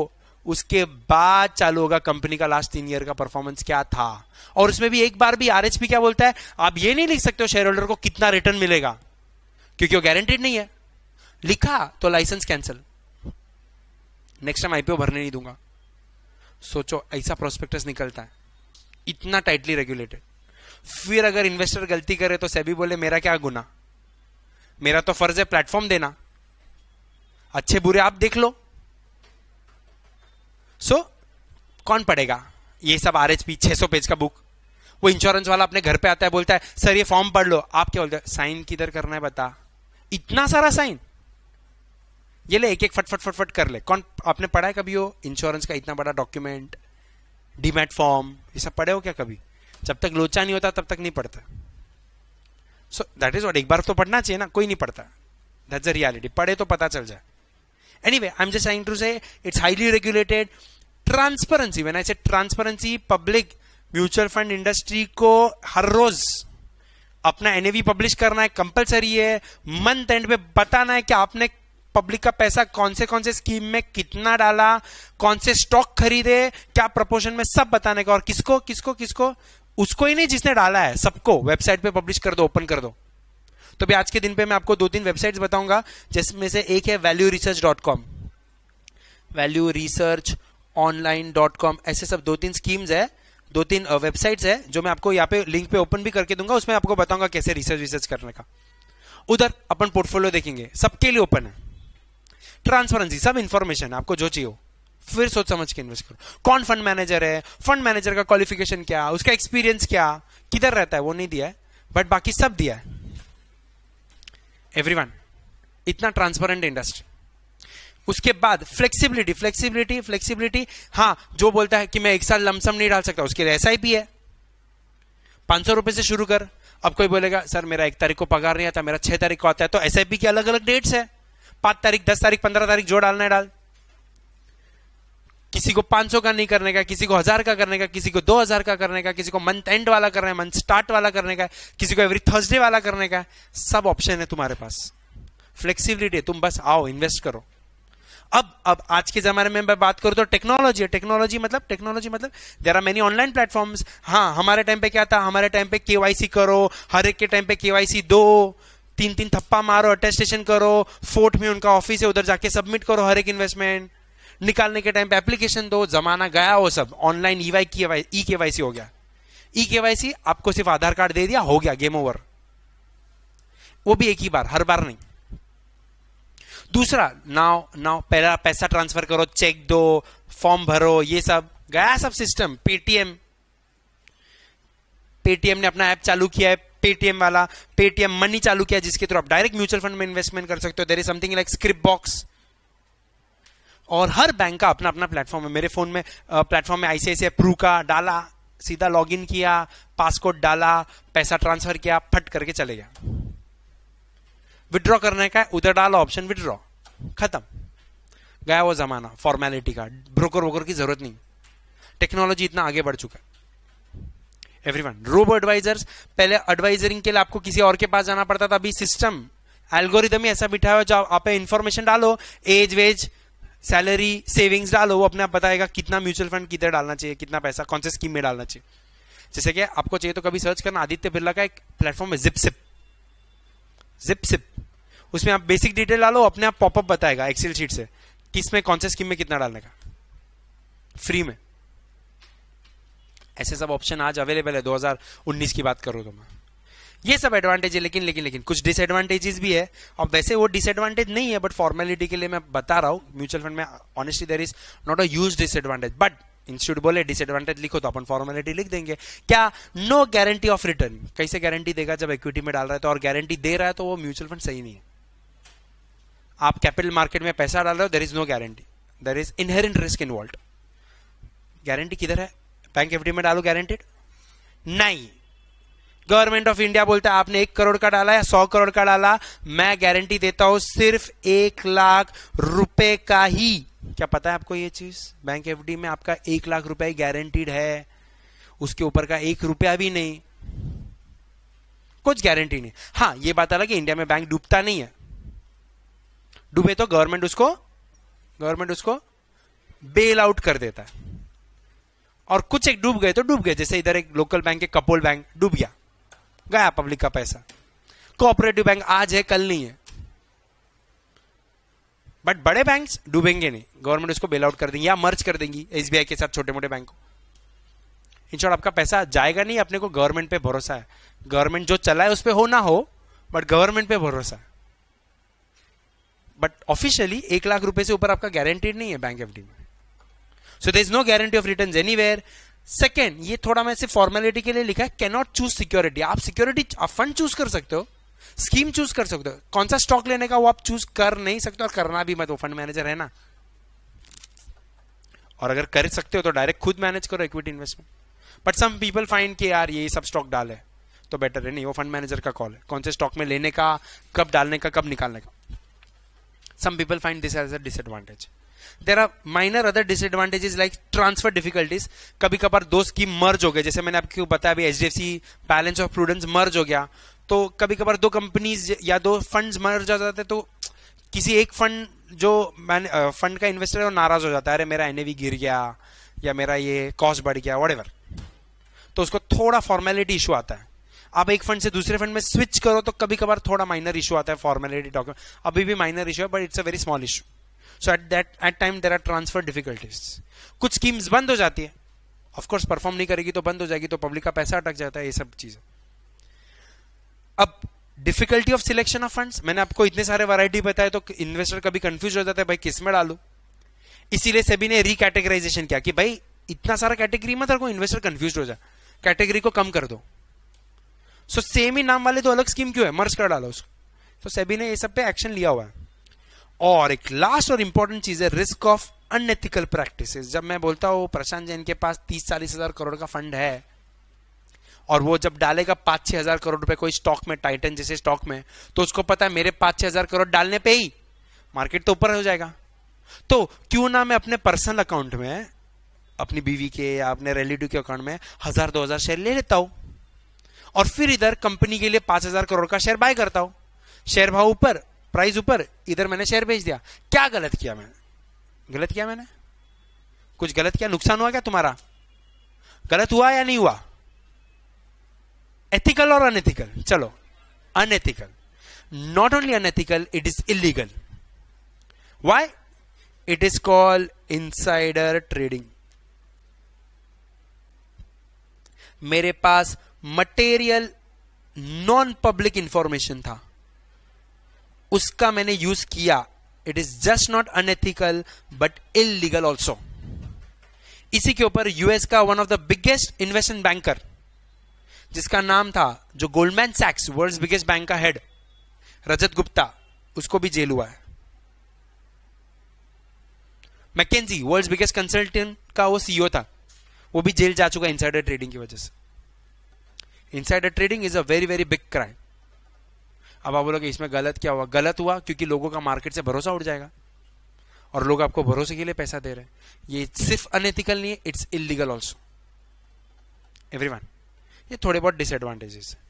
उसके बाद चालू होगा कंपनी का लास्ट तीन ईयर का परफॉर्मेंस क्या था और उसमें भी एक बार भी आरएचपी क्या बोलता है आप ये नहीं लिख सकते हो शेयर होल्डर को कितना रिटर्न मिलेगा क्योंकि वो गारंटेड नहीं है लिखा तो licence cancel next time IPO भरने नहीं दूंगा सोचो ऐसा प्रोस्पेक्टस निकलता है इतना टाइटली रेगुलेटेड फिर अगर इन्वेस्टर गलती करे तो सभी बोले मेरा क्या गुना मेरा तो फर्ज है प्लेटफॉर्म देना अच्छे बुरे आप देख लो सो so, कौन पढ़ेगा ये सब आर एच पी छह पेज का बुक वो इंश्योरेंस वाला अपने घर पे आता है बोलता है सर ये फॉर्म पढ़ लो आप क्या बोलते हो साइन किधर करना है बता इतना सारा साइन ये ले एक एक फटफट फटफट -फट कर ले कौन आपने पढ़ा है कभी हो इंश्योरेंस का इतना बड़ा डॉक्यूमेंट डीमेट फॉर्म ये सब पढ़े हो क्या कभी जब तक लोचा नहीं होता तब तक नहीं पढ़ता सो दैट इज वॉट एक बार तो पढ़ना चाहिए ना कोई नहीं पढ़ता दैट्स अ रियलिटी पढ़े तो पता चल जाए anyway I am just trying to say it's highly regulated transparency when I say transparency public mutual fund industry को हर रोज अपना एनएवी पब्लिश करना है कंपलसरी है मंथ एंड में बताना है कि आपने पब्लिक का पैसा कौन से कौन से स्कीम में कितना डाला कौन से स्टॉक खरीदे क्या प्रपोर्शन में सब बताने का और किसको किसको किसको उसको ही नहीं जिसने डाला है सबको वेबसाइट पे पब्लिश कर दो ओपन कर दो तो भी आज के दिन पे मैं आपको दो तीन वेबसाइट्स बताऊंगा जिसमें से एक है value research dot com value research online dot com ऐसे सब दो तीन स्कीम्स है दो तीन वेबसाइट्स है जो मैं आपको यहाँ पे लिंक पे ओपन भी करके दूंगा उसमें आपको बताऊंगा कैसे रिसर्च रिसर्च करने का उधर अपन पोर्टफोलियो देखेंगे सबके लिए ओपन है ट्रांसपेरेंसी सब इंफॉर्मेशन आपको जो चाहिए फिर सोच समझ के इन्वेस्ट करो कौन फंड मैनेजर है फंड मैनेजर का क्वालिफिकेशन क्या उसका एक्सपीरियंस क्या किधर रहता है वो नहीं दिया है बट बाकी सब दिया है एवरीवन इतना ट्रांसपेरेंट इंडस्ट्री उसके बाद फ्लेक्सिबिलिटी फ्लेक्सिबिलिटी फ्लेक्सिबिलिटी हाँ जो बोलता है कि मैं एक साल लमसम नहीं डाल सकता उसके लिए ऐसा ही भी है पांच सौ रुपए से शुरू कर अब कोई बोलेगा सर मेरा एक तारीख को पगार नहीं आता मेरा छह तारीख को आता है तो आई पी के अलग अलग डेट्स है पांच तारीख दस तारीख पंद्रह तारीख जो डालना है डाल किसी को पांच सौ का नहीं करने का किसी को हजार का करने का किसी को दो हजार का करने का किसी को मंथ एंड वाला करना है मंथ स्टार्ट वाला करने का किसी को एवरी थर्सडे वाला करने का सब ऑप्शन है तुम्हारे पास फ्लेक्सिबिलिटी है तुम बस आओ इन्वेस्ट करो अब अब आज के जमाने में मैं बात करूं तो टेक्नोलॉजी है टेक्नोलॉजी मतलब टेक्नोलॉजी मतलब there are many online platforms हाँ हमारे टाइम पे क्या था हमारे टाइम पे केवाईसी करो हर एक के टाइम पे केवाईसी दो तीन तीन थप्पा मारो अटेस्टेशन करो फोर्ट में उनका ऑफिस है उधर जाके सबमिट करो हर एक इन्वेस्टमेंट निकालने के टाइम पे एप्लीकेशन दो जमाना गया वो सब ऑनलाइन ई वाई ई हो गया ई e सी आपको सिर्फ आधार कार्ड दे दिया हो गया गेम ओवर वो भी एक ही बार हर बार नहीं दूसरा नाव नाव पहला पैसा ट्रांसफर करो चेक दो फॉर्म भरो ये सब गया सब सिस्टम पेटीएम पेटीएम ने अपना ऐप चालू किया है पेटीएम वाला पेटीएम मनी चालू किया जिसके थ्रू तो आप डायरेक्ट म्यूचुअल फंड में इन्वेस्टमेंट कर सकते हो there is something like Scripbox और हर बैंक का अपना अपना प्लेटफॉर्म है मेरे फोन में प्लेटफॉर्म में आईसीआईसीआई प्रू का डाला सीधा लॉगिन किया पासकोड डाला पैसा ट्रांसफर किया फट करके चले गया विड्रॉ करने का उधर डाला ऑप्शन विड्रॉ खत्म गया वो जमाना फॉर्मेलिटी का ब्रोकर वोकर की जरूरत नहीं टेक्नोलॉजी इतना आगे बढ़ चुका है एवरीवन रोबो एडवाइजर्स पहले एडवाइजरिंग के लिए आपको किसी और के पास जाना पड़ता था अभी सिस्टम एल्गोरिदम ही ऐसा बिठाया जो आप इन्फॉर्मेशन डालो एज वेज सैलरी सेविंग्स डालो वो अपने आप बताएगा कितना म्यूचुअल फंड किधर डालना चाहिए कितना पैसा कौन से स्कीम में डालना चाहिए जैसे कि आपको चाहिए तो कभी सर्च करना आदित्य बिरला का एक प्लेटफॉर्म है जिपसिप जिपसिप उसमें आप बेसिक डिटेल डालो अपने आप पॉपअप बताएगा एक्सेल शीट से किस में कौन से स्कीम में कितना डालने का फ्री में ऐसे सब ऑप्शन आज अवेलेबल है 2019 की बात करो तो मैं ये सब एडवांटेज है लेकिन लेकिन लेकिन कुछ डिसएडवांटेजेस भी है और वैसे वो डिसएडवांटेज नहीं है बट फॉर्मेलिटी के लिए मैं बता रहा हूँ म्यूचुअल फंड में honestly there is not a huge disadvantage but institute बोले डिसएडवांटेज लिखो तो अपन फॉर्मेलिटी लिख देंगे क्या नो गारंटी ऑफ रिटर्न कैसे गारंटी देगा जब इक्विटी में डाल रहा है तो और गारंटी दे रहा है तो वो म्यूचुअल फंड सही नहीं है आप कैपिटल मार्केट में पैसा डाल रहे हो there is no guarantee there is inherent risk involve guarantee किधर है बैंक एफडी में डालो गारंटेड नहीं गवर्नमेंट ऑफ इंडिया बोलता है आपने एक करोड़ का डाला या सौ करोड़ का डाला मैं गारंटी देता हूं सिर्फ एक लाख रुपए का ही क्या पता है आपको ये चीज बैंक एफडी में आपका एक लाख रुपया गारंटीड है उसके ऊपर का एक रुपया भी नहीं कुछ गारंटी नहीं हाँ ये बात अलग है इंडिया में बैंक डूबता नहीं है डूबे तो गवर्नमेंट उसको गवर्नमेंट उसको बेल आउट कर देता है और कुछ एक डूब गए तो डूब गए जैसे इधर एक लोकल बैंक है कपोल बैंक डूब गया गया पब्लिक का पैसा कोऑपरेटिव बैंक आज है कल नहीं है बट बड़े बैंक डूबेंगे नहीं गवर्नमेंट उसको बेल आउट कर देंगे या मर्ज कर देंगी एसबीआई के साथ छोटे मोटे बैंक को इन शॉर्ट आपका पैसा जाएगा नहीं अपने को गवर्नमेंट पे भरोसा है गवर्नमेंट जो चलाए उस पर हो ना हो बट गवर्नमेंट पे भरोसा है बट ऑफिशियली एक लाख रुपए से ऊपर आपका गारंटीड नहीं है बैंक एफडी में so there is no guarantee of return anywhere second ये थोड़ा मैं सिर्फ फॉर्मेलिटी के लिए लिखा है कैनॉट चूज सिक्योरिटी आप सिक्योरिटी आप फंड चूज कर सकते हो स्कीम चूज कर सकते हो कौन सा स्टॉक लेने का वो आप चूज कर नहीं सकते और करना भी मत वो फंड मैनेजर है ना और अगर कर सकते हो तो डायरेक्ट खुद मैनेज करो equity investment but some people find के यार ये सब स्टॉक डाले तो बेटर है नहीं वो फंड मैनेजर का कॉल है कौन से स्टॉक में लेने का कब डालने का कब निकालने का some people find this as a disadvantage there are minor other disadvantages like transfer difficulties कभी कभार दो स्कीम मर्ज हो गए जैसे मैंने आपको बताया अभी एच बैलेंस ऑफ प्रूडेंस मर्ज हो गया तो कभी कभार दो कंपनीज या दो फंड मर्ज हो जाते तो किसी एक फंड जो मैंने फंड का इन्वेस्टर है वो नाराज हो जाता है अरे मेरा एन गिर गया या मेरा ये कॉस्ट बढ़ गया वट तो उसको थोड़ा फॉर्मेलिटी इशू आता है आप एक फंड से दूसरे फंड में स्विच करो तो कभी कभार थोड़ा माइनर इशू आता है फॉर्मेलिटी डॉक्यूमेंट अभी भी माइनर इशू है but it's a very small issue so at that at time there are transfer difficulties कुछ स्कीम्स बंद हो जाती है ऑफकोर्स परफॉर्म नहीं करेगी तो बंद हो जाएगी तो पब्लिक का पैसा अटक जाता है ये सब चीजें अब difficulty of selection of funds मैंने आपको इतने सारे वैरायटी बताए तो इन्वेस्टर कभी कंफ्यूज हो जाता है भाई किस में डालू इसीलिए सभी ने रिकैटेगराइजेशन किया कि भाई इतना सारा कैटेगरी मत रखो इन्वेस्टर कंफ्यूज हो जाए कैटेगरी को कम कर दो सो सेम ही नाम वाले तो अलग स्कीम क्यों है मर्ज कर डालो उसको तो सेबी ने ये सब पे एक्शन लिया हुआ है और एक लास्ट और इंपॉर्टेंट चीज है रिस्क ऑफ अनएथिकल प्रैक्टिस जब मैं बोलता हूं प्रशांत जैन के पास तीस चालीस हजार करोड़ का फंड है और वो जब डालेगा पांच छह हजार करोड़ रुपए कोई स्टॉक में टाइटन जैसे स्टॉक में तो उसको पता है मेरे पांच छह हजार करोड़ डालने पे ही मार्केट तो ऊपर हो जाएगा तो क्यों ना मैं अपने पर्सनल अकाउंट में अपनी बीवी के या अपने रेलिटिव के अकाउंट में हजार दो हजार शेयर ले लेता हूं और फिर इधर कंपनी के लिए पांच हजार करोड़ का शेयर बाय करता हूं शेयर भाव ऊपर प्राइस ऊपर इधर मैंने शेयर भेज दिया क्या गलत किया मैंने गलत किया मैंने कुछ गलत किया नुकसान हुआ क्या तुम्हारा गलत हुआ या नहीं हुआ एथिकल और अनएथिकल चलो unethical not only unethical it is illegal why it is called insider trading मेरे पास मटेरियल नॉन पब्लिक इंफॉर्मेशन था उसका मैंने यूज किया it is just not unethical but illegal also इसी के ऊपर यूएस का one of the biggest investment banker जिसका नाम था जो गोल्डमैन सैक्स वर्ल्ड बिगेस्ट बैंक का हेड रजत गुप्ता उसको भी जेल हुआ है मैकेजी वर्ल्ड बिगेस्ट कंसल्टेंट का वो सीईओ e था वो भी जेल जा चुका है इंसाइडर ट्रेडिंग की वजह से insider trading is a very very big crime अब आप बोलोगे इसमें गलत क्या हुआ गलत हुआ क्योंकि लोगों का मार्केट से भरोसा उठ जाएगा और लोग आपको भरोसे के लिए पैसा दे रहे हैं ये सिर्फ अनएथिकल नहीं है इट्स इलीगल ऑल्सो एवरी ये थोड़े बहुत डिसएडवांटेजेस है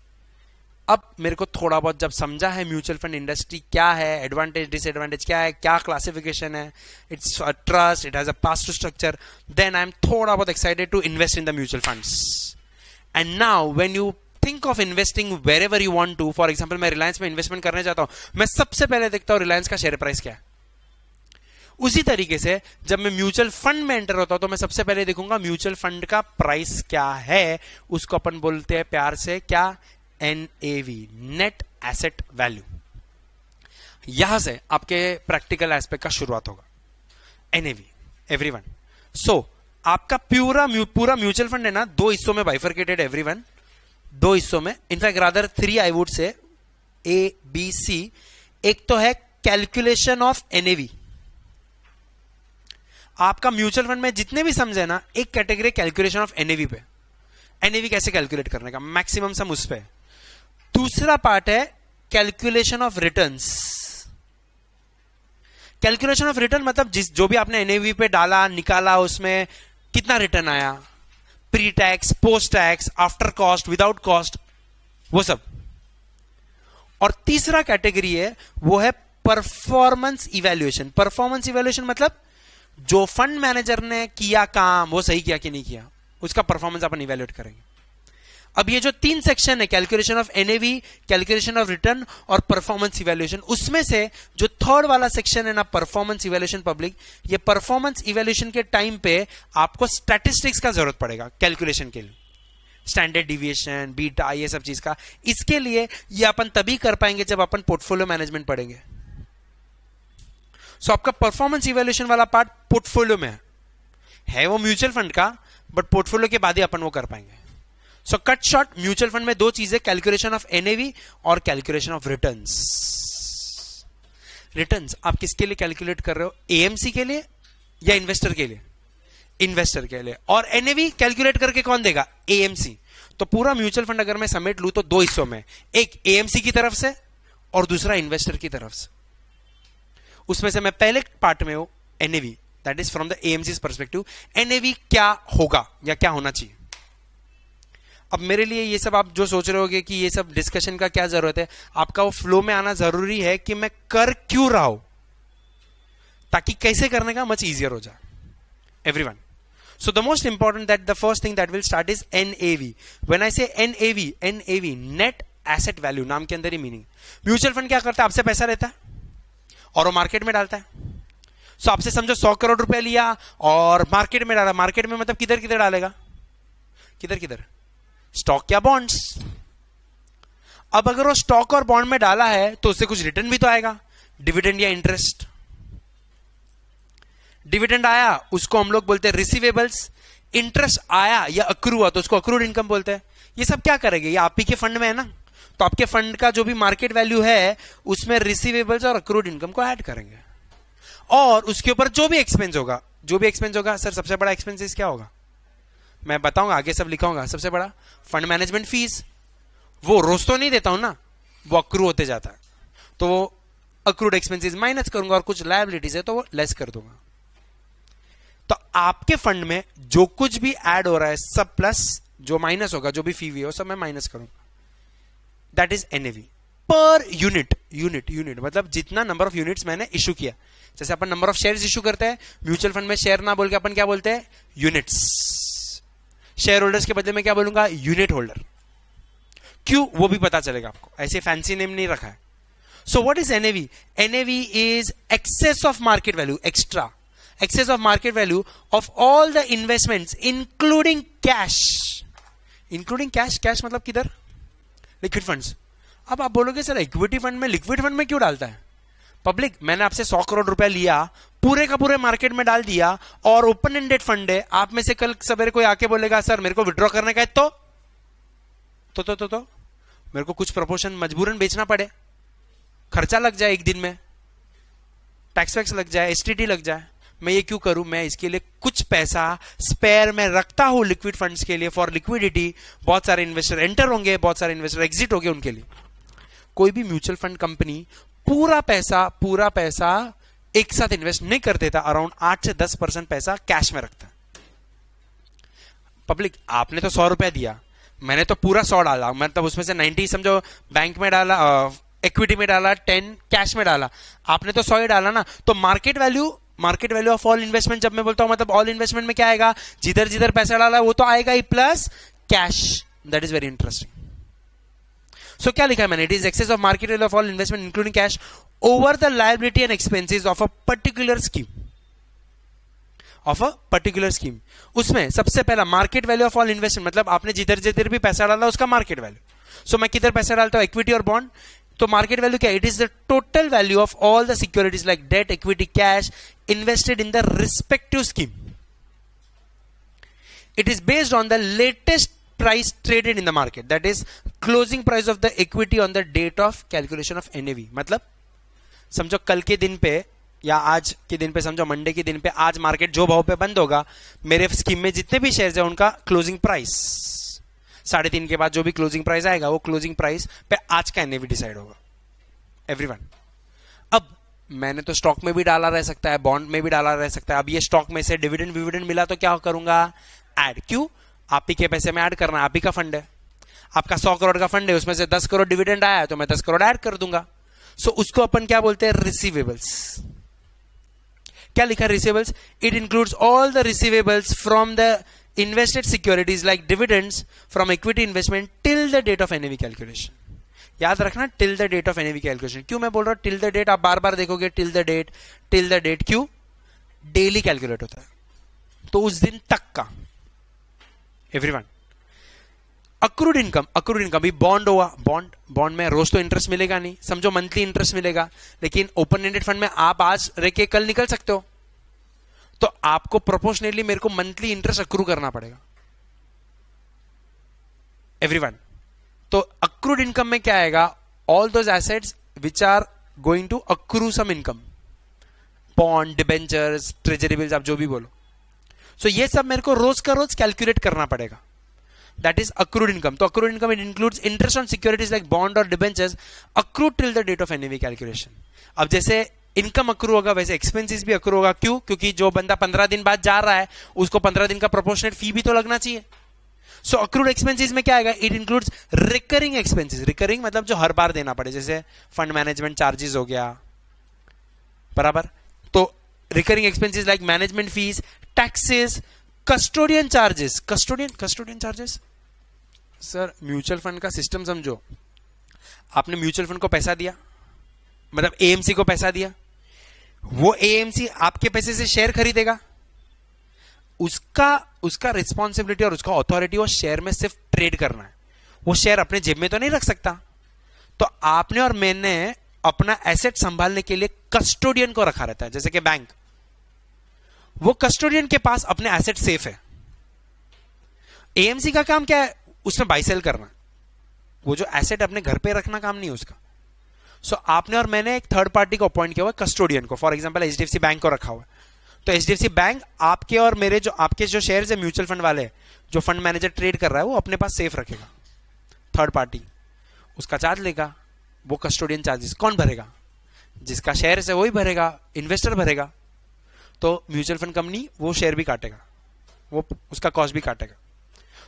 अब मेरे को थोड़ा बहुत जब समझा है म्यूचुअल फंड इंडस्ट्री क्या है एडवांटेज डिसएडवांटेज क्या है क्या क्लासिफिकेशन है it's trust it has a pass through structure then I am थोड़ा बहुत excited to invest in the mutual funds and now when you think of investing wherever you want to for example मैं रिलायंस में इन्वेस्टमेंट करने जाता हूं मैं सबसे पहले देखता हूं रिलायंस का शेयर प्राइस क्या है उसी तरीके से जब मैं म्यूचुअल फंड में एंटर होता हूं तो मैं सबसे पहले देखूंगा म्यूचुअल फंड का प्राइस क्या है उसको अपन बोलते हैं प्यार से क्या एनएवी नेट एसेट वैल्यू यहां से आपके प्रैक्टिकल एस्पेक्ट का शुरुआत होगा एनएवी एवरीवन सो आपका पूरा पूरा म्यूचुअल फंड है ना दो हिस्सों में बाइफर्केटेड एवरीवन दो हिस्सों में in fact rather three I would say A B C एक तो है कैलकुलेशन ऑफ एनएवी आपका म्यूचुअल फंड में जितने भी समझे ना एक कैटेगरी कैलकुलेशन ऑफ एनएवी पे एनएवी कैसे कैलकुलेट करने का मैक्सिमम सम उस पर दूसरा पार्ट है calculation of return calculation of return मतलब जिस जो भी आपने एनएवी पे डाला निकाला उसमें कितना रिटर्न आया pre tax post tax after cost without cost वो सब और तीसरा कैटेगरी है वो है परफॉर्मेंस इवेल्युएशन परफॉर्मेंस इवेल्युएशन मतलब जो फंड मैनेजर ने किया काम वो सही किया कि नहीं किया उसका परफॉर्मेंस अपन इवेल्युएट करेंगे अब ये जो तीन सेक्शन है calculation of NAV calculation of return और परफॉर्मेंस इवेल्यूशन उसमें से जो थर्ड वाला सेक्शन है ना परफॉर्मेंस इवेल्यूशन पब्लिक ये परफॉर्मेंस इवेल्यूशन के टाइम पे आपको स्टैटिस्टिक्स का जरूरत पड़ेगा कैलकुलेशन के लिए स्टैंडर्ड डिविएशन बीटा ये सब चीज का इसके लिए ये अपन तभी कर पाएंगे जब अपन पोर्टफोलियो मैनेजमेंट पढ़ेंगे सो so, आपका परफॉर्मेंस इवेल्यूशन वाला पार्ट पोर्टफोलियो में है है वो म्यूचुअल फंड का बट पोर्टफोलियो के बाद ही अपन वो कर पाएंगे so cut short mutual fund में दो चीजें कैलकुलेशन ऑफ एनएवी और कैलकुलेशन ऑफ रिटर्न रिटर्न आप किसके लिए कैलकुलेट कर रहे हो एएमसी के लिए या इन्वेस्टर के लिए इन्वेस्टर के लिए और एनएवी कैलकुलेट करके कौन देगा एएमसी तो पूरा म्यूचुअल फंड अगर मैं समेट लू तो दो हिस्सों में एक एएमसी की तरफ से और दूसरा इन्वेस्टर की तरफ से उसमें से मैं पहले पार्ट में हूं NAV that is from the AMC perspective NAV क्या होगा या क्या होना चाहिए अब मेरे लिए ये सब आप जो सोच रहे होगे कि ये सब डिस्कशन का क्या जरूरत है आपका वो फ्लो में आना जरूरी है कि मैं कर क्यों रहा हूं ताकि कैसे करने का मच इजियर हो जाए everyone so the most important that the first thing that will start is NAV when I say NAV NAV net asset value नाम के अंदर ही मीनिंग म्यूचुअल फंड क्या करता है आपसे पैसा रहता है और वो मार्केट में डालता है सो so, आपसे समझो सौ करोड़ रुपया लिया और मार्केट में डाला मार्केट में मतलब किधर किधर डालेगा किधर किधर स्टॉक या बॉन्ड्स अब अगर वो स्टॉक और बॉन्ड में डाला है तो उससे कुछ रिटर्न भी तो आएगा डिविडेंड या इंटरेस्ट डिविडेंड आया उसको हम लोग बोलते हैं रिसीवेबल्स इंटरेस्ट आया या अक्रू हुआ तो उसको अक्रूड इनकम बोलते हैं ये सब क्या करेंगे ये आप ही के फंड में है ना तो आपके फंड का जो भी मार्केट वैल्यू है उसमें रिसीवेबल्स और अक्रूड इनकम को ऐड करेंगे और उसके ऊपर जो भी एक्सपेंस होगा जो भी एक्सपेंस होगा सर सबसे बड़ा एक्सपेंसिस क्या होगा मैं बताऊंगा आगे सब लिखाऊंगा सबसे बड़ा फंड मैनेजमेंट फीस वो रोज तो नहीं देता हूं ना वो अक्रू होते जाता है तो वो अक्रूड एक्सपेंसिस माइनस करूंगा और कुछ लाइबिलिटीज है तो वो लेस कर दूंगा तो आपके फंड में जो कुछ भी एड हो रहा है सब प्लस जो माइनस होगा जो भी फीवी हो सब मैं माइनस करूंगा that is NAV per unit unit unit मतलब जितना नंबर ऑफ यूनिट्स मैंने इशू किया जैसे अपन नंबर ऑफ शेयर्स इशू करते हैं म्यूचुअल फंड में शेयर ना बोल के अपन क्या बोलते हैं यूनिट्स शेयर होल्डर्स के बदले में क्या बोलूंगा यूनिट होल्डर क्यों वो भी पता चलेगा आपको ऐसे फैंसी नेम नहीं रखा है so what is NAV NAV is excess of market value extra excess of market value of all the investment including cash including cash cash मतलब किधर लिक्विड फंड अब आप बोलोगे सर इक्विटी फंड में लिक्विड फंड में क्यों डालता है पब्लिक मैंने आपसे सौ करोड़ रुपया लिया पूरे का पूरे मार्केट में डाल दिया और ओपन एंडेड फंड है आप में से कल सवेरे कोई आके बोलेगा सर मेरे को विड्रॉ करने का है तो तो तो तो, तो मेरे को कुछ प्रपोर्शन मजबूरन बेचना पड़े खर्चा लग जाए एक दिन में टैक्स वैक्स लग जाए एस लग जाए मैं ये क्यों करूं मैं इसके लिए कुछ पैसा स्पेयर में रखता हूं लिक्विड फंड्स के लिए फॉर लिक्विडिटी बहुत सारे इन्वेस्टर एंटर होंगे बहुत सारे इन्वेस्टर एग्जिट होंगे उनके लिए कोई भी म्यूचुअल फंड कंपनी पूरा पैसा पूरा पैसा एक साथ इन्वेस्ट नहीं कर देता अराउंड आठ से दस परसेंट पैसा कैश में रखता पब्लिक आपने तो सौ रुपया दिया मैंने तो पूरा सौ डाला मतलब उसमें से नाइनटी समझो बैंक में डाला इक्विटी में डाला टेन कैश में डाला आपने तो सौ ही डाला ना तो market value market value of all investment जब मैं बोलता हूं मतलब ऑल इन्वेस्टमेंट में क्या आएगा जिधर जिधर पैसा डाला वो तो आएगा ही plus cash that is very interesting so क्या लिखा है मैंने it is excess of market value of all investment including cash over the liability and expenses of a particular scheme of a particular scheme उसमें सबसे पहला market value of all investment मतलब आपने जिधर जिधर भी पैसा डाला उसका मार्केट वैल्यू सो मैं किधर पैसा डालता हूं इक्विटी और बॉन्ड तो मार्केट वैल्यू क्या it is the total value of all the securities like debt equity cash invested in the respective scheme it is based on the latest price traded in the market that is closing price of the equity on the date of calculation of NAV मतलब समझो कल के दिन पे या आज के दिन पे समझो मंडे के दिन पे आज मार्केट जो भाव पे बंद होगा मेरे स्कीम में जितने भी शेयर्स है उनका क्लोजिंग प्राइस साढ़े तीन के बाद जो भी क्लोजिंग प्राइस आएगा वो क्लोजिंग प्राइस पे आज का एनएवी डिसाइड होगा वन अब मैंने तो स्टॉक में भी डाला रह सकता है बॉन्ड में भी डाला रह सकता है अब ये स्टॉक में से डिविडेंड विविडेंड मिला तो क्या करूंगा एड क्यों आप ही के पैसे में एड करना आप ही का फंड है आपका सौ करोड़ का फंड है उसमें से दस करोड़ डिविडेंड आया तो मैं दस करोड़ एड कर दूंगा सो उसको अपन क्या बोलते हैं रिसीवेबल्स क्या लिखा receivables it includes all the receivables from the invested securities like dividends from equity investment till the date of NAV calculation याद रखना till the date of NAV calculation क्यों मैं बोल रहा हूं टिल द डेट आप बार बार देखोगे till the date till the date क्यों डेली कैलकुलेट होता है तो उस दिन तक का everyone accrued income accrued income भी बॉन्ड हुआ बॉन्ड बॉन्ड में रोज तो इंटरेस्ट मिलेगा नहीं समझो मंथली इंटरेस्ट मिलेगा लेकिन ओपन एंडेड फंड में आप आज रह के कल निकल सकते हो तो आपको प्रोपोर्शनेटली मेरे को मंथली इंटरेस्ट अक्रू करना पड़ेगा एवरीवन तो अक्रूड इनकम में क्या आएगा all those assets which are going to accrue some income bond debentures treasury bills आप जो भी बोलो सो so ये सब मेरे को रोज का रोज कैलकुलेट करना पड़ेगा that is accrued income. So accrued income it includes interest on securities like bond or debentures accrued till the date of NAV calculation. अब जैसे इनकम अक्रू होगा वैसे एक्सपेंसेस भी अक्रू होगा क्यों क्योंकि जो बंदा पंद्रह दिन बाद जा रहा है उसको पंद्रह दिन का प्रोपोर्शनेट फी भी तो लगना चाहिए सो अक्रूड एक्सपेंसेस में क्या आएगा it includes recurring expenses recurring मतलब जो हर बार देना पड़े जैसे फंड मैनेजमेंट चार्जेस हो गया बराबर तो recurring expenses like management fees taxes custodian charges custodian custodian charges sir mutual fund का सिस्टम समझो आपने म्यूचुअल फंड को पैसा दिया मतलब एएमसी को पैसा दिया वो एएमसी आपके पैसे से शेयर खरीदेगा उसका उसका रिस्पॉन्सिबिलिटी और उसका अथॉरिटी वो शेयर में सिर्फ ट्रेड करना है वो शेयर अपने जेब में तो नहीं रख सकता तो आपने और मैंने अपना एसेट संभालने के लिए कस्टोडियन को रखा रहता है जैसे कि बैंक वो कस्टोडियन के पास अपने एसेट सेफ है एएमसी का काम क्या है उसमें बाई सेल करना वो जो एसेट अपने घर पे रखना काम नहीं उसका सो so, आपने और मैंने एक थर्ड पार्टी को अपॉइंट किया हुआ कस्टोडियन को फॉर एग्जाम्पल एच बैंक को रखा हुआ तो एच बैंक आपके और मेरे जो आपके जो शेयर है म्यूचुअल फंड वाले जो फंड मैनेजर ट्रेड कर रहा है वो अपने पास सेफ रखेगा थर्ड पार्टी उसका चार्ज लेगा वो कस्टोडियन चार्जेस कौन भरेगा जिसका शेयर है वही भरेगा इन्वेस्टर भरेगा तो म्यूचुअल फंड कंपनी वो शेयर भी काटेगा वो उसका कॉस्ट भी काटेगा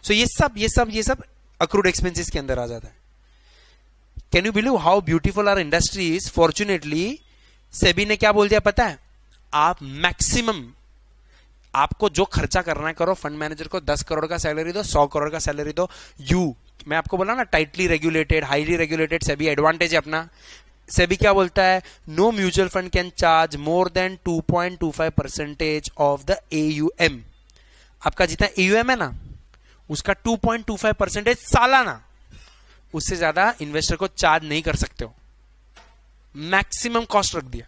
सो so ये सब ये सब ये सब अक्रूड एक्सपेंसेस के अंदर आ जाता है can you believe how beautiful are industries fortunately SEBI ने क्या बोल दिया पता है आप मैक्सिमम आपको जो खर्चा करना है करो फंड मैनेजर को दस करोड़ का सैलरी दो सौ करोड़ का सैलरी दो यू मैं आपको बोला ना tightly regulated highly regulated SEBI advantage है अपना सेबी क्या बोलता है no mutual fund can charge more than 2.25 percentage of the AUM आपका जितना एयूएम है ना उसका 2.25 परसेंटेज सालाना उससे ज्यादा इन्वेस्टर को चार्ज नहीं कर सकते हो मैक्सिमम कॉस्ट रख दिया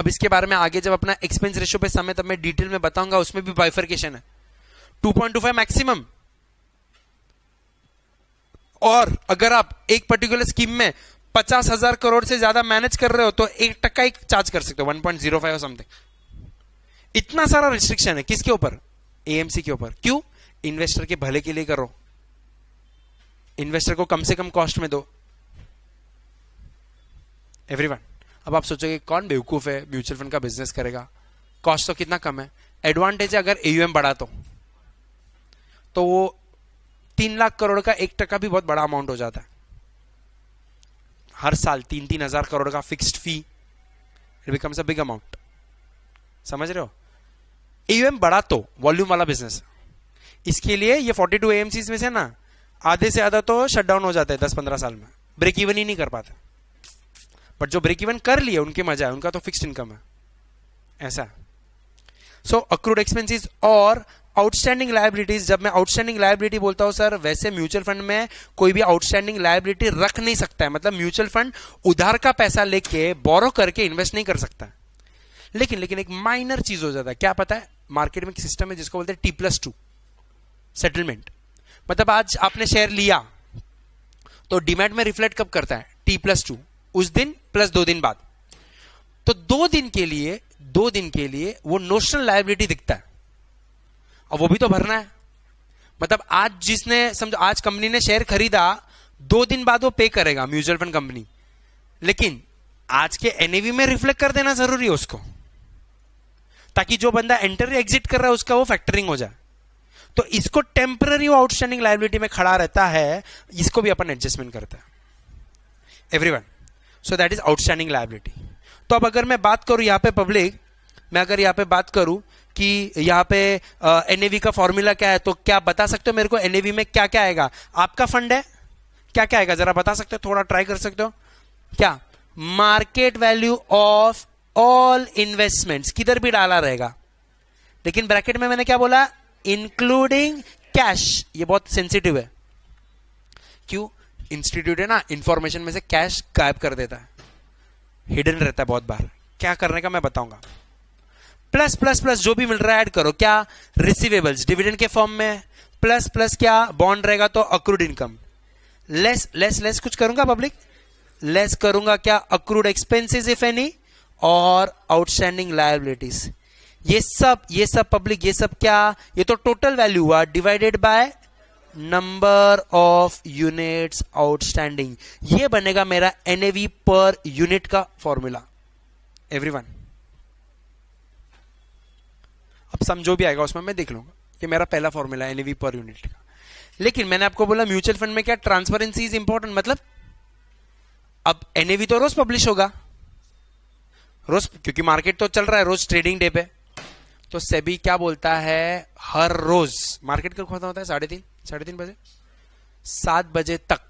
अब इसके बारे में आगे जब अपना एक्सपेंस रेशियो पे समय तब मैं डिटेल में बताऊंगा उसमें भी बाइफर्केशन है 2.25 मैक्सिमम और अगर आप एक पर्टिकुलर स्कीम में पचास हजार करोड़ से ज्यादा मैनेज कर रहे हो तो एक टक्का एक चार्ज कर सकते हो 1.05 पॉइंट जीरो फाइव समथिंग इतना सारा रिस्ट्रिक्शन है किसके ऊपर एएमसी के ऊपर क्यों इन्वेस्टर के भले के लिए करो इन्वेस्टर को कम से कम कॉस्ट में दो एवरीवन अब आप सोचोगे कौन बेवकूफ है म्यूचुअल फंड का बिजनेस करेगा कॉस्ट तो कितना कम है एडवांटेज अगर एयूएम बढ़ा तो तो वो तीन लाख करोड़ का एक टका भी बहुत बड़ा अमाउंट हो जाता है हर साल तीन तीन हजार करोड़ का fixed fee it becomes a big amount समझ रहे हो एम तो वॉल्यूम वाला बिजनेस इसके लिए ये 42 टू में से ना आधे से आधा तो शटडाउन हो जाता है दस पंद्रह साल में ब्रेक इवन ही नहीं कर पाते बट जो ब्रेक इवन कर लिए उनके मजा है उनका तो फिक्स्ड इनकम है ऐसा सो अक्रूड एक्सपेंसिस और आउटस्टैंडिंग लाइबिलिटीज जब मैं आउटस्टैंडिंग लाइबिलिटी बोलता हूं सर वैसे म्यूचुअल फंड में कोई भी आउटस्टैंडिंग लाइबिलिटी रख नहीं सकता है मतलब म्यूचुअल फंड उधार का पैसा लेके बोरो करके इन्वेस्ट नहीं कर सकता लेकिन लेकिन एक माइनर चीज हो जाता है क्या पता है मार्केट में एक सिस्टम है जिसको बोलते हैं टी प्लस टू सेटलमेंट मतलब आज आपने शेयर लिया तो डिमांड में रिफ्लेक्ट कब करता है टी प्लस टू उस दिन प्लस दो दिन बाद तो दो दिन के लिए दो दिन के लिए वो नोशनल लाइबिलिटी दिखता है और वो भी तो भरना है मतलब आज जिसने समझो आज कंपनी ने शेयर खरीदा दो दिन बाद वो पे करेगा म्यूचुअल फंड कंपनी लेकिन आज के एनएवी में रिफ्लेक्ट कर देना जरूरी है उसको ताकि जो बंदा एंटर एग्जिट कर रहा है उसका वो फैक्टरिंग हो जाए तो इसको टेम्पररी आउटस्टैंडिंग लाइबिलिटी में खड़ा रहता है इसको भी अपन एडजस्टमेंट करता है one so that is outstanding liability तो अब अगर मैं बात करूं यहां पे पब्लिक मैं अगर यहां पे बात करूं कि यहां पे एनएवी का फॉर्मूला क्या है तो क्या बता सकते हो मेरे को एनएवी में क्या क्या आएगा आपका फंड है क्या क्या आएगा जरा बता सकते हो थोड़ा ट्राई कर सकते हो क्या market value of all investments किधर भी डाला रहेगा लेकिन ब्रैकेट में मैंने क्या बोला इंक्लूडिंग कैश ये बहुत सेंसिटिव है क्यों इंस्टीट्यूट है ना इंफॉर्मेशन में से कैश गायब कर देता है हिडन रहता है बहुत बार क्या करने का मैं बताऊंगा प्लस प्लस प्लस जो भी मिल रहा है ऐड करो क्या रिसीवेबल्स डिविडेंड के फॉर्म में प्लस प्लस क्या बॉन्ड रहेगा तो accrued income less less less कुछ करूंगा पब्लिक लेस करूंगा क्या अक्रूड एक्सपेंसेस इफ एनी और आउटस्टैंडिंग लाइबिलिटीज ये सब ये सब पब्लिक ये सब क्या ये तो टोटल वैल्यू हुआ divided by number of units outstanding ये बनेगा मेरा एनएवी पर यूनिट का फॉर्मूला एवरीवन अब समझो भी आएगा उसमें मैं देख लूंगा ये मेरा पहला फॉर्मूला एनएवी पर यूनिट का लेकिन मैंने आपको बोला म्यूचुअल फंड में क्या ट्रांसपेरेंसी इज इंपॉर्टेंट मतलब अब एनएवी तो रोज पब्लिश होगा रोज क्योंकि मार्केट तो चल रहा है रोज ट्रेडिंग डे पे तो सेबी क्या बोलता है हर रोज मार्केट कब खत्म होता है साढ़े तीन साढ़े तीन बजे सात बजे तक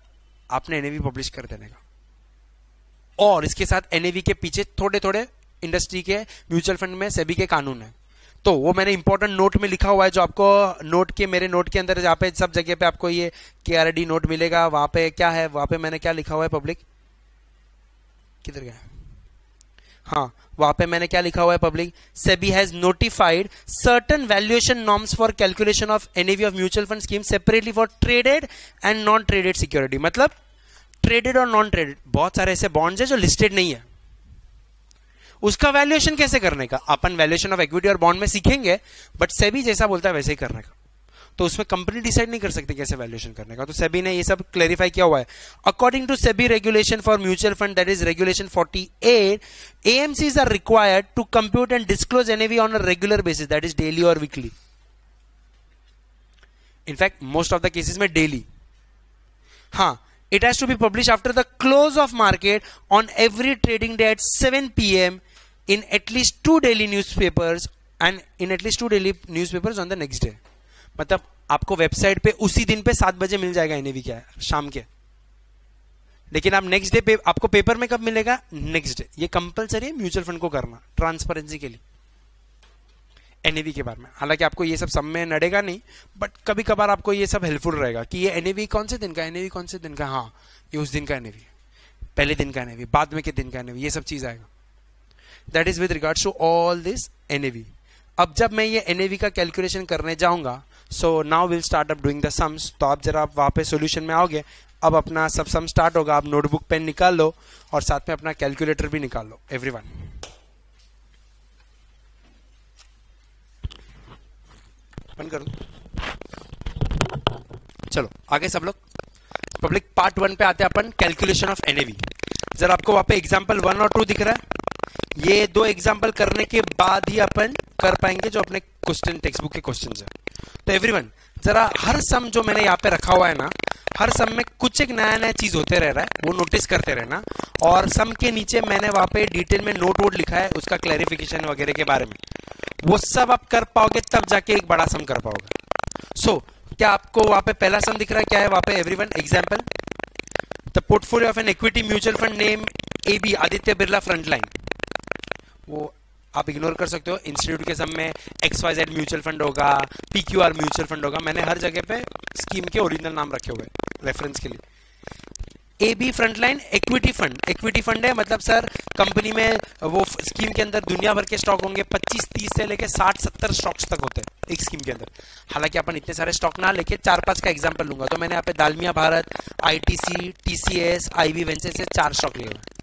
आपने एनएवी पब्लिश कर देने का और इसके साथ एनएवी के पीछे थोड़े थोड़े इंडस्ट्री के म्यूचुअल फंड में सेबी के कानून है तो वो मैंने इंपॉर्टेंट नोट में लिखा हुआ है जो आपको नोट के मेरे नोट के अंदर जहाँ पे सब जगह पे आपको ये के नोट मिलेगा वहां पे क्या है वहां पे मैंने क्या लिखा हुआ है पब्लिक किधर गया हाँ वहां पे मैंने क्या लिखा हुआ है public SEBI has notified certain valuation norms for calculation of NAV of mutual fund scheme separately for traded and non traded security मतलब ट्रेडेड और नॉन ट्रेडेड बहुत सारे ऐसे बॉन्ड्स है जो लिस्टेड नहीं है उसका वैल्यूएशन कैसे करने का अपन वैल्यूएशन ऑफ इक्विटी और बॉन्ड में सीखेंगे बट सेबी जैसा बोलता है वैसे ही करने का तो उसमें कंपनी डिसाइड नहीं कर सकती कैसे वैल्यूएशन करने का तो सेबी ने ये सब क्लेरिफाई किया हुआ है according to SEBI regulation for mutual fund that is regulation 48 at AMCs are required to compute and disclose NAV on a regular basis that is daily और weekly in fact most of the cases में डेली हाँ it has to be publish after the close of market on every trading day at seven P M in at least two daily newspapers and in at least two daily newspapers on the next day मतलब आपको वेबसाइट पे उसी दिन पे सात बजे मिल जाएगा एनएवी क्या शाम के लेकिन आप नेक्स्ट डे पे, आपको पेपर में कब मिलेगा नेक्स्ट डे ये कंपलसरी है म्यूचुअल फंड को करना ट्रांसपेरेंसी के लिए एनएवी के बारे में हालांकि आपको ये सब समय नड़ेगा नहीं बट कभी कभार आपको ये सब हेल्पफुल रहेगा कि ये एनएवी कौन से दिन का एनएवी कौन से दिन का हाँ ये उस दिन का एनएवी पहले दिन का एनएवी बाद में के दिन का एनएवी ये सब चीज आएगा that is with regards to all this NAV अब जब मैं ये एनएवी का कैलकुलेशन करने जाऊंगा so now will start up doing the sums तो आप जरा वहाँ पे सोल्यूशन में आओगे अब अपना सब सम स्टार्ट होगा आप नोटबुक पेन निकाल लो और साथ में अपना कैलकुलेटर भी निकाल लो एवरी बंद कर दो चलो आगे सब लोग पब्लिक पार्ट वन पे आते हैं अपन कैलकुलेशन ऑफ एनएवी जरा आपको वहां पे एग्जांपल वन और टू दिख रहा है ये दो एग्जांपल करने के बाद ही अपन कर पाएंगे जो अपने क्वेश्चन टेक्स्ट बुक के क्वेश्चन है तो एवरीवन जरा हर सम जो मैंने यहाँ पे रखा हुआ है ना हर सम में कुछ एक नया नया चीज होते रह रहा है वो नोटिस करते रहना और सम के नीचे मैंने वहां पे डिटेल में नोट वोट लिखा है उसका क्लैरिफिकेशन वगैरह के बारे में वो सब आप कर पाओगे तब जाके एक बड़ा सम कर पाओगे सो so, क्या आपको वहां पे पहला सम दिख रहा है क्या है वहां पे every one example the portfolio of an equity mutual fund name A B Aditya Birla frontline वो आप इग्नोर कर सकते हो इंस्टीट्यूट के सब में X Y Z mutual fund होगा P Q R mutual fund होगा मैंने हर जगह पे स्कीम के ओरिजिनल नाम रखे हुए रेफरेंस के लिए A B frontline equity fund equity fund है मतलब सर कंपनी में वो स्कीम के अंदर दुनिया भर के स्टॉक होंगे 25 30 से लेके 60 70 स्टॉक्स तक होते हैं एक स्कीम के अंदर हालांकि अपन इतने सारे स्टॉक ना लेके चार पांच का एग्जांपल लूंगा तो मैंने यहाँ पे Dalmia Bharat I T S TCS V venture से चार स्टॉक लिए हुए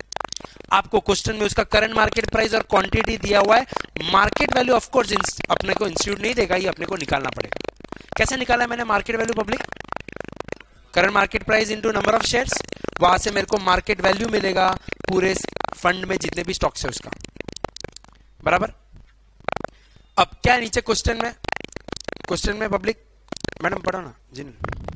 आपको क्वेश्चन में उसका करंट मार्केट प्राइस और क्वांटिटी दिया हुआ है मार्केट वैल्यू ऑफ कोर्स अपने को इंस्टीट्यूट नहीं देगा ये अपने को निकालना पड़ेगा कैसे निकाला मैंने market value public current market price into number of shares वहां से मेरे को मार्केट वैल्यू मिलेगा पूरे फंड में जितने भी स्टॉक्स है उसका बराबर अब क्या नीचे क्वेश्चन में क्वेश्चन में पब्लिक मैडम पढ़ो ना जी